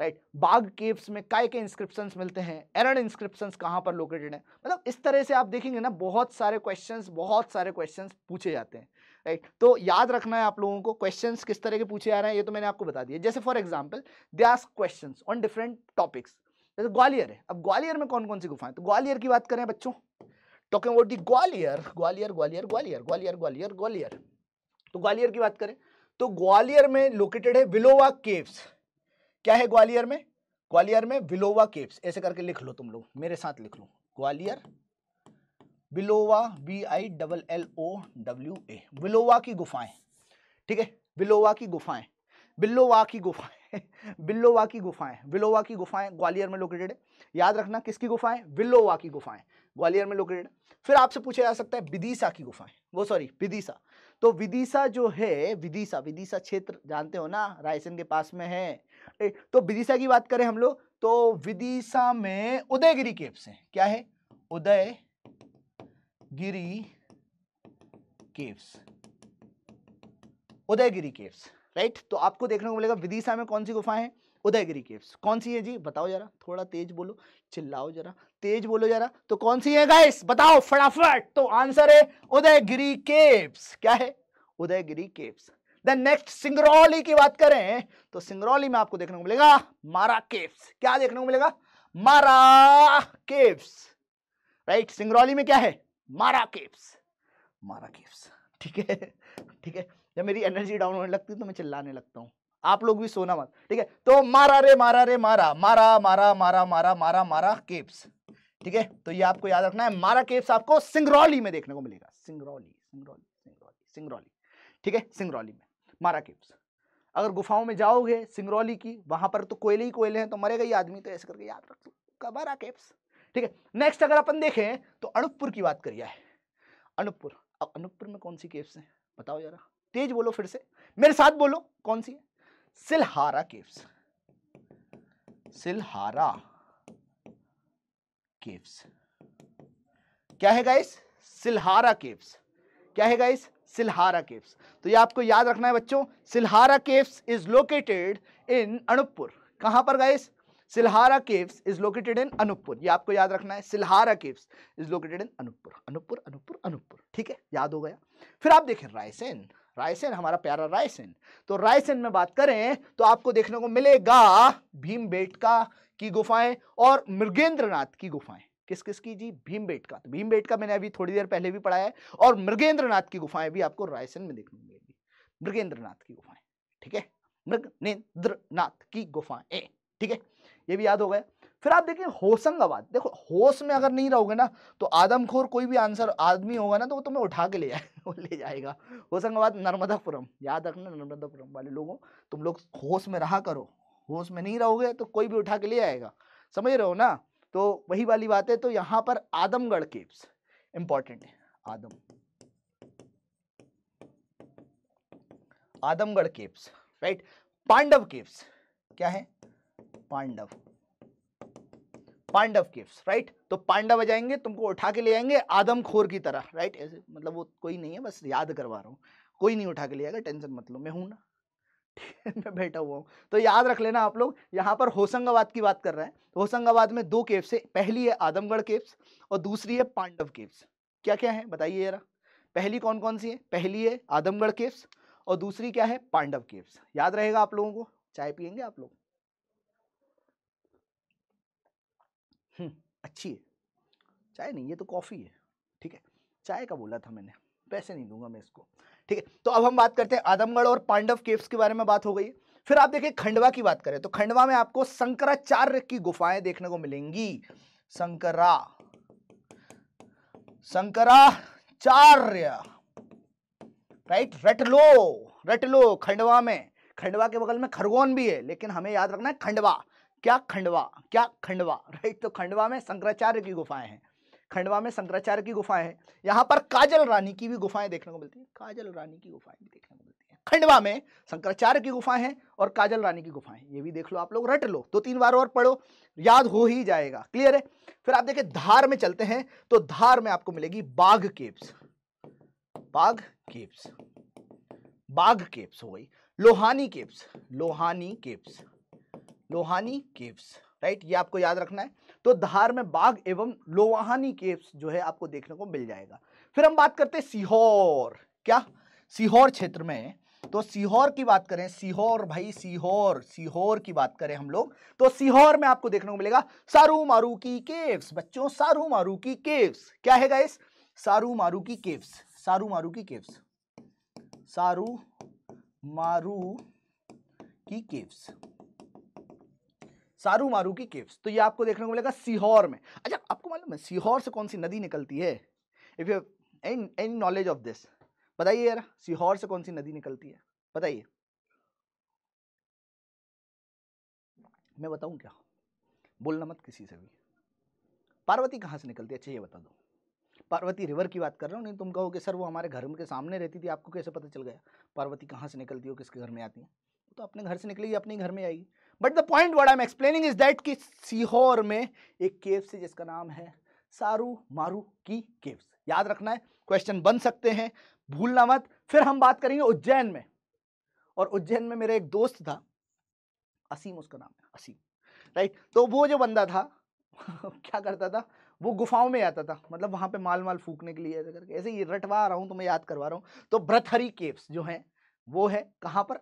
राइट बाघ केव्स में काय के इंस्क्रिप्शंस मिलते हैं एरन इंस्क्रिप्शंस कहाँ पर लोकेटेड हैं मतलब इस तरह से आप देखेंगे ना बहुत सारे क्वेश्चंस बहुत सारे क्वेश्चंस पूछे जाते हैं राइट तो याद रखना है आप लोगों को क्वेश्चंस किस तरह के पूछे जा रहे हैं ये तो मैंने आपको बता दिया जैसे for example they ask question on different topics जैसे ग्वालियर है अब ग्वालियर में कौन कौन सी गुफाएं तो ग्वालियर की बात करें बच्चों टॉकिंग तो वोट दी ग्वालियर ग्वालियर ग्वालियर ग्वालियर ग्वालियर ग्वालियर ग्वालियर तो ग्वालियर की बात करें तो ग्वालियर में लोकेटेड है बिलोवा केव्स क्या है ग्वालियर में ग्वालियर में बिलोवा केव्स ऐसे करके लिख लो तुम लोग मेरे साथ लिख लो Gwalior Bilowa B I double L O W A Bilowa की गुफाएं ठीक है बिलोवा की गुफाएं बिल्लोवा की गुफाएं *laughs* बिल्लोवा की गुफाएं बिलोवा की गुफाएं ग्वालियर में लोकेटेड है याद रखना किसकी गुफाएं बिलोवा की गुफाएं ग्वालियर में लोकेटेड फिर आपसे पूछा जा सकता है विदिशा की गुफाएं वो सॉरी विदिशा तो विदिशा जो है विदिशा विदिशा क्षेत्र जानते हो ना रायसेन के पास में है तो विदिशा की बात करें हम लोग तो विदिशा में उदयगिरी केव्स हैं क्या है Udayagiri caves Udayagiri caves right तो आपको देखने को मिलेगा विदिशा में कौन सी गुफाएं हैं उदयगिरी केव्स कौन सी है जी बताओ जरा थोड़ा तेज बोलो चिल्लाओ जरा तेज बोलो जरा तो कौन सी है गाइस बताओ फटाफट तो आंसर है उदयगिरी केव्स क्या है Udayagiri caves then next Singrauli की बात करें तो सिंगरौली में आपको देखने को मिलेगा मारा केव्स क्या देखने को मिलेगा मारा केव्स राइट सिंगरौली में क्या है मारा केव्स मारा केव्स ठीक है ठीक है जब मेरी एनर्जी डाउन होने लगती है तो मैं चिल्लाने लगता हूँ आप लोग भी सोना मत ठीक है तो मारा रे मारा रे मारा मारा मारा मारा मारा मारा मारा केप्स ठीक है तो ये आपको याद रखना है मारा केप्स आपको सिंगरौली में देखने को मिलेगा सिंगरौली सिंगरौली सिंगरौली सिंगरौली ठीक है सिंगरौली में मारा केव्स अगर गुफाओं में जाओगे सिंगरौली की वहां पर तो कोयले ही कोयले हैं तो मरेगा ही आदमी तो ऐसे करके याद रख लो मारा केव्स ठीक है नेक्स्ट अगर अपन देखें तो अनूपपुर की बात करिए अनूपपुर अब अनूपपुर में कौन सी केव्स हैं बताओ जरा तेज बोलो फिर से मेरे साथ बोलो कौन सी है सिलहारा केव्स सिलहारा केव्स क्या है गाइस सिलहारा केव्स क्या है गाइस सिल्हारा केव्स तो ये आपको याद रखना है बच्चों Silhara caves is located in Anuppur कहाँ पर guys Silhara caves is located in Anuppur ये आपको याद रखना है Silhara caves is located in Anuppur Anuppur Anuppur Anuppur ठीक है याद हो गया फिर आप देखें रायसेन रायसेन हमारा प्यारा रायसेन तो रायसेन में बात करें तो आपको देखने को मिलेगा भीम बेटका की गुफाएं और मृगेंद्रनाथ की गुफाएं किस किस की जी भीम बेट का तो भीम बेट का मैंने अभी थोड़ी देर पहले भी पढ़ाया है और मृगेंद्रनाथ की गुफाएं भी आपको रायसेन में देखने को मिलेगी मृगेंद्रनाथ की गुफाएं ठीक है मृगनेन्द्रनाथ की गुफाएं ठीक है ये भी याद हो गया फिर आप देखें होशंगाबाद देखो होश में अगर नहीं रहोगे ना तो आदमखोर कोई भी आंसर आदमी होगा ना तो वो तुम्हें उठा के ले जाए *laughs* वो ले जाएगा होशंगाबाद नर्मदापुरम याद रखना नर्मदापुरम वाले लोगों तुम लोग होश में रहा करो होश में नहीं रहोगे तो कोई भी उठा के ले आएगा समझ रहे हो ना तो वही वाली बात है तो यहां पर आदमगढ़ केव्स इंपॉर्टेंट है Adam Adamgarh caves right Pandav caves क्या है पांडव पांडव केव्स राइट तो पांडव आ जाएंगे तुमको उठा के ले आएंगे आदमखोर की तरह राइट ऐसे मतलब वो कोई नहीं है बस याद करवा रहा हूं कोई नहीं उठा के ले आएगा टेंशन मतलब मैं हूं ना *laughs* मैं बैठा हुआ हूँ तो याद रख लेना आप लोग यहाँ पर होशंगाबाद की बात कर रहे हैं तो होशंगाबाद में दो केव्स है पहली है आदमगढ़ केव्स और दूसरी है पांडव केव्स क्या क्या है बताइए जरा पहली कौन कौन सी है पहली है आदमगढ़ केव्स और दूसरी क्या है पांडव केव्स याद रहेगा आप लोगों को चाय पियेंगे आप लोग हम्म, अच्छी है चाय नहीं ये तो कॉफ़ी है ठीक है चाय का बोला था मैंने पैसे नहीं दूंगा मैं इसको ठीक है तो अब हम बात करते हैं आदमगढ़ और पांडव केव्स के बारे में बात हो गई फिर आप देखिए खंडवा की बात करें तो खंडवा में आपको शंकराचार्य की गुफाएं देखने को मिलेंगी शंकरा शंकराचार्य राइट रटलो रटलो खंडवा में खंडवा के बगल में खरगोन भी है लेकिन हमें याद रखना है खंडवा क्या खंडवा क्या खंडवा राइट *laughs* तो खंडवा में शंकराचार्य की गुफाएं हैं खंडवा में शंकराचार्य की गुफाएं हैं यहाँ पर काजल रानी की भी गुफाएं देखने को मिलती है काजल रानी की गुफाएं भी देखने को मिलती है खंडवा में शंकराचार्य की गुफाएं हैं और काजल रानी की गुफाएं ये भी देख लो आप लोग रट लो दो तीन बार और पढ़ो याद हो ही जाएगा क्लियर है फिर आप देखिए धार में चलते हैं तो धार में आपको मिलेगी बाघ केव्स बाघ केव्स बाघ केव्स हो गई Lohani caves Lohani caves Lohani caves right ये आपको याद रखना है तो धार में बाघ एवं लोवाहानी केव्स जो है आपको देखने को मिल जाएगा फिर हम बात करते हैं सीहोर क्या सीहोर क्षेत्र में तो सीहोर की बात करें सीहोर भाई सीहोर सीहोर की बात करें हम लोग तो सीहोर में आपको देखने को मिलेगा सारू मारू की केव्स बच्चों सारू मारू की केव्स क्या है गाइस सारू मारू की केव्स सारू मारू की केव्स सारू मारू की केव्स सारू मारू की केव्स तो ये आपको देखने को मिलेगा सीहोर में अच्छा आपको मालूम है सीहोर से कौन सी नदी निकलती है if you any any knowledge of this बताइए यार सीहोर से कौन सी नदी निकलती है बताइए मैं बताऊं क्या बोलना मत किसी से भी पार्वती कहाँ से निकलती है अच्छा ये बता दो पार्वती रिवर की बात कर रहा हूँ नहीं तुम कहोगे सर वो हमारे घर के सामने रहती थी आपको कैसे पता चल गया पार्वती कहाँ से निकलती हो किसके घर में आती है तो अपने घर से निकलेगी अपने घर में आएगी but the point what I am explaining is that कि सीहोर में एक केव्स है जिसका नाम है सारू मारू की केव्स याद रखना है क्वेश्चन बन सकते हैं भूलना मत फिर हम बात करेंगे उज्जैन में और उज्जैन में मेरा एक दोस्त था असीम उसका नाम है असीम राइट तो वो जो बंदा था *laughs* क्या करता था वो गुफाओं में आता था मतलब वहाँ पे माल माल फूकने के लिए ऐसे करके ऐसे ही रटवा रहा हूँ तो मैं याद करवा रहा हूँ तो ब्रथरी केव्स जो हैं वो है कहाँ पर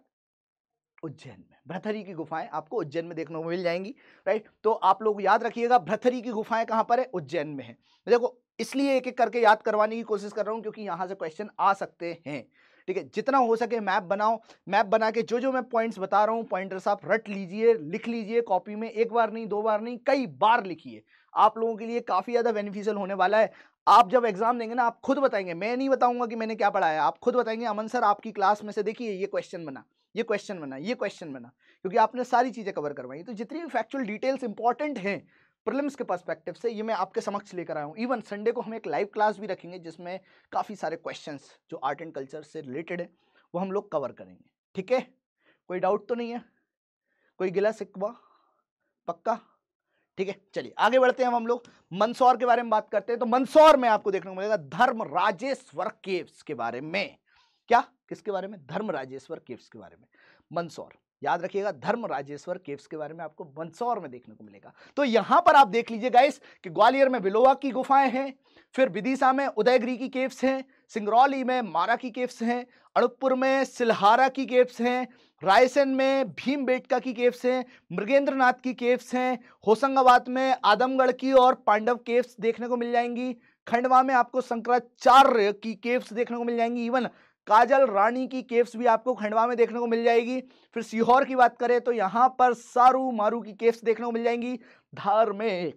उज्जैन में भ्रथरी की गुफाएं आपको उज्जैन में देखने को मिल जाएंगी राइट तो आप लोग याद रखिएगा भ्रथरी की गुफाएं कहाँ पर है उज्जैन में है देखो इसलिए एक एक करके याद करवाने की कोशिश कर रहा हूँ क्योंकि यहाँ से क्वेश्चन आ सकते हैं ठीक है जितना हो सके मैप बनाओ मैप बना के जो जो मैं पॉइंट्स बता रहा हूँ पॉइंटर्स आप रट लीजिए लिख लीजिए कॉपी में एक बार नहीं दो बार नहीं कई बार लिखिए आप लोगों के लिए काफ़ी ज़्यादा बेनिफिशियल होने वाला है आप जब एग्जाम देंगे ना आप खुद बताएंगे मैं नहीं बताऊंगा कि मैंने क्या पढ़ाया आप खुद बताएंगे अमन सर आपकी क्लास में से देखिए ये क्वेश्चन बना ये क्वेश्चन बना ये क्वेश्चन बना क्योंकि आपने सारी चीज़ें कवर करवाई तो जितनी भी फैक्चुअल डिटेल्स इंपॉर्टेंट हैं प्रिलिम्स के पर्सपेक्टिव से ये मैं आपके समक्ष लेकर आया हूँ इवन संडे को हम एक लाइव क्लास भी रखेंगे जिसमें काफ़ी सारे क्वेश्चंस जो आर्ट एंड कल्चर से रिलेटेड है वो हम लोग कवर करेंगे ठीक है कोई डाउट तो नहीं है कोई गिला सिकवा पक्का ठीक है चलिए आगे बढ़ते हैं हम लोग मंदसौर के बारे में बात करते हैं तो मंदसौर में आपको देखने को मिलेगा धर्म राजेश्वर केव्स के बारे में क्या किसके बारे में धर्म राजेश्वर केव्स के बारे में मंदसौर याद रखिएगा धर्म राजेश्वर केव्स के बारे में आपको मंदसौर में देखने को मिलेगा तो यहां पर आप देख लीजिए गाइस कि ग्वालियर में बिलोवा की गुफाएं हैं फिर विदिशा में उदयगिरी की केव्स हैं सिंगरौली में मारा की केव्स हैं अड़पुर में सिलहारा की केव्स हैं रायसेन में भीम बेटका की केव्स हैं मृगेंद्र की केव्स हैं होशंगाबाद में आदमगढ़ की और पांडव केव्स देखने को मिल जाएंगी खंडवा में आपको शंकराचार्य की केव्स देखने को मिल जाएंगी इवन काजल रानी की केव्स भी आपको खंडवा में देखने को मिल जाएगी फिर सीहोर की बात करें तो यहाँ पर सारू मारू की केव्स देखने को मिल जाएंगी धार में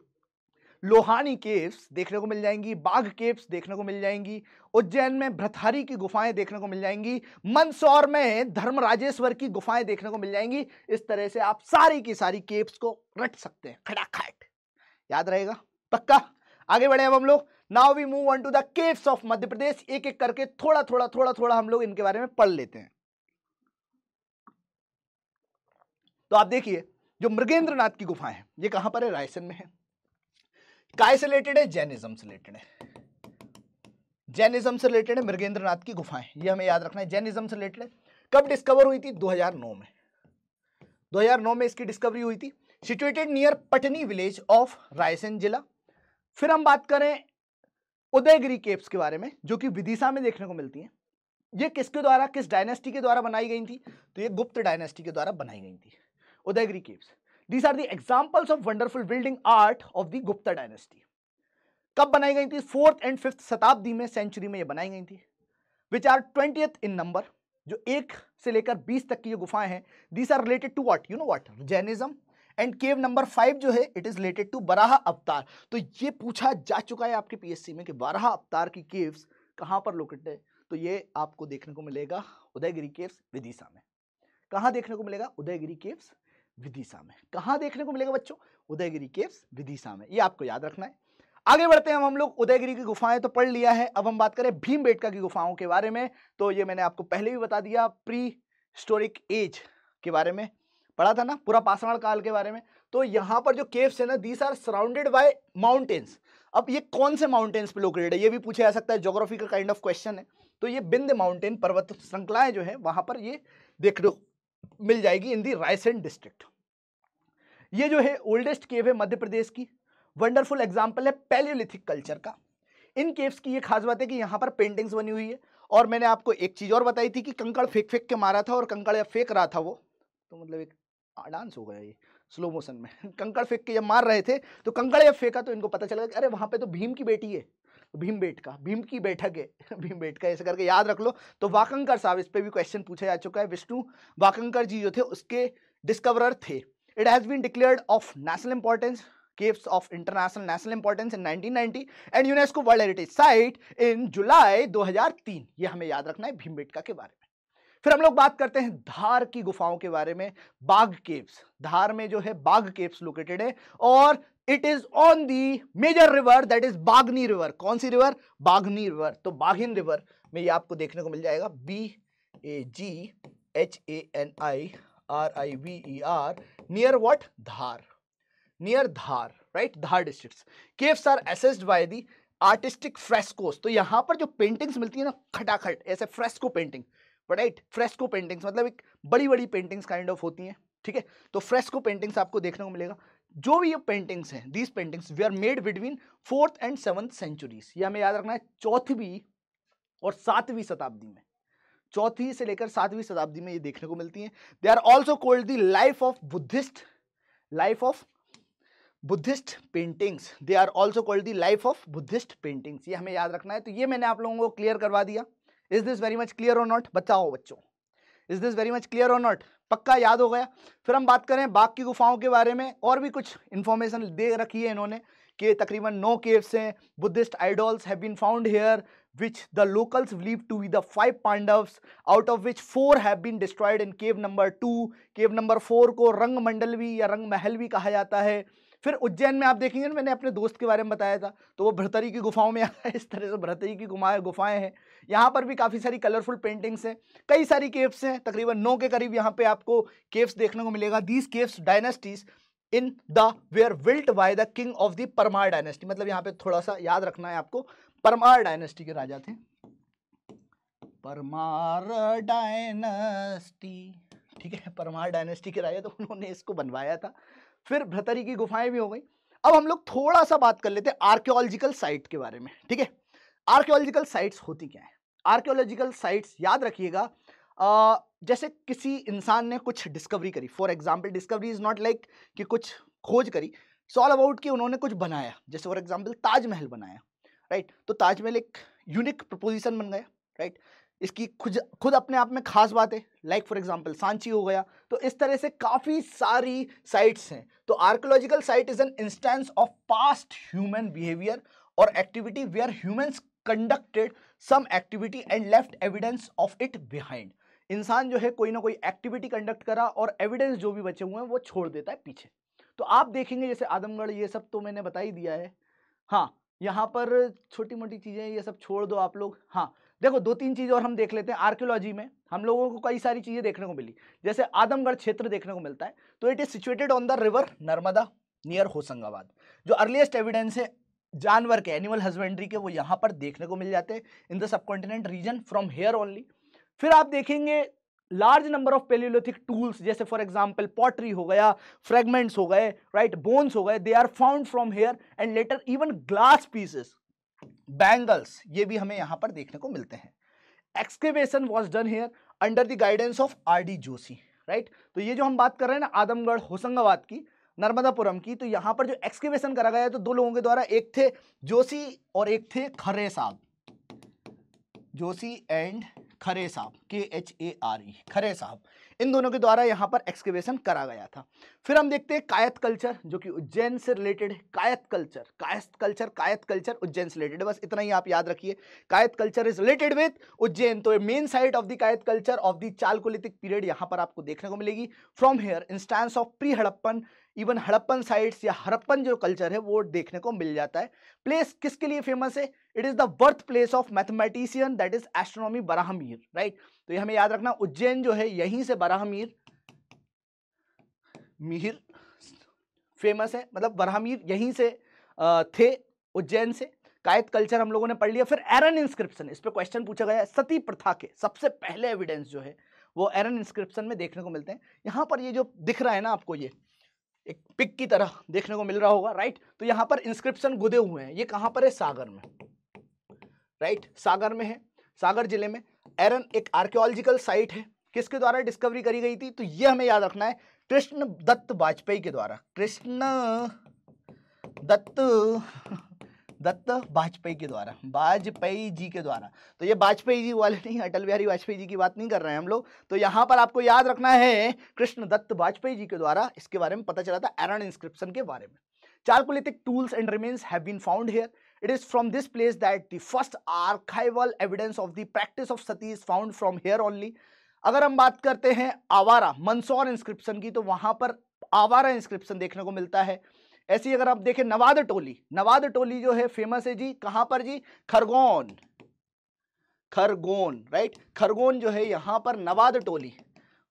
लोहानी केव्स देखने को मिल जाएंगी बाघ केव्स देखने को मिल जाएंगी उज्जैन में भ्रथारी की गुफाएं देखने को मिल जाएंगी मंदसौर में धर्म राजेश्वर की गुफाएं देखने को मिल जाएंगी इस तरह से आप सारी की सारी केव्स को रट सकते हैं खाट याद रहेगा पक्का आगे बढ़े अब हम लोग now we move on to the caves of Madhya Pradesh एक एक करके थोड़ा थोड़ा थोड़ा थोड़ा हम लोग इनके बारे में पढ़ लेते हैं तो आप देखिए जो मृगेंद्र नाथ की गुफाएं हैं ये कहां पर है रायसेन में है काय से रिलेटेड है जैनिज्म से रिलेटेड है जैनिज्म से रिलेटेड है मृगेंद्र नाथ की गुफाएं ये हमें याद रखना है जैनिज्म से रिलेटेड है कब डिस्कवर हुई थी 2009 में 2009 में इसकी डिस्कवरी हुई थी situated near Patni village of Raisen जिला फिर हम बात करें उदयगिरी केप्स के बारे में जो कि विदिशा में देखने को मिलती है ये किसके द्वारा किस डायनेस्टी के द्वारा बनाई गई थी तो ये गुप्त डायनेस्टी के द्वारा बनाई गई थी Udayagiri caves these are the examples of wonderful building art of the Gupta dynasty कब बनाई गई थी फोर्थ एंड फिफ्थ शताब्दी में सेंचुरी में ये बनाई गई थी which are twentieth in number जो एक से लेकर बीस तक की ये गुफाएं हैं these are related to what you know what Jainism and cave number five जो है it is related to Varaha avatar तो ये पूछा जा चुका है आपके पीएससी में कि बराह अवतार की केव्स कहाँ पर लोकेटेड है तो ये आपको देखने को मिलेगा उदयगिरी केव्स विदिशा में कहाँ देखने को मिलेगा उदयगिरी केव्स विदिशा में कहाँ देखने को मिलेगा बच्चों उदयगिरी केव्स विदिशा में ये आपको याद रखना है आगे बढ़ते हैं हम लोग उदयगिरी की गुफाएं तो पढ़ लिया है अब हम बात करें भीम बेटका की गुफाओं के बारे में तो ये मैंने आपको पहले भी बता दिया प्री हिस्टोरिक एज के बारे में पढ़ा था ना पूरा पाषाण काल के बारे में तो यहाँ पर जो केव्स है ना these are surrounded by mountains अब ये कौन से माउंटेन्स पे लोकेटेड है ये भी पूछा जा सकता है जोग्राफी का काइंड ऑफ क्वेश्चन है तो ये बिंद माउंटेन पर्वत श्रृंखलाएं जो है वहाँ पर ये देखने मिल जाएगी इन दी रायसेन डिस्ट्रिक्ट ये जो है ओल्डेस्ट केव है मध्य प्रदेश की वंडरफुल एग्जाम्पल है पैलियोलिथिक कल्चर का इन केव्स की ये खास बात है कि यहाँ पर पेंटिंग्स बनी हुई है और मैंने आपको एक चीज़ और बताई थी कि कंकड़ फेंक फेंक के मारा था और कंकड़ या फेंक रहा था वो तो मतलब एक डांस हो गया ये स्लो मोशन में *laughs* कंकड़ फेंक के जब मार रहे थे तो कंकड़ जब फेंका तो इनको पता चला कि अरे वहाँ पे तो भीम की बेटी है भीमबेट का भीम की बैठक है *laughs* भीमबेट का ऐसे करके याद रख लो तो वाकंकर साहब इस पर भी क्वेश्चन पूछा जा चुका है विष्णु वाकंकर जी जो थे उसके डिस्कवरर थे it has been declared of national importance caves of international national importance in 1990 and UNESCO world heritage site in July 2003 ये हमें याद रखना है भीमबेटका के बारे में फिर हम लोग बात करते हैं धार की गुफाओं के बारे में बाघ केव्स धार में जो है बाघ केव्स लोकेटेड है और it is on the major river that is Bagani river कौन सी रिवर बागनी रिवर तो बाघिन रिवर में ये आपको देखने को मिल जाएगा B A G H A N I R I V E R near what Dhar near Dhar right Dhar district caves are accessed by the artistic frescos तो यहाँ पर जो पेंटिंग्स मिलती है ना खटाखट ऐसे fresco painting right fresco paintings मतलब एक बड़ी बड़ी पेंटिंग्स काइंड ऑफ होती हैं ठीक है तो फ्रेस्को पेंटिंग्स आपको देखने को मिलेगा जो भी ये पेंटिंग्स हैं these paintings we are made between fourth and seventh centuries ये हमें याद रखना है चौथवीं और सातवीं शताब्दी में चौथी से लेकर सातवीं शताब्दी में ये देखने को मिलती हैं they are also called the life of Buddhist life of Buddhist paintings they are also called the life of Buddhist paintings ये हमें याद रखना है तो ये मैंने आप लोगों को क्लियर करवा दिया is this very much clear or not बताओ बच्चों is this very much clear or not पक्का याद हो गया फिर हम बात करें बाघ की गुफाओं के बारे में और भी कुछ इन्फॉर्मेशन दे रखी है इन्होंने कि तकरीबन नो केव्स हैं Buddhist idols have been found here which the locals believe to be the five Pandavs out of which four have been destroyed in cave number two cave number four को रंग मंडलवी या रंग महल भी कहा जाता है फिर उज्जैन में आप देखेंगे ना मैंने अपने दोस्त के बारे में बताया था तो वो भ्रतरी की गुफाओं में *laughs* आया इस तरह से भरतरी की गुफाएं गुफाएं हैं यहाँ पर भी काफ़ी सारी कलरफुल पेंटिंग्स हैं कई सारी केव्स हैं तकरीबन नौ के करीब यहाँ पे आपको केव्स देखने को मिलेगा these caves dynasties in the were built by the king of the Paramara dynasty मतलब यहाँ पर थोड़ा सा याद रखना है आपको परमार डायनेस्टी के राजा थे परमार डायनेस्टी ठीक है परमार डायनेस्टी के राजा तो उन्होंने इसको बनवाया था फिर भ्रतरी की गुफाएं भी हो गई अब हम लोग थोड़ा सा बात कर लेते हैं आर्क्योलॉजिकल साइट के बारे में ठीक है आर्क्योलॉजिकल साइट्स होती क्या है आर्क्योलॉजिकल साइट्स याद रखिएगा जैसे किसी इंसान ने कुछ डिस्कवरी करी for example discovery is not like कि कुछ खोज करी इट्स ऑल अबाउट कि उन्होंने कुछ बनाया जैसे फॉर एग्जाम्पल ताजमहल बनाया राइट right? तो ताजमहल एक यूनिक प्रपोजिशन बन गया राइट right? इसकी खुद खुद अपने आप में खास बात है लाइक फॉर एग्जांपल सांची हो गया तो इस तरह से काफ़ी सारी साइट्स हैं तो archaeological site is an instance of past human behaviour और activity where humans conducted some activity and left evidence of it behind इंसान जो है कोई ना कोई एक्टिविटी कंडक्ट करा और एविडेंस जो भी बचे हुए हैं वो छोड़ देता है पीछे तो आप देखेंगे जैसे आदमगढ़ ये सब तो मैंने बता ही दिया है हाँ यहाँ पर छोटी मोटी चीज़ें ये सब छोड़ दो आप लोग हाँ देखो दो तीन चीज़ और हम देख लेते हैं आर्कियोलॉजी में हम लोगों को कई सारी चीज़ें देखने को मिली जैसे आदमगढ़ क्षेत्र देखने को मिलता है तो it is situated on the river Narmada near Hoshangabad जो अर्लीस्ट एविडेंस है जानवर के एनिमल हस्बेंड्री के वो यहाँ पर देखने को मिल जाते हैं in the subcontinent region from here only फिर आप देखेंगे large number of palaeolithic tools जैसे फॉर एग्जांपल पॉटरी हो गया फ्रेगमेंट्स हो गए राइट बोन्स हो गए they are found from here and later even glass pieces bangles ये भी हमें यहां पर देखने को मिलते हैं excavation was done here under the guidance of R D Joshi right तो ये जो हम बात कर रहे हैं ना आदमगढ़ होशंगाबाद की नर्मदापुरम की तो यहाँ पर जो एक्सकेवेशन करा गया तो दो लोगों के द्वारा एक थे जोशी और एक थे खरे साहब जोशी एंड खरे साहब के एच ए आर ई खरे साहब इन दोनों के द्वारा यहाँ पर एक्सकेवेशन करा गया था फिर हम देखते हैं कायत कल्चर जो कि उज्जैन से रिलेटेड है कायत कल्चर कायत कल्चर कायत कल्चर उज्जैन से रिलेटेड बस इतना ही आप याद रखिए Kayatha culture is related with Ujjain तो main site of the Kayatha culture of the chalcolithic period यहाँ पर आपको देखने को मिलेगी from here instance of pre Harappan even Harappan sites या हड़प्पन जो कल्चर है वो देखने को मिल जाता है प्लेस किसके लिए फेमस है it is the birth place of mathematician that is astronomy Varahamihir right तो ये हमें याद रखना उज्जैन जो है यहीं से बराहमीर मिहिर फेमस है मतलब बराहमीर यहीं से थे उज्जैन से कायद कल्चर हम लोगों ने पढ़ लिया फिर एरन इंस्क्रिप्शन इस पर क्वेश्चन पूछा गया है सती प्रथा के सबसे पहले एविडेंस जो है वो एरन इंस्क्रिप्शन में देखने को मिलते हैं यहाँ पर ये जो दिख रहा है ना आपको ये एक पिक की तरह देखने को मिल रहा होगा राइट तो यहां पर इंस्क्रिप्शन गुदे हुए हैं ये कहां पर है सागर में राइट सागर में है सागर जिले में एरन एक आर्कियोलॉजिकल साइट है किसके द्वारा डिस्कवरी करी गई थी तो ये हमें याद रखना है कृष्ण दत्त वाजपेयी के द्वारा कृष्ण दत्त दत्त वाजपेयी के द्वारा वाजपेयी जी के द्वारा तो ये वाजपेयी जी वाले नहीं अटल बिहारी वाजपेयी जी की बात नहीं कर रहे हैं हम लोग तो यहाँ पर आपको याद रखना है कृष्ण दत्त वाजपेयी जी के द्वारा इसके बारे में पता चला था एरन इंस्क्रिप्शन के बारे में Chalcolithic tools and remains have been found here it is from this place that the first archival evidence of the practice of sati is found from here only अगर हम बात करते हैं आवारा मंसौर इंस्क्रिप्शन की तो वहां पर आवारा इंस्क्रिप्शन देखने को मिलता है ऐसी अगर आप देखें नवाद टोली नवाद टोली जो है फेमस है जी कहां पर जी खरगोन खरगोन राइट खरगोन जो है यहां पर नवाद टोली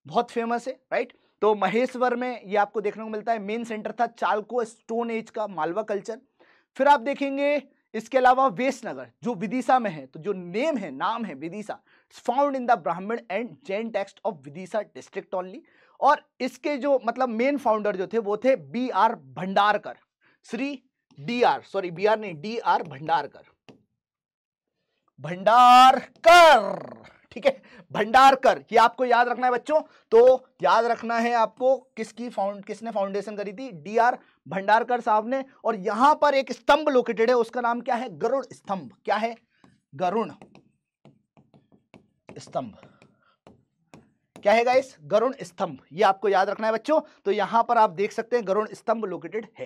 बहुत फेमस है राइट तो महेश्वर में ये आपको देखने को मिलता है मेन सेंटर था चालको स्टोन एज का मालवा कल्चर फिर आप देखेंगे इसके अलावा वेशनगर जो विदिशा में है तो जो नेम है नाम है Vidisha found in the Brahmana and Jain text of Vidisha district only और इसके जो मतलब मेन फाउंडर जो थे वो थे B R Bhandarkar Shri D R sorry B R नहीं डी आर भंडारकर भंडारकर ठीक है भंडारकर ये आपको याद रखना है बच्चों तो याद रखना है आपको किसकी फाउंड किसने फाउंडेशन करी थी डी आर भंडारकर साहब ने और यहां पर एक स्तंभ लोकेटेड है उसका नाम क्या है गरुड़ स्तंभ क्या है गरुण स्तंभ क्या है गाइस गरुण स्तंभ ये आपको याद रखना है बच्चों तो यहां पर आप देख सकते हैं गरुण स्तंभ लोकेटेड है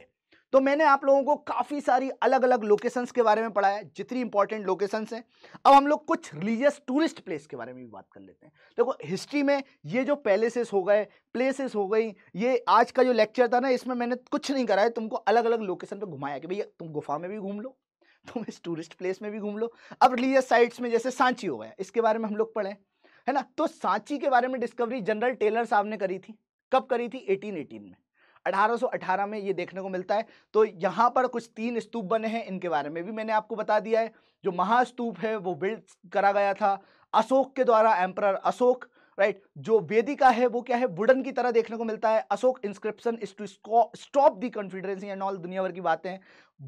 तो मैंने आप लोगों को काफ़ी सारी अलग अलग लोकेशंस के बारे में पढ़ाया जितनी इंपॉर्टेंट लोकेशंस हैं अब हम लोग कुछ रिलीजियस टूरिस्ट प्लेस के बारे में भी बात कर लेते हैं देखो तो हिस्ट्री में ये जो पैलेसेस हो गए प्लेसेस हो गई ये आज का जो लेक्चर था ना इसमें मैंने कुछ नहीं कराया तुमको अलग अलग लोकेशन पर घुमाया कि भैया तुम गुफा में भी घूम लो तुम इस टूरिस्ट प्लेस में भी घूम लो अब रिलीजियस साइट्स में जैसे सांची हो गया इसके बारे में हम लोग पढ़ें है ना तो सांची के बारे में डिस्कवरी जनरल टेलर साहब ने करी थी कब करी थी 1818 में 1818 में ये देखने को मिलता है तो यहाँ पर कुछ तीन स्तूप बने हैं इनके बारे में भी मैंने आपको बता दिया है जो महास्तूप है वो बिल्ड करा गया था अशोक के द्वारा एम्पर अशोक राइट जो वेदिका है वो क्या है वुडन की तरह देखने को मिलता है Ashoka inscription is to stop the confidency and all दुनिया भर की बातें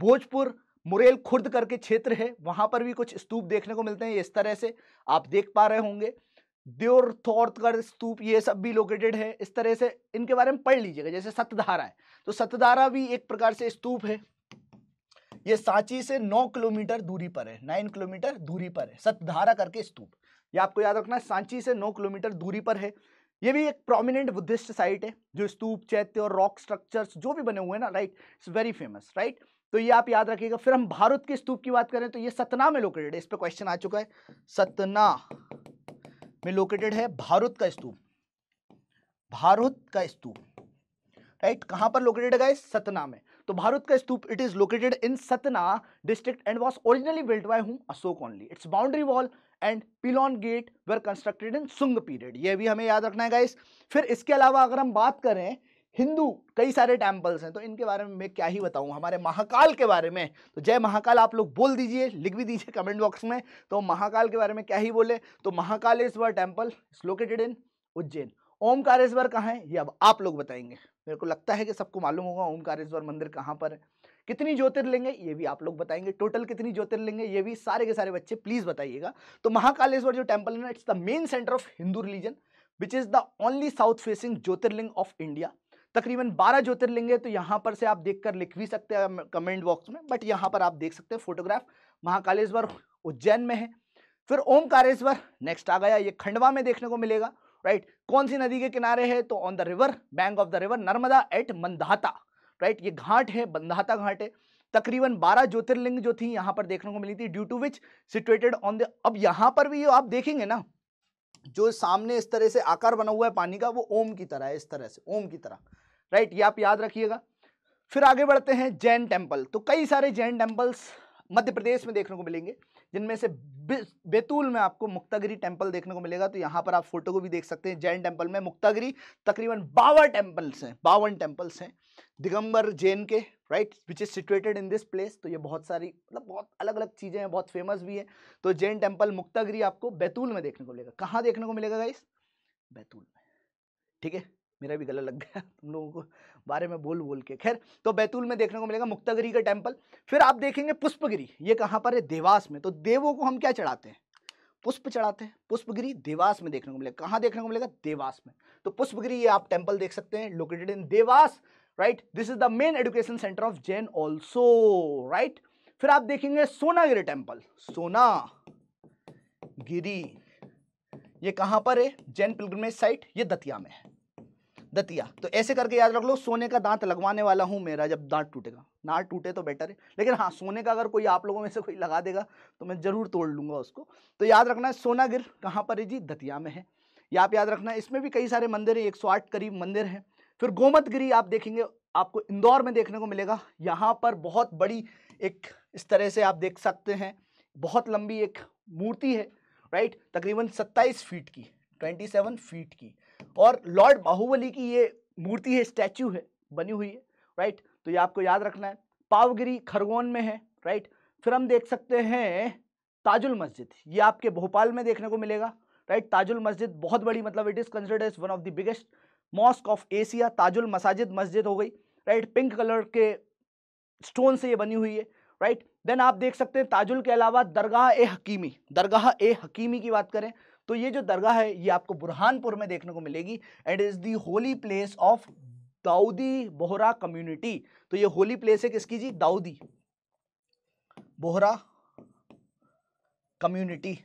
भोजपुर मुरेल खुर्द करके क्षेत्र है वहां पर भी कुछ स्तूप देखने को मिलते हैं इस तरह से आप देख पा रहे होंगे द्योर थौर्थगढ़ स्तूप ये सब भी लोकेटेड है इस तरह से इनके बारे में पढ़ लीजिएगा जैसे सतधारा है तो सतधारा भी एक प्रकार से स्तूप है ये सांची से नौ किलोमीटर दूरी पर है नाइन किलोमीटर दूरी पर है सतधारा करके स्तूप ये आपको याद रखना है सांची से नौ किलोमीटर दूरी पर है ये भी एक प्रोमिनेंट बुद्धिस्ट साइट है जो स्तूप चैत्य और रॉक स्ट्रक्चर्स जो भी बने हुए हैं ना right it's very famous right तो ये आप याद रखिएगा फिर हम भारत के स्तूप की बात करें तो ये सतना में लोकेटेड है इस पर क्वेश्चन आ चुका है सतना में लोकेटेड है भारत का स्तूप भारत का स्तूप राइट कहां पर लोकेटेड है सतना में तो भारत का stupa it is located in Satna district and was originally built by whom Ashoka only its boundary wall and pylon gate were constructed in Sunga period ये भी हमें याद रखना है गाइस फिर इसके अलावा अगर हम बात करें हिंदू कई सारे टेम्पल्स हैं तो इनके बारे में मैं क्या ही बताऊं हमारे महाकाल के बारे में तो जय महाकाल आप लोग बोल दीजिए लिख भी दीजिए कमेंट बॉक्स में तो महाकाल के बारे में क्या ही बोले तो Mahakaleshwar temple is located in Ujjain Omkareshwar कहाँ है ये अब आप लोग बताएंगे मेरे को लगता है कि सबको मालूम होगा ओमकारेश्वर मंदिर कहाँ पर है कितनी ज्योतिर्लिंग है ये भी आप लोग बताएंगे टोटल कितनी ज्योतिर्लिंग है ये भी सारे के सारे बच्चे प्लीज़ बताइएगा तो महाकालेश्वर जो टेम्पल है ना it's the main centre of Hindu religion which is the only south facing jyotirlinga of India तकरीबन 12 ज्योतिर्लिंग है तो यहाँ पर से आप देखकर लिख भी सकते हैं कमेंट बॉक्स में बट यहाँ पर आप देख सकते हैं फोटोग्राफ महाकालेश्वर उज्जैन में है फिर ओमकारेश्वर नेक्स्ट आ गया ये खंडवा में देखने को मिलेगा राइट कौन सी नदी के किनारे है तो on the river bank of the river Narmada at Mandhata right ये घाट है बंदाता घाट है तकरीबन 12 ज्योतिर्लिंग जो थी यहाँ पर देखने को मिली थी due to which situated on the अब यहाँ पर भी आप देखेंगे ना जो सामने इस तरह से आकार बना हुआ है पानी का वो ओम की तरह है इस तरह से ओम की तरह राइट ये आप याद रखिएगा फिर आगे बढ़ते हैं जैन टेम्पल तो कई सारे जैन टेम्पल्स मध्य प्रदेश में देखने को मिलेंगे जिनमें से बैतूल में आपको मुक्तागिरी टेम्पल देखने को मिलेगा तो यहाँ पर आप फोटो को भी देख सकते हैं जैन टेम्पल में मुक्तागिरी तकरीबन बावन टेम्पल्स हैं बावन टेम्पल्स हैं दिगंबर जैन के right which is situated in this place तो ये बहुत सारी मतलब बहुत अलग अलग चीज़ें हैं बहुत फेमस भी है तो जैन टेम्पल मुक्तागिरी आपको बैतूल में देखने को मिलेगा कहाँ देखने को मिलेगा गाइस बैतूल में ठीक है मेरा भी गला लग गया *laughs* तुम लोगों को बारे में बोल बोल के खैर तो बैतूल में देखने को मिलेगा मुक्तागिरी का टेम्पल फिर आप देखेंगे पुष्पगिरी ये कहाँ पर है देवास में तो देवों को हम क्या चढ़ाते हैं पुष्प चढ़ाते हैं पुष्पगिरी देवास में देखने को मिलेगा कहाँ देखने को मिलेगा देवास में तो पुष्पगिरी ये आप टेम्पल देख सकते हैं located in Dewas right this is the main education centre of Jain also right फिर आप देखेंगे सोनागिरी टेम्पल सोना गिरी ये कहां पर है जैन पिलग्रमेज साइट ये दतिया में है दतिया तो ऐसे करके याद रख लो सोने का दांत लगवाने वाला हूँ मेरा जब दांत टूटेगा ना टूटे तो बेटर है लेकिन हाँ सोने का अगर कोई आप लोगों में से कोई लगा देगा तो मैं ज़रूर तोड़ लूँगा उसको तो याद रखना है सोनागिर कहाँ पर है जी दतिया में है ये आप याद रखना है इसमें भी कई सारे मंदिर हैं एक सौ आठ करीब मंदिर हैं फिर गोमत गिरी आप देखेंगे आपको इंदौर में देखने को मिलेगा यहाँ पर बहुत बड़ी एक इस तरह से आप देख सकते हैं बहुत लंबी एक मूर्ति है राइट तकरीबन सत्ताईस फीट की 27 फीट की और लॉर्ड बाहुबली की ये मूर्ति है स्टैचू है बनी हुई है राइट तो ये आपको याद रखना है पावगिरी खरगोन में है राइट फिर हम देख सकते हैं ताजुल मस्जिद ये आपके भोपाल में देखने को मिलेगा राइट ताजुल मस्जिद बहुत बड़ी मतलब it is considered as one of the biggest mosque of Asia Tajul Masajid मस्जिद हो गई राइट पिंक कलर के स्टोन से ये बनी हुई है राइट देन आप देख सकते हैं ताजुल के अलावा दरगाह ए हकीमी दरगाह ए हकीमी की बात करें तो ये जो दरगाह है ये आपको बुरहानपुर में देखने को मिलेगी and is the holy place of Dawoodi Bohra community तो ये होली प्लेस है किसकी जी Dawoodi Bohra community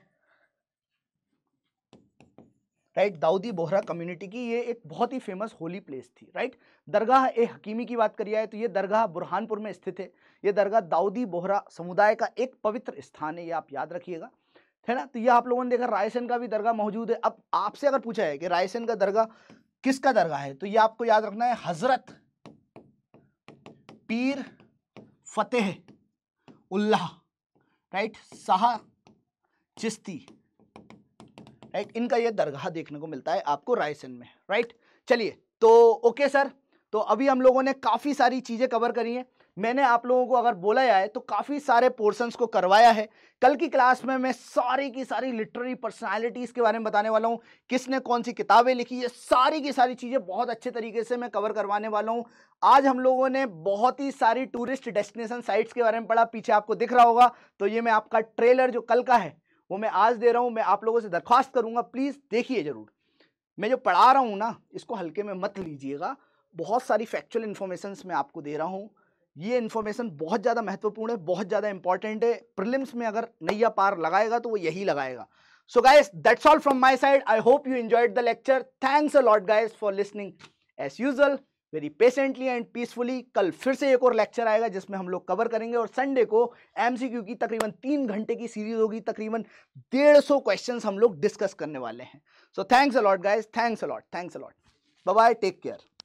right Dawoodi Bohra community की ये एक बहुत ही फेमस होली प्लेस थी राइट दरगाह ए हकीमी की बात करिए तो ये दरगाह बुरहानपुर में स्थित है ये दरगाह दाऊदी बोहरा समुदाय का एक पवित्र स्थान है ये आप याद रखिएगा है ना तो ये आप लोगों ने देखा रायसेन का भी दरगाह मौजूद है अब आपसे अगर पूछा है कि रायसेन का दरगाह किसका दरगाह है तो ये आपको याद रखना है हजरत पीर फतेह उल्लाह राइट शाह चिश्ती राइट इनका ये दरगाह देखने को मिलता है आपको रायसेन में राइट चलिए तो ओके सर तो अभी हम लोगों ने काफ़ी सारी चीज़ें कवर करी हैं मैंने आप लोगों को अगर बोला जाए तो काफ़ी सारे पोर्शंस को करवाया है कल की क्लास में मैं सारी की सारी लिटरेरी पर्सनालिटीज़ के बारे में बताने वाला हूँ किसने कौन सी किताबें लिखी है सारी की सारी चीज़ें बहुत अच्छे तरीके से मैं कवर करवाने वाला हूँ आज हम लोगों ने बहुत ही सारी टूरिस्ट डेस्टिनेशन साइट्स के बारे में पढ़ा पीछे आपको दिख रहा होगा तो ये मैं आपका ट्रेलर जो कल का है वो मैं आज दे रहा हूँ मैं आप लोगों से दरख्वास्त करूँगा प्लीज़ देखिए ज़रूर मैं जो पढ़ा रहा हूँ ना इसको हल्के में मत लीजिएगा बहुत सारी फैक्चुअल इन्फॉर्मेशन मैं आपको दे रहा हूँ ये इन्फॉर्मेशन बहुत ज़्यादा महत्वपूर्ण है बहुत ज़्यादा इंपॉर्टेंट है प्रिलिम्स में अगर नैया पार लगाएगा तो वो यही लगाएगा so guys that's all from my side I hope you enjoyed the lecture thanks a lot guys for listening as usual very patiently and peacefully कल फिर से एक और लेक्चर आएगा जिसमें हम लोग कवर करेंगे और संडे को क्यू की तकरीबन तीन घंटे की सीरीज होगी तकरीबन डेढ़ सौ क्वेश्चन हम लोग डिस्कस करने वाले हैं so thanks a lot guys thanks a lot thanks a lot bye take care